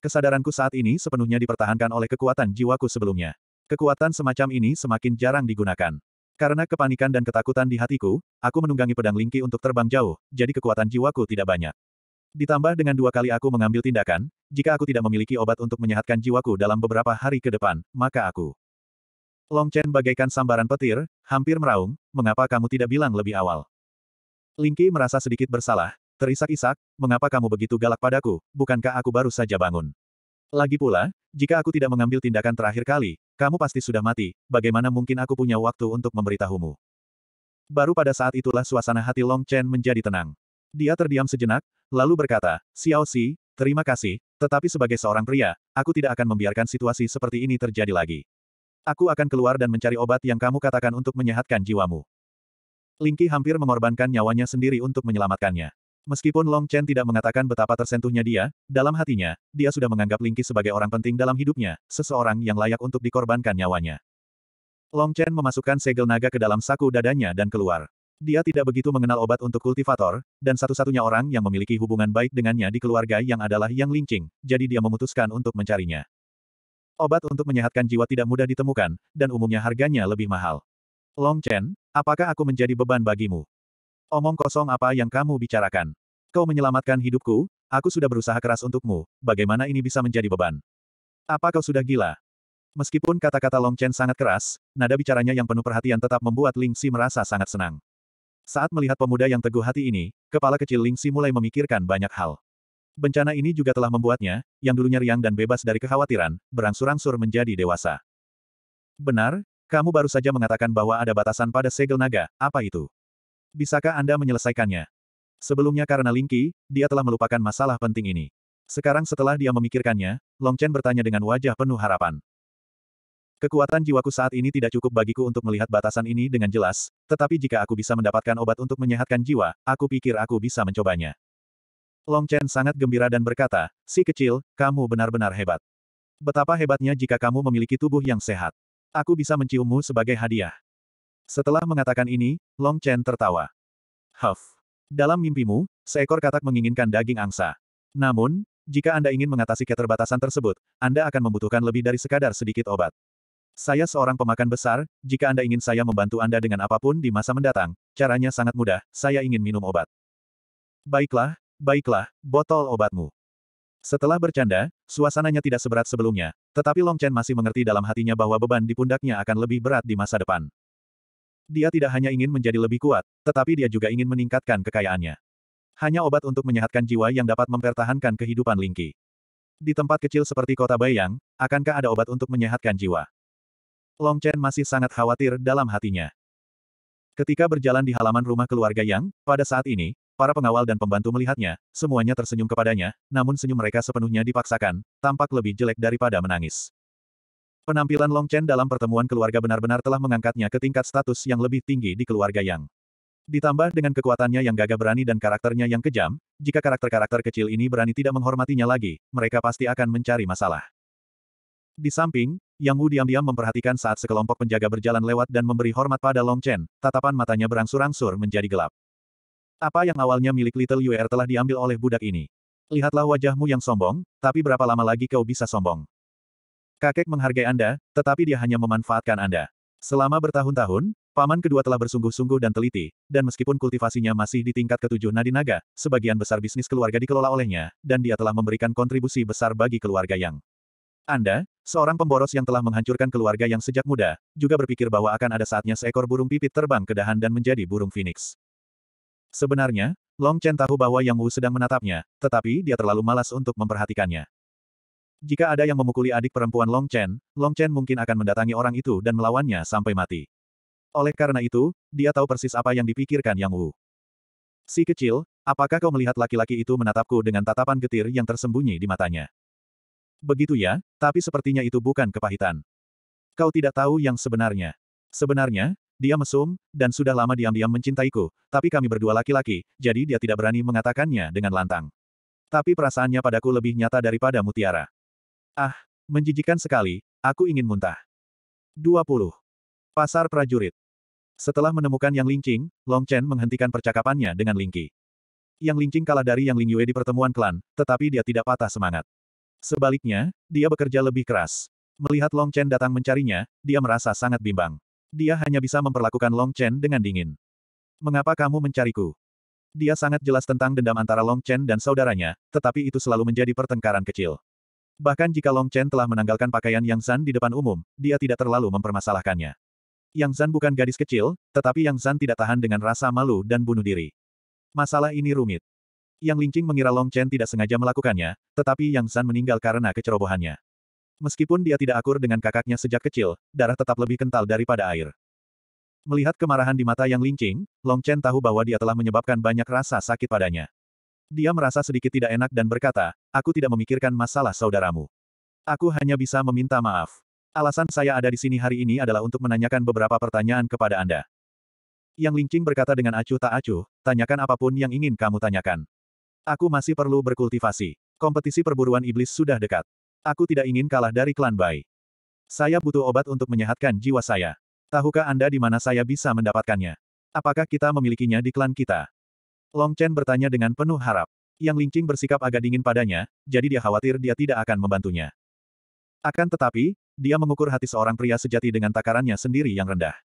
Kesadaranku saat ini sepenuhnya dipertahankan oleh kekuatan jiwaku sebelumnya. Kekuatan semacam ini semakin jarang digunakan. Karena kepanikan dan ketakutan di hatiku, aku menunggangi pedang Lingki untuk terbang jauh, jadi kekuatan jiwaku tidak banyak. Ditambah dengan dua kali aku mengambil tindakan, jika aku tidak memiliki obat untuk menyehatkan jiwaku dalam beberapa hari ke depan, maka aku. Long Chen bagaikan sambaran petir, hampir meraung, mengapa kamu tidak bilang lebih awal? Lingki merasa sedikit bersalah, Terisak-isak, mengapa kamu begitu galak padaku, bukankah aku baru saja bangun? Lagi pula, jika aku tidak mengambil tindakan terakhir kali, kamu pasti sudah mati, bagaimana mungkin aku punya waktu untuk memberitahumu? Baru pada saat itulah suasana hati Long Chen menjadi tenang. Dia terdiam sejenak, lalu berkata, Xiao Xi, terima kasih, tetapi sebagai seorang pria, aku tidak akan membiarkan situasi seperti ini terjadi lagi. Aku akan keluar dan mencari obat yang kamu katakan untuk menyehatkan jiwamu. Lingki hampir mengorbankan nyawanya sendiri untuk menyelamatkannya. Meskipun Long Chen tidak mengatakan betapa tersentuhnya dia, dalam hatinya, dia sudah menganggap Lingqi sebagai orang penting dalam hidupnya, seseorang yang layak untuk dikorbankan nyawanya. Long Chen memasukkan segel naga ke dalam saku dadanya dan keluar. Dia tidak begitu mengenal obat untuk kultivator, dan satu-satunya orang yang memiliki hubungan baik dengannya di keluarga yang adalah Yang Lingqing, jadi dia memutuskan untuk mencarinya. Obat untuk menyehatkan jiwa tidak mudah ditemukan, dan umumnya harganya lebih mahal. Long Chen, apakah aku menjadi beban bagimu? Omong kosong apa yang kamu bicarakan? Kau menyelamatkan hidupku, aku sudah berusaha keras untukmu, bagaimana ini bisa menjadi beban? Apa kau sudah gila? Meskipun kata-kata Long Chen sangat keras, nada bicaranya yang penuh perhatian tetap membuat Ling Xi merasa sangat senang. Saat melihat pemuda yang teguh hati ini, kepala kecil Ling Xi mulai memikirkan banyak hal. Bencana ini juga telah membuatnya, yang dulunya riang dan bebas dari kekhawatiran, berangsur-angsur menjadi dewasa. Benar, kamu baru saja mengatakan bahwa ada batasan pada segel naga, apa itu? Bisakah Anda menyelesaikannya? Sebelumnya karena Lingqi, dia telah melupakan masalah penting ini. Sekarang setelah dia memikirkannya, Long Chen bertanya dengan wajah penuh harapan. Kekuatan jiwaku saat ini tidak cukup bagiku untuk melihat batasan ini dengan jelas, tetapi jika aku bisa mendapatkan obat untuk menyehatkan jiwa, aku pikir aku bisa mencobanya. Long Chen sangat gembira dan berkata, si kecil, kamu benar-benar hebat. Betapa hebatnya jika kamu memiliki tubuh yang sehat. Aku bisa menciummu sebagai hadiah. Setelah mengatakan ini, Long Chen tertawa. Huff. Dalam mimpimu, seekor katak menginginkan daging angsa. Namun, jika Anda ingin mengatasi keterbatasan tersebut, Anda akan membutuhkan lebih dari sekadar sedikit obat. Saya seorang pemakan besar, jika Anda ingin saya membantu Anda dengan apapun di masa mendatang, caranya sangat mudah, saya ingin minum obat. Baiklah, baiklah, botol obatmu. Setelah bercanda, suasananya tidak seberat sebelumnya, tetapi Long Chen masih mengerti dalam hatinya bahwa beban di pundaknya akan lebih berat di masa depan. Dia tidak hanya ingin menjadi lebih kuat, tetapi dia juga ingin meningkatkan kekayaannya. Hanya obat untuk menyehatkan jiwa yang dapat mempertahankan kehidupan Lingqi. Di tempat kecil seperti kota Bayang, akankah ada obat untuk menyehatkan jiwa? Long Chen masih sangat khawatir dalam hatinya. Ketika berjalan di halaman rumah keluarga Yang, pada saat ini, Para pengawal dan pembantu melihatnya, semuanya tersenyum kepadanya, namun senyum mereka sepenuhnya dipaksakan, tampak lebih jelek daripada menangis. Penampilan Long Chen dalam pertemuan keluarga benar-benar telah mengangkatnya ke tingkat status yang lebih tinggi di keluarga Yang. Ditambah dengan kekuatannya yang gagah berani dan karakternya yang kejam, jika karakter-karakter kecil ini berani tidak menghormatinya lagi, mereka pasti akan mencari masalah. Di samping, Yang Wu diam-diam memperhatikan saat sekelompok penjaga berjalan lewat dan memberi hormat pada Long Chen, tatapan matanya berangsur-angsur menjadi gelap. Apa yang awalnya milik Little Yuer telah diambil oleh budak ini. Lihatlah wajahmu yang sombong, tapi berapa lama lagi kau bisa sombong? Kakek menghargai Anda, tetapi dia hanya memanfaatkan Anda. Selama bertahun-tahun, paman kedua telah bersungguh-sungguh dan teliti, dan meskipun kultivasinya masih di tingkat ketujuh nadi naga, sebagian besar bisnis keluarga dikelola olehnya, dan dia telah memberikan kontribusi besar bagi keluarga yang Anda, seorang pemboros yang telah menghancurkan keluarga yang sejak muda, juga berpikir bahwa akan ada saatnya seekor burung pipit terbang ke dahan dan menjadi burung phoenix. Sebenarnya, Long Chen tahu bahwa Yang Wu sedang menatapnya, tetapi dia terlalu malas untuk memperhatikannya. Jika ada yang memukuli adik perempuan Long Chen, Long Chen mungkin akan mendatangi orang itu dan melawannya sampai mati. Oleh karena itu, dia tahu persis apa yang dipikirkan Yang Wu. Si kecil, apakah kau melihat laki-laki itu menatapku dengan tatapan getir yang tersembunyi di matanya? Begitu ya, tapi sepertinya itu bukan kepahitan. Kau tidak tahu yang sebenarnya. Sebenarnya, dia mesum, dan sudah lama diam-diam mencintaiku, tapi kami berdua laki-laki, jadi dia tidak berani mengatakannya dengan lantang. Tapi perasaannya padaku lebih nyata daripada mutiara. Ah, menjijikan sekali, aku ingin muntah. 20. Pasar prajurit. Setelah menemukan Yang Lingqing, Long Chen menghentikan percakapannya dengan Lingqi. Yang Lingqing kalah dari Yang Lingyue di pertemuan klan, tetapi dia tidak patah semangat. Sebaliknya, dia bekerja lebih keras. Melihat Long Chen datang mencarinya, dia merasa sangat bimbang. Dia hanya bisa memperlakukan Long Chen dengan dingin. Mengapa kamu mencariku? Dia sangat jelas tentang dendam antara Long Chen dan saudaranya, tetapi itu selalu menjadi pertengkaran kecil. Bahkan jika Long Chen telah menanggalkan pakaian Yang Zan di depan umum, dia tidak terlalu mempermasalahkannya. Yang Zan bukan gadis kecil, tetapi Yang Zan tidak tahan dengan rasa malu dan bunuh diri. Masalah ini rumit. Yang Lingqing mengira Long Chen tidak sengaja melakukannya, tetapi Yang Zan meninggal karena kecerobohannya. Meskipun dia tidak akur dengan kakaknya sejak kecil, darah tetap lebih kental daripada air. Melihat kemarahan di mata Yang Lingqing, Long Chen tahu bahwa dia telah menyebabkan banyak rasa sakit padanya. Dia merasa sedikit tidak enak dan berkata, aku tidak memikirkan masalah saudaramu. Aku hanya bisa meminta maaf. Alasan saya ada di sini hari ini adalah untuk menanyakan beberapa pertanyaan kepada Anda. Yang Lingqing berkata dengan acuh tak acuh, tanyakan apapun yang ingin kamu tanyakan. Aku masih perlu berkultivasi. Kompetisi perburuan iblis sudah dekat. Aku tidak ingin kalah dari klan Bai. Saya butuh obat untuk menyehatkan jiwa saya. Tahukah Anda di mana saya bisa mendapatkannya? Apakah kita memilikinya di klan kita? Long Chen bertanya dengan penuh harap. Yang Lingqing bersikap agak dingin padanya, jadi dia khawatir dia tidak akan membantunya. Akan tetapi, dia mengukur hati seorang pria sejati dengan takarannya sendiri yang rendah.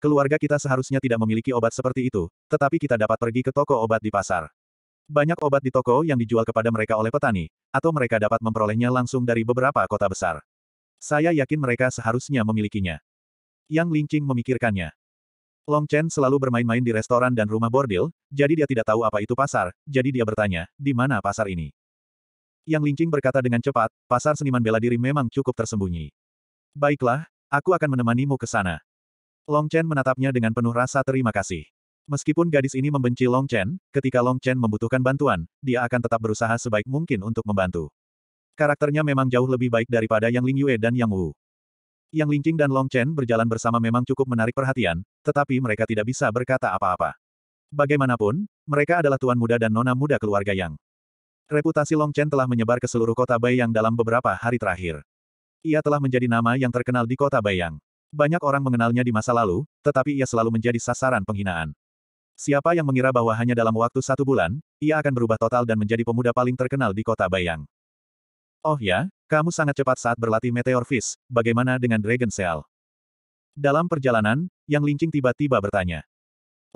Keluarga kita seharusnya tidak memiliki obat seperti itu, tetapi kita dapat pergi ke toko obat di pasar. Banyak obat di toko yang dijual kepada mereka oleh petani, atau mereka dapat memperolehnya langsung dari beberapa kota besar. Saya yakin mereka seharusnya memilikinya. Yang Lingqing memikirkannya. Long Chen selalu bermain-main di restoran dan rumah bordil, jadi dia tidak tahu apa itu pasar, jadi dia bertanya, di mana pasar ini? Yang Lingqing berkata dengan cepat, pasar seniman bela diri memang cukup tersembunyi. Baiklah, aku akan menemanimu ke sana. Long Chen menatapnya dengan penuh rasa terima kasih. Meskipun gadis ini membenci Long Chen, ketika Long Chen membutuhkan bantuan, dia akan tetap berusaha sebaik mungkin untuk membantu. Karakternya memang jauh lebih baik daripada Yang Lingyue dan Yang Wu. Yang Lingqing dan Long Chen berjalan bersama memang cukup menarik perhatian, tetapi mereka tidak bisa berkata apa-apa. Bagaimanapun, mereka adalah tuan muda dan nona muda keluarga Yang. Reputasi Long Chen telah menyebar ke seluruh kota Baiyang dalam beberapa hari terakhir. Ia telah menjadi nama yang terkenal di kota Baiyang. Banyak orang mengenalnya di masa lalu, tetapi ia selalu menjadi sasaran penghinaan. Siapa yang mengira bahwa hanya dalam waktu satu bulan, ia akan berubah total dan menjadi pemuda paling terkenal di kota Bayang. Oh ya, kamu sangat cepat saat berlatih Meteor Fist, bagaimana dengan Dragon Seal? Dalam perjalanan, Yang Linqing tiba-tiba bertanya.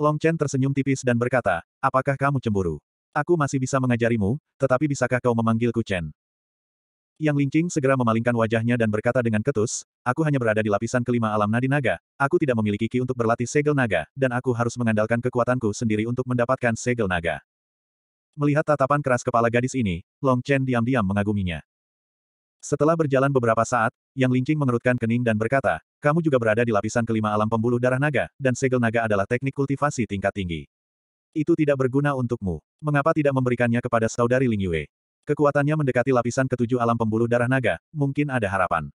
Long Chen tersenyum tipis dan berkata, apakah kamu cemburu? Aku masih bisa mengajarimu, tetapi bisakah kau memanggilku Chen? Yang Linqing segera memalingkan wajahnya dan berkata dengan ketus, aku hanya berada di lapisan kelima alam nadi naga, aku tidak memiliki ki untuk berlatih segel naga, dan aku harus mengandalkan kekuatanku sendiri untuk mendapatkan segel naga. Melihat tatapan keras kepala gadis ini, Long Chen diam-diam mengaguminya. Setelah berjalan beberapa saat, Yang Lingqing mengerutkan kening dan berkata, kamu juga berada di lapisan kelima alam pembuluh darah naga, dan segel naga adalah teknik kultivasi tingkat tinggi. Itu tidak berguna untukmu. Mengapa tidak memberikannya kepada saudari Ling Yue? Kekuatannya mendekati lapisan ketujuh alam pembuluh darah naga, mungkin ada harapan.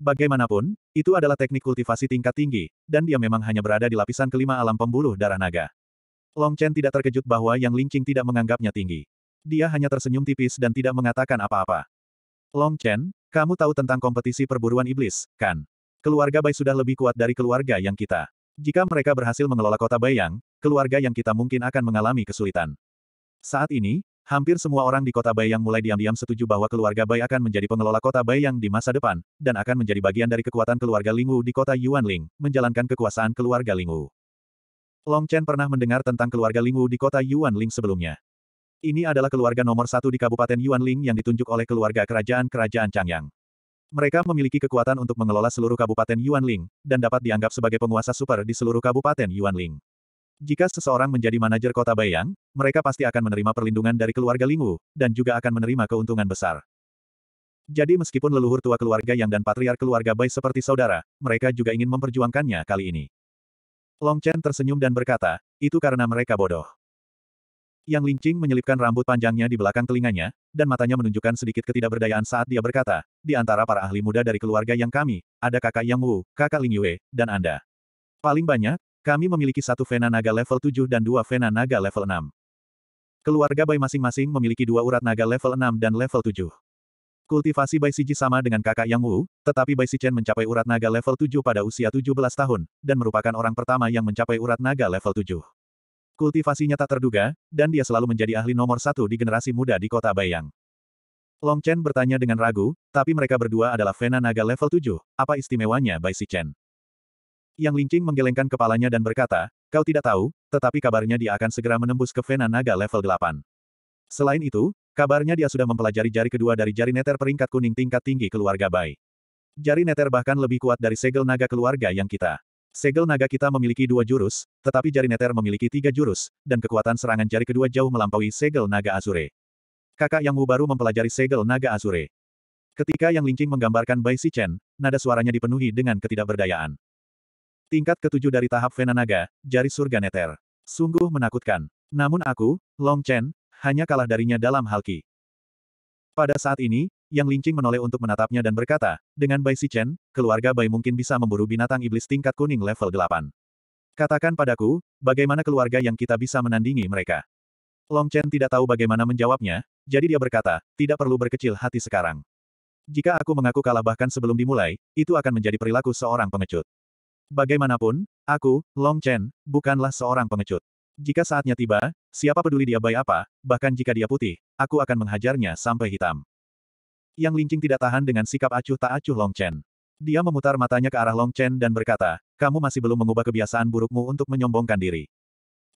Bagaimanapun, itu adalah teknik kultivasi tingkat tinggi, dan dia memang hanya berada di lapisan kelima alam pembuluh darah naga. Long Chen tidak terkejut bahwa Yang Lingqing tidak menganggapnya tinggi. Dia hanya tersenyum tipis dan tidak mengatakan apa-apa. Long Chen, kamu tahu tentang kompetisi perburuan iblis, kan? Keluarga Bai sudah lebih kuat dari keluarga yang kita. Jika mereka berhasil mengelola kota Yang, keluarga yang kita mungkin akan mengalami kesulitan. Saat ini, hampir semua orang di kota Yang mulai diam-diam setuju bahwa keluarga Bai akan menjadi pengelola kota Yang di masa depan, dan akan menjadi bagian dari kekuatan keluarga Lingwu di kota Yuanling, menjalankan kekuasaan keluarga Lingwu. Long Chen pernah mendengar tentang keluarga Lingwu di kota Yuanling sebelumnya. Ini adalah keluarga nomor satu di Kabupaten Yuanling yang ditunjuk oleh keluarga kerajaan-kerajaan Changyang. Mereka memiliki kekuatan untuk mengelola seluruh Kabupaten Yuanling, dan dapat dianggap sebagai penguasa super di seluruh Kabupaten Yuanling. Jika seseorang menjadi manajer kota Bayang, mereka pasti akan menerima perlindungan dari keluarga Lingwu, dan juga akan menerima keuntungan besar. Jadi meskipun leluhur tua keluarga Yang dan patriar keluarga Bai seperti saudara, mereka juga ingin memperjuangkannya kali ini. Long Chen tersenyum dan berkata, itu karena mereka bodoh. Yang Lingqing menyelipkan rambut panjangnya di belakang telinganya, dan matanya menunjukkan sedikit ketidakberdayaan saat dia berkata, di antara para ahli muda dari keluarga yang kami, ada kakak Yang Wu, kakak Ling Yue, dan Anda. Paling banyak, kami memiliki satu Vena Naga level 7 dan dua Vena Naga level 6. Keluarga Bai masing-masing memiliki dua urat naga level 6 dan level 7. Kultivasi Bai Siji sama dengan kakak Yang Wu, tetapi Bai Sichen mencapai urat naga level 7 pada usia 17 tahun, dan merupakan orang pertama yang mencapai urat naga level 7. Kultivasinya tak terduga, dan dia selalu menjadi ahli nomor satu di generasi muda di kota Bayang. Long Chen bertanya dengan ragu, tapi mereka berdua adalah Vena Naga level 7, apa istimewanya Bai Si Chen? Yang Lingqing menggelengkan kepalanya dan berkata, kau tidak tahu, tetapi kabarnya dia akan segera menembus ke Vena Naga level 8. Selain itu, kabarnya dia sudah mempelajari jari kedua dari jari neter peringkat kuning tingkat tinggi keluarga Bai. Jari neter bahkan lebih kuat dari segel naga keluarga yang kita Segel naga kita memiliki dua jurus, tetapi jari neter memiliki tiga jurus, dan kekuatan serangan jari kedua jauh melampaui segel naga Azure. Kakak Yang Wu baru mempelajari segel naga Azure. Ketika Yang Lincing menggambarkan Bai Si Chen, nada suaranya dipenuhi dengan ketidakberdayaan. Tingkat ketujuh dari tahap Vena Naga, jari surga neter. Sungguh menakutkan. Namun aku, Long Chen, hanya kalah darinya dalam hal ki. Pada saat ini, yang Lingqing menoleh untuk menatapnya dan berkata, dengan Bai Xichen, keluarga Bai mungkin bisa memburu binatang iblis tingkat kuning level 8. Katakan padaku, bagaimana keluarga yang kita bisa menandingi mereka? Long Chen tidak tahu bagaimana menjawabnya, jadi dia berkata, tidak perlu berkecil hati sekarang. Jika aku mengaku kalah bahkan sebelum dimulai, itu akan menjadi perilaku seorang pengecut. Bagaimanapun, aku, Long Chen, bukanlah seorang pengecut. Jika saatnya tiba, siapa peduli dia bayi apa, bahkan jika dia putih, aku akan menghajarnya sampai hitam. Yang Lingqing tidak tahan dengan sikap acuh tak acuh Long Chen. Dia memutar matanya ke arah Long Chen dan berkata, kamu masih belum mengubah kebiasaan burukmu untuk menyombongkan diri.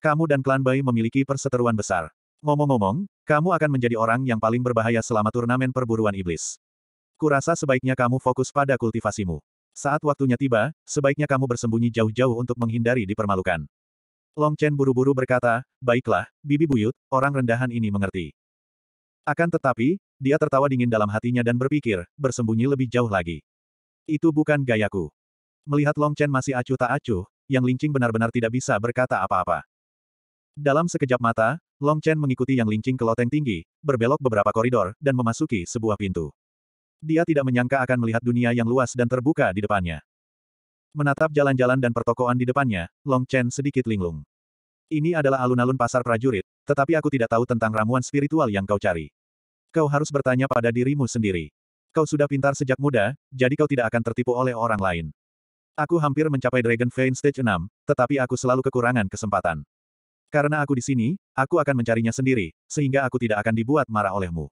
Kamu dan klan Bai memiliki perseteruan besar. Ngomong-ngomong, kamu akan menjadi orang yang paling berbahaya selama turnamen perburuan iblis. Kurasa sebaiknya kamu fokus pada kultivasimu. Saat waktunya tiba, sebaiknya kamu bersembunyi jauh-jauh untuk menghindari dipermalukan. Long Chen buru-buru berkata, baiklah, Bibi Buyut, orang rendahan ini mengerti. Akan tetapi, dia tertawa dingin dalam hatinya dan berpikir, bersembunyi lebih jauh lagi. Itu bukan gayaku. Melihat Long Chen masih acuh tak acuh, yang Lingqing benar-benar tidak bisa berkata apa-apa. Dalam sekejap mata, Long Chen mengikuti yang Lingqing ke loteng tinggi, berbelok beberapa koridor, dan memasuki sebuah pintu. Dia tidak menyangka akan melihat dunia yang luas dan terbuka di depannya. Menatap jalan-jalan dan pertokoan di depannya, Long Chen sedikit linglung. Ini adalah alun-alun pasar prajurit, tetapi aku tidak tahu tentang ramuan spiritual yang kau cari kau harus bertanya pada dirimu sendiri. Kau sudah pintar sejak muda, jadi kau tidak akan tertipu oleh orang lain. Aku hampir mencapai Dragon Vein Stage 6, tetapi aku selalu kekurangan kesempatan. Karena aku di sini, aku akan mencarinya sendiri, sehingga aku tidak akan dibuat marah olehmu.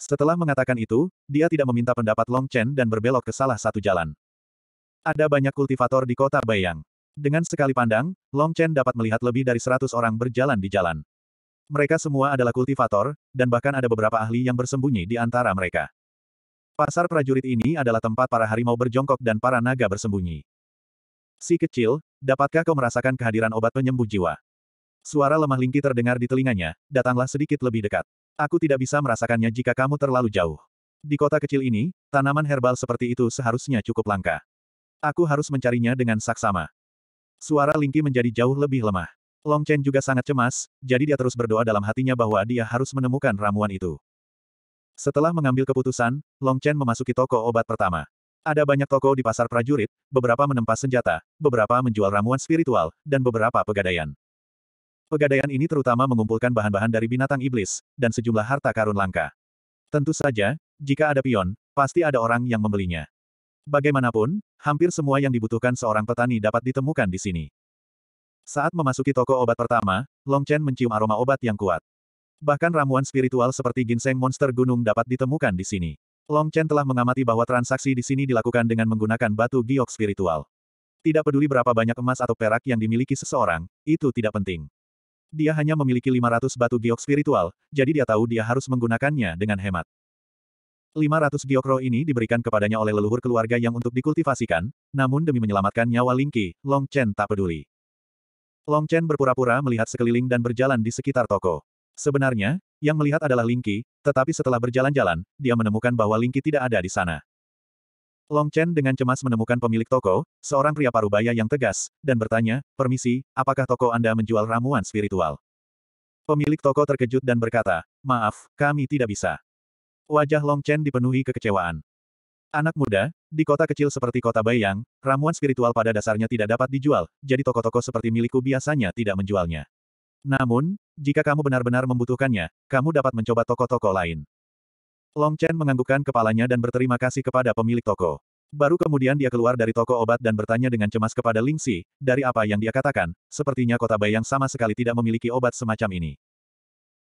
Setelah mengatakan itu, dia tidak meminta pendapat Long Chen dan berbelok ke salah satu jalan. Ada banyak kultivator di kota Bayang. Dengan sekali pandang, Long Chen dapat melihat lebih dari seratus orang berjalan di jalan. Mereka semua adalah kultivator, dan bahkan ada beberapa ahli yang bersembunyi di antara mereka. Pasar prajurit ini adalah tempat para harimau berjongkok dan para naga bersembunyi. Si kecil, dapatkah kau merasakan kehadiran obat penyembuh jiwa? Suara lemah Lingki terdengar di telinganya, datanglah sedikit lebih dekat. Aku tidak bisa merasakannya jika kamu terlalu jauh. Di kota kecil ini, tanaman herbal seperti itu seharusnya cukup langka. Aku harus mencarinya dengan saksama. Suara Lingki menjadi jauh lebih lemah. Long Chen juga sangat cemas, jadi dia terus berdoa dalam hatinya bahwa dia harus menemukan ramuan itu. Setelah mengambil keputusan, Long Chen memasuki toko obat pertama. Ada banyak toko di pasar prajurit, beberapa menempa senjata, beberapa menjual ramuan spiritual, dan beberapa pegadaian. Pegadaian ini terutama mengumpulkan bahan-bahan dari binatang iblis, dan sejumlah harta karun langka. Tentu saja, jika ada pion, pasti ada orang yang membelinya. Bagaimanapun, hampir semua yang dibutuhkan seorang petani dapat ditemukan di sini. Saat memasuki toko obat pertama, Long Chen mencium aroma obat yang kuat. Bahkan ramuan spiritual seperti ginseng monster gunung dapat ditemukan di sini. Long Chen telah mengamati bahwa transaksi di sini dilakukan dengan menggunakan batu giok spiritual. Tidak peduli berapa banyak emas atau perak yang dimiliki seseorang, itu tidak penting. Dia hanya memiliki 500 batu giok spiritual, jadi dia tahu dia harus menggunakannya dengan hemat. 500 giok roh ini diberikan kepadanya oleh leluhur keluarga yang untuk dikultivasikan, namun demi menyelamatkan nyawa Lingqi, Long Chen tak peduli. Long Chen berpura-pura melihat sekeliling dan berjalan di sekitar toko. Sebenarnya, yang melihat adalah Lingqi, tetapi setelah berjalan-jalan, dia menemukan bahwa Lingqi tidak ada di sana. Long Chen dengan cemas menemukan pemilik toko, seorang pria parubaya yang tegas, dan bertanya, permisi, apakah toko Anda menjual ramuan spiritual? Pemilik toko terkejut dan berkata, maaf, kami tidak bisa. Wajah Long Chen dipenuhi kekecewaan. Anak muda, di kota kecil seperti kota Bayang, ramuan spiritual pada dasarnya tidak dapat dijual, jadi toko-toko seperti milikku biasanya tidak menjualnya. Namun, jika kamu benar-benar membutuhkannya, kamu dapat mencoba toko-toko lain. Long Chen menganggukkan kepalanya dan berterima kasih kepada pemilik toko. Baru kemudian dia keluar dari toko obat dan bertanya dengan cemas kepada Ling Xi, dari apa yang dia katakan, sepertinya kota Bayang sama sekali tidak memiliki obat semacam ini.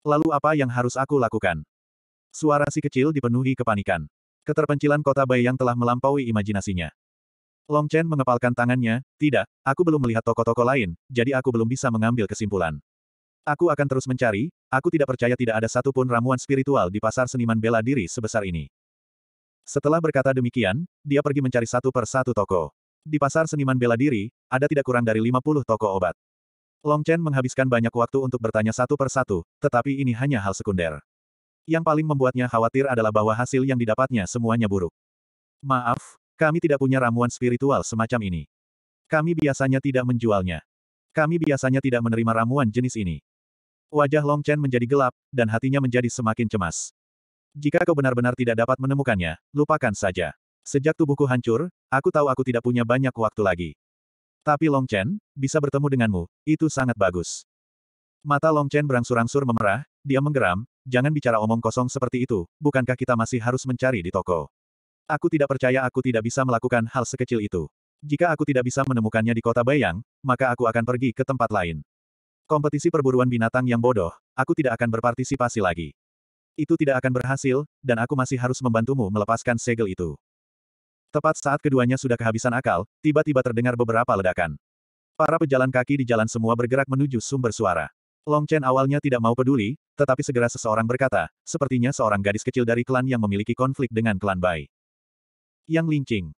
Lalu apa yang harus aku lakukan? Suara si kecil dipenuhi kepanikan. Keterpencilan kota Bai yang telah melampaui imajinasinya. Long Chen mengepalkan tangannya, tidak, aku belum melihat toko-toko lain, jadi aku belum bisa mengambil kesimpulan. Aku akan terus mencari, aku tidak percaya tidak ada satupun ramuan spiritual di pasar seniman bela diri sebesar ini. Setelah berkata demikian, dia pergi mencari satu per satu toko. Di pasar seniman bela diri, ada tidak kurang dari 50 toko obat. Long Chen menghabiskan banyak waktu untuk bertanya satu per satu, tetapi ini hanya hal sekunder. Yang paling membuatnya khawatir adalah bahwa hasil yang didapatnya semuanya buruk. Maaf, kami tidak punya ramuan spiritual semacam ini. Kami biasanya tidak menjualnya. Kami biasanya tidak menerima ramuan jenis ini. Wajah Long Chen menjadi gelap, dan hatinya menjadi semakin cemas. Jika kau benar-benar tidak dapat menemukannya, lupakan saja. Sejak tubuhku hancur, aku tahu aku tidak punya banyak waktu lagi. Tapi Long Chen, bisa bertemu denganmu, itu sangat bagus. Mata Long Chen berangsur-angsur memerah, dia menggeram, jangan bicara omong kosong seperti itu, bukankah kita masih harus mencari di toko? Aku tidak percaya aku tidak bisa melakukan hal sekecil itu. Jika aku tidak bisa menemukannya di kota Bayang, maka aku akan pergi ke tempat lain. Kompetisi perburuan binatang yang bodoh, aku tidak akan berpartisipasi lagi. Itu tidak akan berhasil, dan aku masih harus membantumu melepaskan segel itu. Tepat saat keduanya sudah kehabisan akal, tiba-tiba terdengar beberapa ledakan. Para pejalan kaki di jalan semua bergerak menuju sumber suara. Long Chen awalnya tidak mau peduli, tetapi segera seseorang berkata, sepertinya seorang gadis kecil dari klan yang memiliki konflik dengan klan Bai. Yang Lingqing.